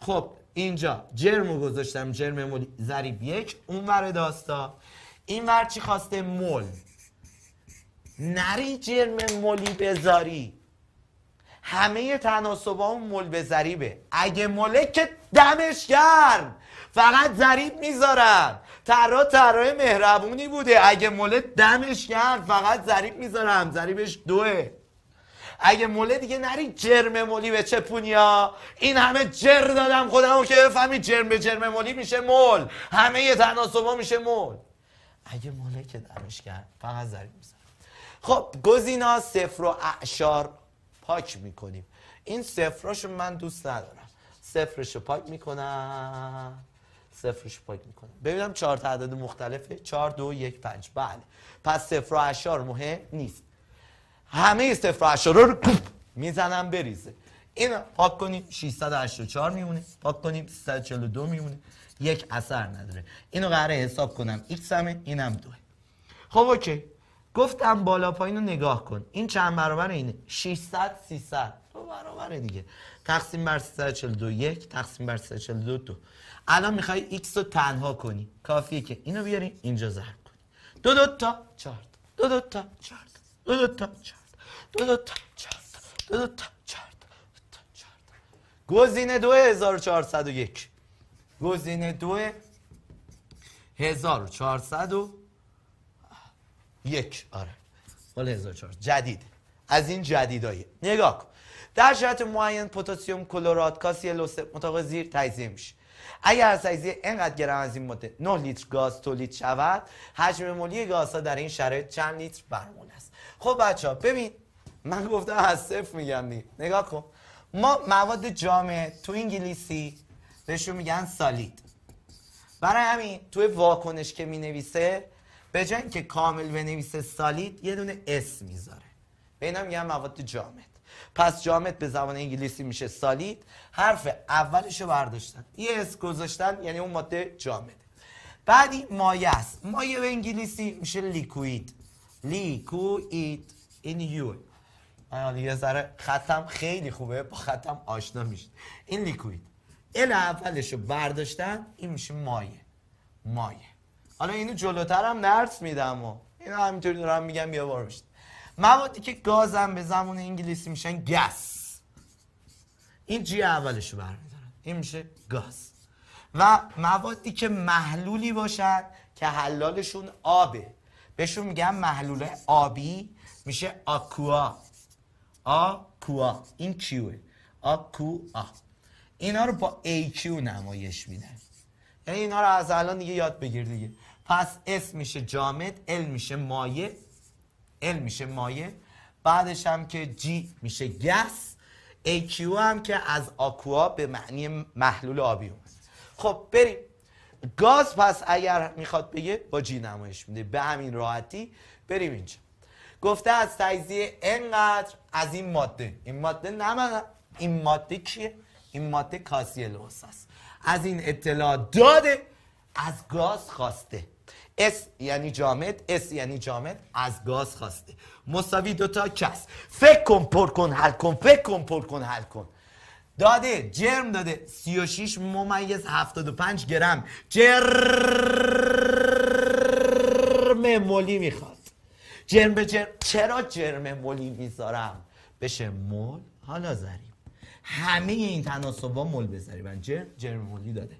خب اینجا جرم گذاشتم جرم مول ضریب یک اون ور داستا این ور چی خواسته مول نری جرم مولی بذاری همه تناسب اون مول به ضریبه اگه مله که دمش گرم فقط ضریب میذارن ترا ترای مهربونی بوده اگه مله دمش کرد فقط ضریب میذارم ضریبش دوه اگه موله دیگه نری جرم مولی به چه پونیا این همه جر دادم خودمو که بفهمی جرم به جرم مولی میشه مول همه یه تناسبا میشه مول اگه موله که دمش کرد فقط ضریب میذارم خب گزینا صفر و اعشار پاک میکنیم این صفراشو من دوست ندارم صفرشو پاک میکنم صفرش پاک میکنم ببینم چهار تعداد مختلفه چهار دو یک پنج بله پس صفر و اشار مهم نیست همه صفر و اشار رو میزنم بریزه این پاک کنیم 684 میمونه پاک کنیم 342 میمونه یک اثر نداره اینو قراره حساب کنم x همه اینم دوه خب اوکی گفتم بالا پایین رو نگاه کن این چند برابر اینه 600 300 دو برابره دیگه تقسیم بر 342 یک تقسیم بر 342 دو الان میخوای x رو تنها کنی کافیه که اینو بیاری اینجا ضرب کنی دو دو تا چهار دو دو تا چهار دو دو تا چهار دو دو تا چهار دو دو تا چهار دو تا گزینه 2401 گزینه 2 1401 آره مال 1400 جدید از این جدیدایی نگاه کن در شرط معین پتاسیم کلورات کالسیم لوسه مطابق زیر تجزیه میشه اگر سایزی اینقدر گرم از این مدت 9 لیتر گاز تولید شود حجم گاز ها در این شرایط چند لیتر برمون است خب بچه ها ببین من گفتم از صفر میگم دیگه نگاه کن ما مواد جامع تو انگلیسی بهشون میگن سالید برای همین توی واکنش که مینویسه به جای اینکه کامل بنویسه سالید یه دونه اس میذاره به اینا میگن مواد جامد پس جامد به زبان انگلیسی میشه سالید حرف اولش رو برداشتن یه اس گذاشتن یعنی اون ماده جامد بعدی مایه است مایه به انگلیسی میشه لیکوید لیکوید این یو یه ذره خطم خیلی خوبه با خطم آشنا میشه این لیکوید ال اولش رو برداشتن این میشه مایه مایه حالا اینو جلوتر هم نرس میدم و اینو همینطوری دارم میگم بیا بار موادی که گازم به زمان انگلیسی میشن گس این جی اولش رو این میشه گاز و موادی که محلولی باشد که حلالشون آبه بهشون میگن محلول آبی میشه آکوا آکوا این کیوه آکوا اینا رو با AQ نمایش میدن یعنی اینا رو از الان دیگه یاد بگیر دیگه پس اسم میشه جامد L میشه مایه ال میشه مایه بعدش هم که جی میشه گس AQ هم که از آکوا به معنی محلول آبی اومد خب بریم گاز پس اگر میخواد بگه با جی نمایش میده به همین راحتی بریم اینجا گفته از تجزیه انقدر از این ماده این ماده نه این ماده کیه این ماده کاسیلوس است از این اطلاع داده از گاز خواسته اس یعنی جامد اس یعنی جامد از گاز خواسته مساوی دوتا کس فکر کن پر کن حل کن فکر کن پر کن حل کن داده جرم داده 36 ممیز 75 گرم جرم مولی میخواد جرم به جرم چرا جرم مولی میذارم بشه مول حالا زریم همه این تناسبا مول بذاری من جرم جرم مولی داده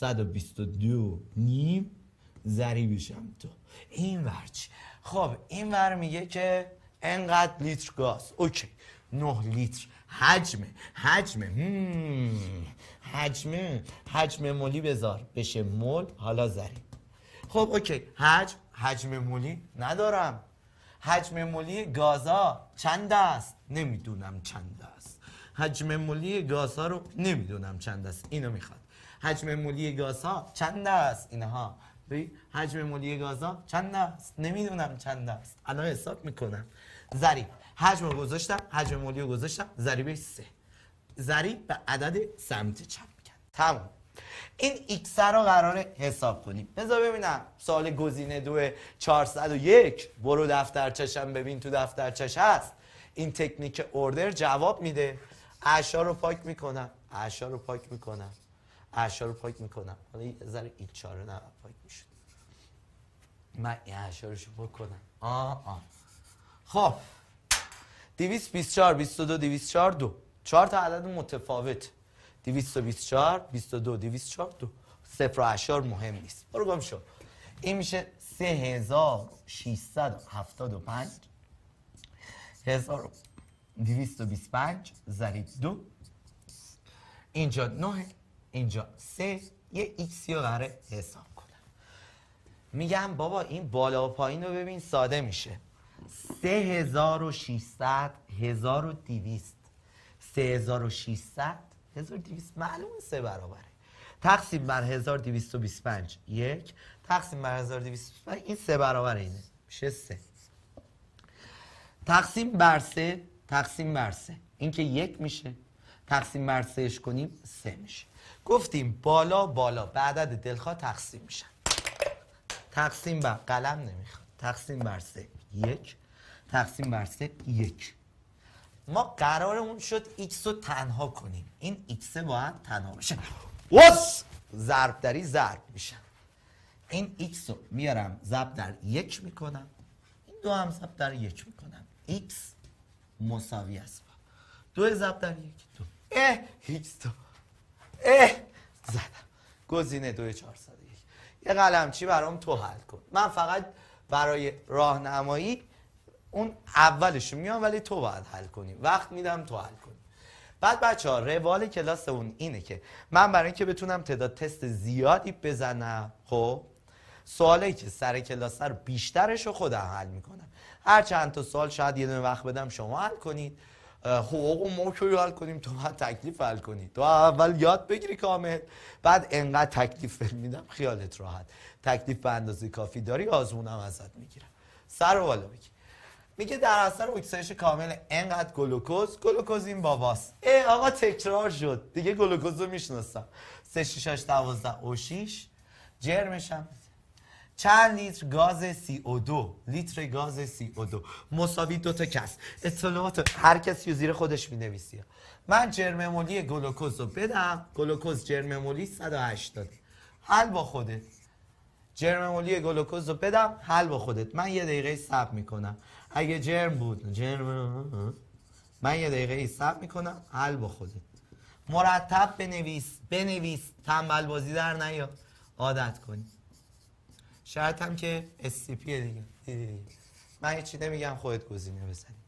122 نیم زری بیشم تو این چی خب این ور میگه که انقدر لیتر گاز اوکی نه لیتر حجمه حجمه حجمه حجم مولی بذار بشه مول حالا زری خب اوکی حجم حجم مولی ندارم حجم مولی گازا چند است نمیدونم چند است حجم مولی گازا رو نمیدونم چند است اینو میخواد حجم مولی گازها چند است اینها حجم مولی گازا چند است نمیدونم چند است الان حساب میکنم زری، حجم رو گذاشتم حجم مولی رو گذاشتم به سه ضریب به عدد سمت چپ کرد. تمام این x رو قراره حساب کنیم بذار ببینم سال گزینه دو 401 برو چشم ببین تو دفترچش هست این تکنیک اوردر جواب میده اشار رو پاک میکنم اعشا رو پاک میکنم احشا رو پاک میکنم حالا یه رو نه پاک میشد من این احشا رو پاک کنم آه آه خب 224 22 204 دو چهار تا عدد متفاوت 224 22 204 دو صفر و اشار مهم نیست برو شو این میشه 3675 225 ضریب دو اینجا 9 اینجا سه یه ایکس رو قراره حساب کنم میگم بابا این بالا و پایین رو ببین ساده میشه 3600 1200 3600 1200 معلومه سه برابره تقسیم بر 1225 یک تقسیم بر 1225 این سه برابره اینه میشه سه تقسیم بر سه تقسیم بر سه این که یک میشه تقسیم بر سهش کنیم سه میشه گفتیم بالا بالا بعد عدد دلخواه تقسیم میشن تقسیم بر قلم نمیخواد تقسیم بر سه یک تقسیم بر سه یک ما قرارمون شد ایکس رو تنها کنیم این ایکس باید تنها بشه وس ضرب دری ضرب میشن این ایکس رو میارم ضرب در یک میکنم این دو هم ضرب در یک میکنم ایکس مساوی است دو ضرب در یک دو اه ایکس دو اه زدم گزینه دو چهار یه قلمچی برام تو حل کن من فقط برای راهنمایی اون اولش میام ولی تو باید حل کنی وقت میدم تو حل کنی بعد بچه ها روال کلاس اون اینه که من برای اینکه بتونم تعداد تست زیادی بزنم خب سوالی که سر کلاس رو بیشترش رو خودم حل میکنم هر چند تا سوال شاید یه دونه وقت بدم شما حل کنید حقوق خب و ما رو حل کنیم تو باید تکلیف حل کنی تو اول یاد بگیری کامل بعد انقدر تکلیف میدم خیالت راحت تکلیف به اندازه کافی داری آزمونم ازت میگیرم سر و بالا بگی میگه در اثر اکسایش کامل انقدر گلوکوز گلوکوز این باباست ای آقا تکرار شد دیگه گلوکوز رو میشناسم سه شیشاش دوازده او شیش هم چند لیتر گاز CO2 لیتر گاز CO2 مساوی دو تا کس اطلاعات هر کسی رو زیر خودش نویسی. من جرم مولی گلوکوز رو بدم گلوکوز جرم مولی 180 حل با خودت جرم مولی گلوکوز رو بدم حل با خودت من یه دقیقه می میکنم اگه جرم بود جرم من یه دقیقه صبر میکنم حل با خودت مرتب بنویس بنویس تنبل بازی در نیا عادت کنی شاید هم که SCP دیگه من هیچی نمیگم خودت گزینه بزنی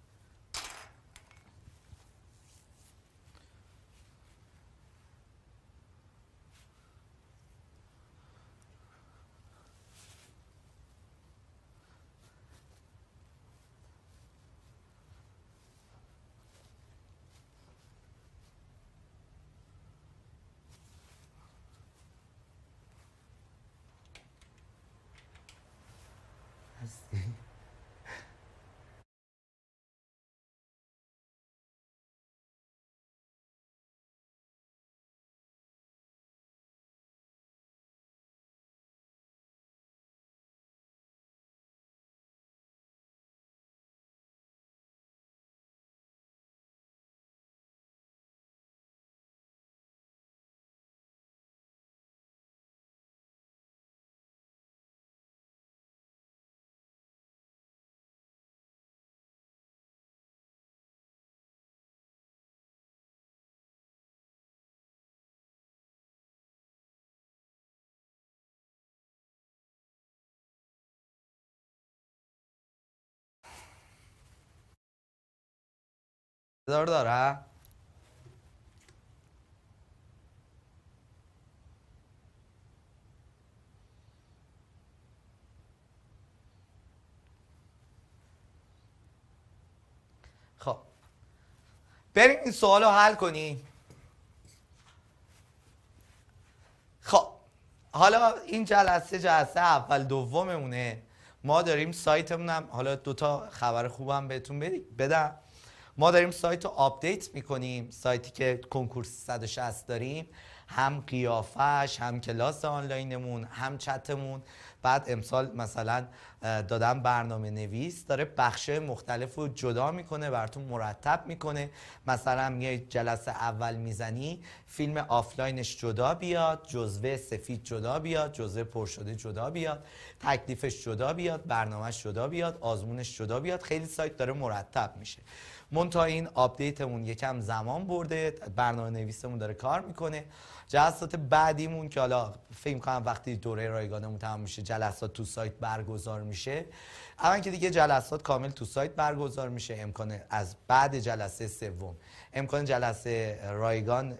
صدا داره خب بریم این سوال رو حل کنیم خب حالا این جلسه جلسه اول دوممونه ما داریم سایتمونم حالا دوتا خبر خوبم بهتون بدم ما داریم سایت رو آپدیت میکنیم سایتی که کنکور 160 داریم هم قیافش هم کلاس آنلاینمون هم چتمون بعد امسال مثلا دادن برنامه نویس داره بخش مختلف رو جدا میکنه براتون مرتب میکنه مثلا یه جلسه اول میزنی فیلم آفلاینش جدا بیاد جزوه سفید جدا بیاد جزوه پرشده جدا بیاد تکلیفش جدا بیاد برنامهش جدا بیاد آزمونش جدا بیاد خیلی سایت داره مرتب میشه مونتا این آپدیتمون یکم زمان برده برنامه نویسمون داره کار میکنه جلسات بعدیمون که حالا فکر کنم وقتی دوره رایگانمون تمام میشه جلسات تو سایت برگزار میشه اول که دیگه جلسات کامل تو سایت برگزار میشه امکان از بعد جلسه سوم امکان جلسه رایگان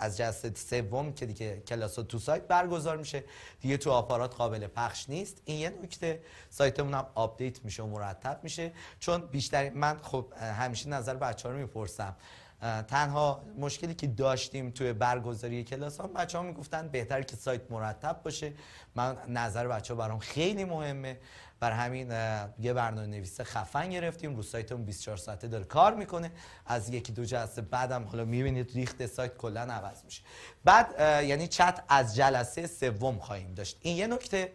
از جلسه سوم که دیگه کلاس تو سایت برگزار میشه دیگه تو آپارات قابل پخش نیست این یه نکته سایتمون هم آپدیت میشه و مرتب میشه چون بیشتر من خب همیشه نظر بچه ها رو میپرسم تنها مشکلی که داشتیم توی برگزاری کلاس ها بچه ها میگفتن بهتر که سایت مرتب باشه من نظر بچه ها برام خیلی مهمه بر همین یه برنامه نویس خفن گرفتیم رو سایتمون 24 ساعته داره کار میکنه از یکی دو جلسه بعدم حالا میبینید ریخت سایت کلا عوض میشه بعد یعنی چت از جلسه سوم خواهیم داشت این یه نکته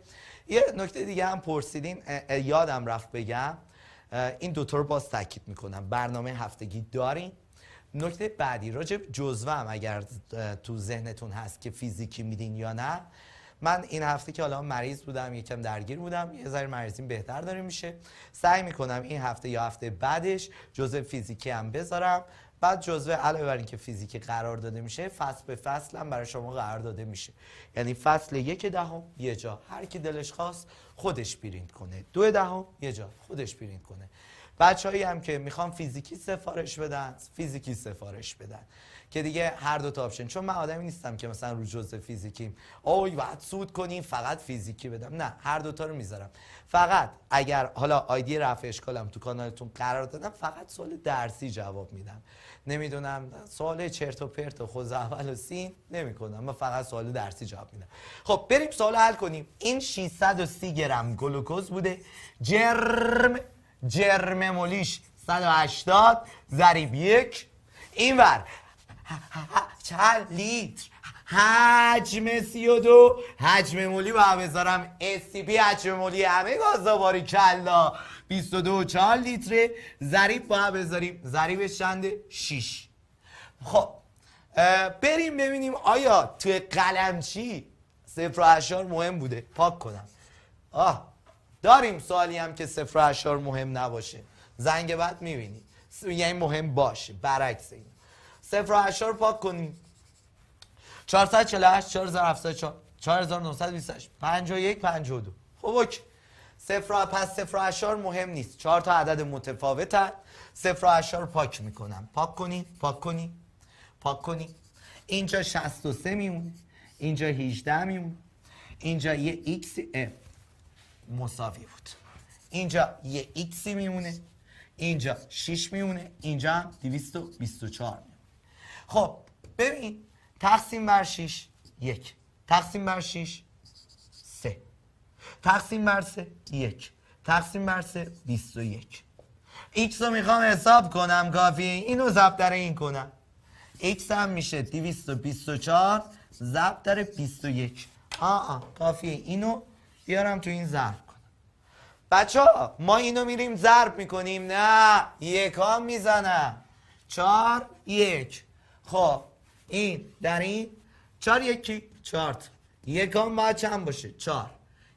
یه نکته دیگه هم پرسیدین یادم رفت بگم این دوتا رو باز تاکید میکنم برنامه هفتگی داریم نکته بعدی راجب جزوه هم اگر تو ذهنتون هست که فیزیکی میدین یا نه من این هفته که حالا مریض بودم یکم درگیر بودم یه ذره مریضیم بهتر داره میشه سعی میکنم این هفته یا هفته بعدش جزوه فیزیکی هم بذارم بعد جزوه علاوه بر اینکه فیزیکی قرار داده میشه فصل به فصل هم برای شما قرار داده میشه یعنی فصل یک دهم ده یه جا هر کی دلش خواست خودش پرینت کنه دو دهم ده یه جا خودش پرینت کنه هایی هم که میخوان فیزیکی سفارش بدن فیزیکی سفارش بدن که دیگه هر دو تا آپشن چون من آدمی نیستم که مثلا رو جزء فیزیکیم اوی بعد سود کنیم فقط فیزیکی بدم نه هر دوتا رو میذارم فقط اگر حالا آیدی رفع اشکالم تو کانالتون قرار دادم فقط سوال درسی جواب میدم نمیدونم سوال چرت و پرت و خود اول و سین نمیکنم من فقط سوال درسی جواب میدم خب بریم سوال حل کنیم این 630 گرم گلوکوز بوده جرم جرم مولیش 180 ضریب یک اینور چند لیتر حجم 32 حجم مولی با هم بذارم SCP حجم مولی همه گازا باری کلا 22 4 لیتر ضریب با هم بذاریم ضریب چند 6 خب بریم ببینیم آیا توی قلمچی صفر و مهم بوده پاک کنم آه داریم سوالی هم که صفر اشار مهم نباشه زنگ بعد میبینی یعنی مهم باشه برعکس این صفر اشار پاک کنیم 448 4704 4928 51 52 خب اوکی صفر پس صفر اشار مهم نیست چهار تا عدد متفاوته صفر اشار پاک میکنم پاک کنی پاک کنی پاک کنی اینجا 63 میمونه اینجا 18 میمونه اینجا یه x مساوی بود اینجا یه ایکسی میمونه اینجا 6 میمونه اینجا هم 224 خب ببین تقسیم بر 6 یک تقسیم بر 6 3 تقسیم بر 3 یک تقسیم بر 3 21 x رو میخوام حساب کنم کافیه اینو ضرب در این کنم x هم میشه 224 ضرب در 21 آ آ کافیه اینو بیارم تو این ضرب کنم بچه ها ما اینو میریم ضرب میکنیم نه یکان میزنم چهار یک خب این در این چهار یکی چارت یکان باید چند باشه چهار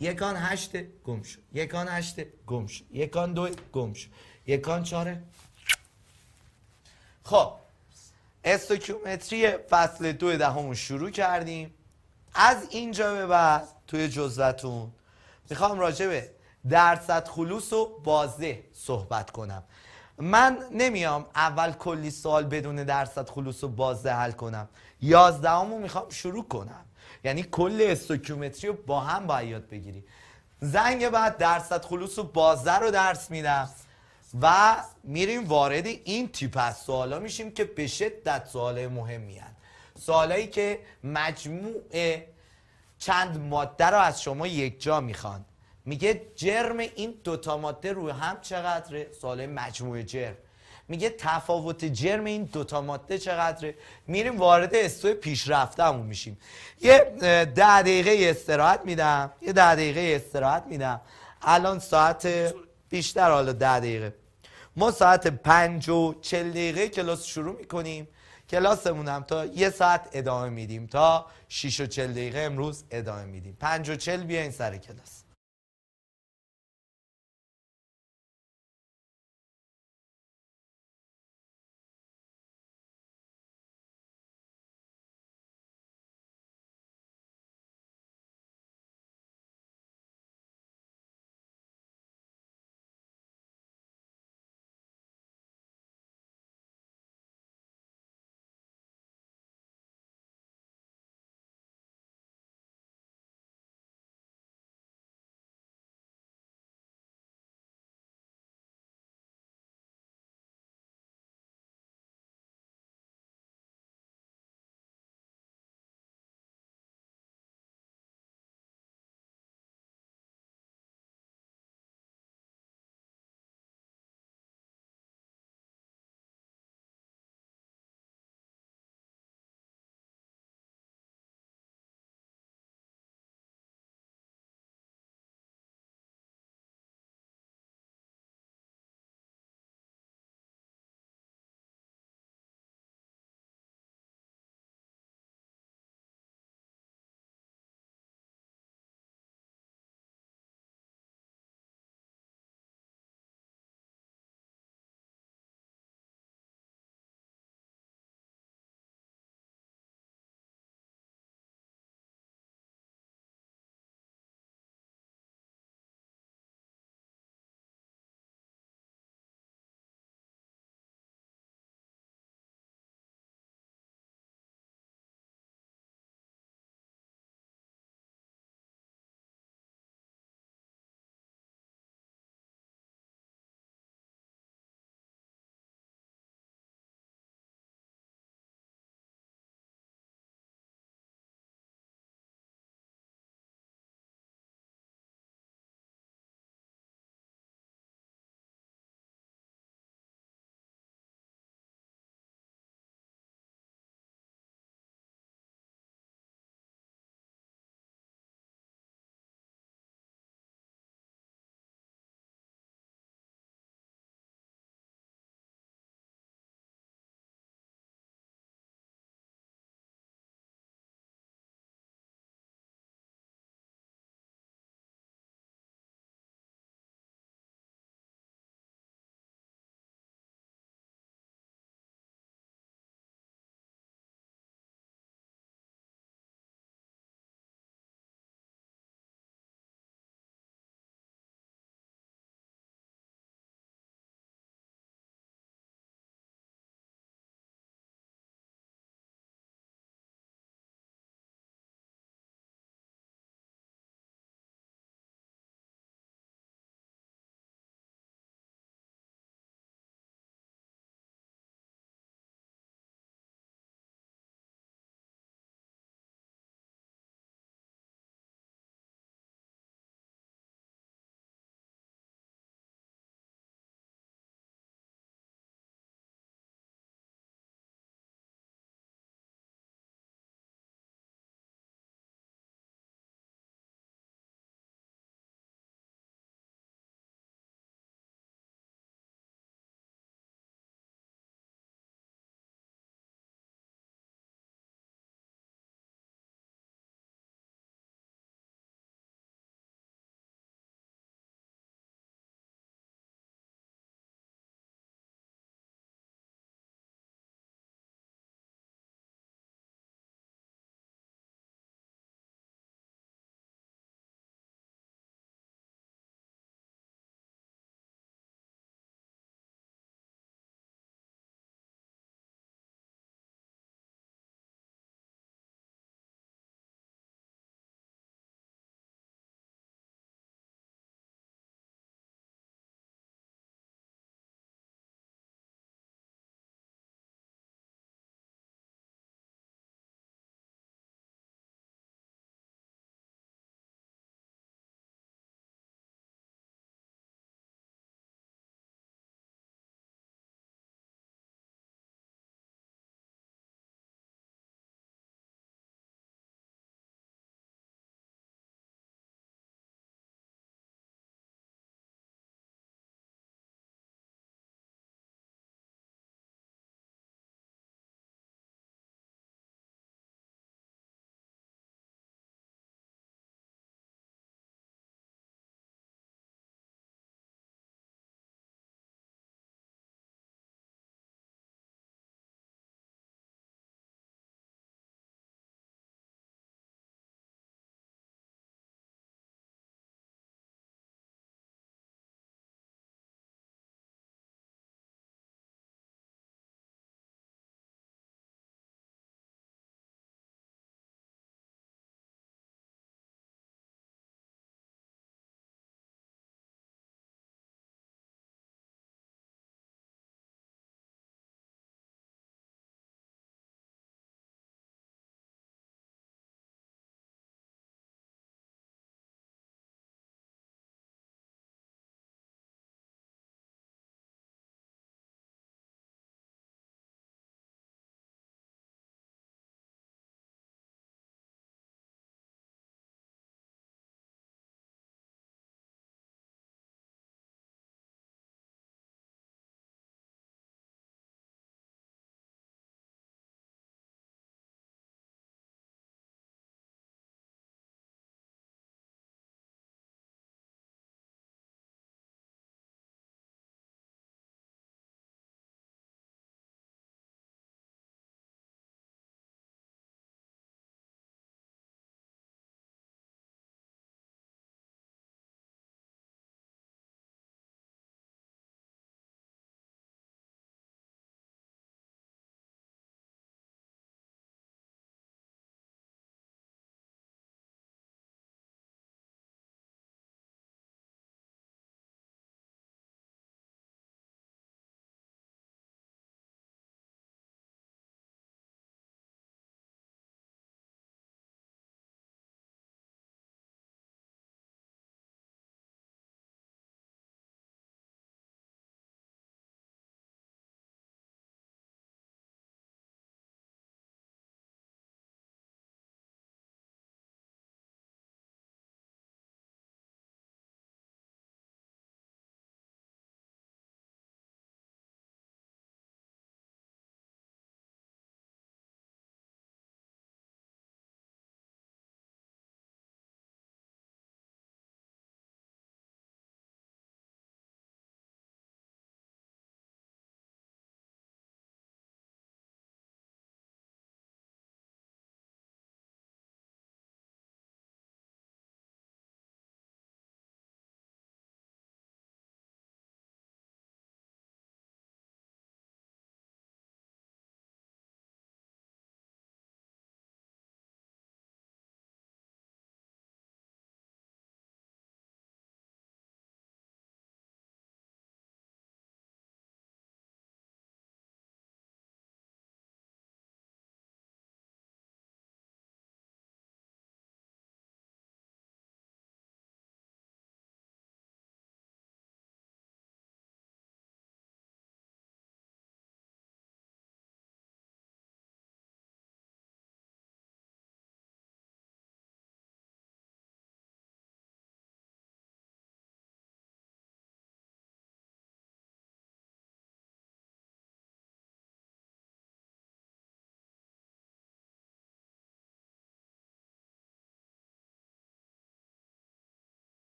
یکان هشت گم شد یکان هشت گم شد یکان دو گم شد یکان چاره خب استوکیومتری فصل دو دهم ده شروع کردیم از اینجا به بعد توی جزوتون میخوام راجع به درصد خلوص و بازه صحبت کنم من نمیام اول کلی سال بدون درصد خلوص و بازه حل کنم یازدهمو میخوام شروع کنم یعنی کل استوکیومتری رو با هم باید یاد بگیری زنگ بعد درصد خلوص و بازه رو درس میدم و میریم وارد این تیپ از سوالا میشیم که به شدت سوالای مهمی میان سوالایی که مجموع چند ماده رو از شما یک جا میخوان میگه جرم این دوتا ماده روی هم چقدره سال مجموع جرم میگه تفاوت جرم این دوتا ماده چقدره میریم وارد استو پیشرفتهمون میشیم یه ده دقیقه استراحت میدم یه ده دقیقه استراحت میدم الان ساعت بیشتر حالا ده دقیقه ما ساعت پنج و چل دقیقه کلاس شروع میکنیم کلاسمون هم تا یه ساعت ادامه میدیم تا 6 و 40 دقیقه امروز ادامه میدیم 5 و 40 بیاین سر کلاس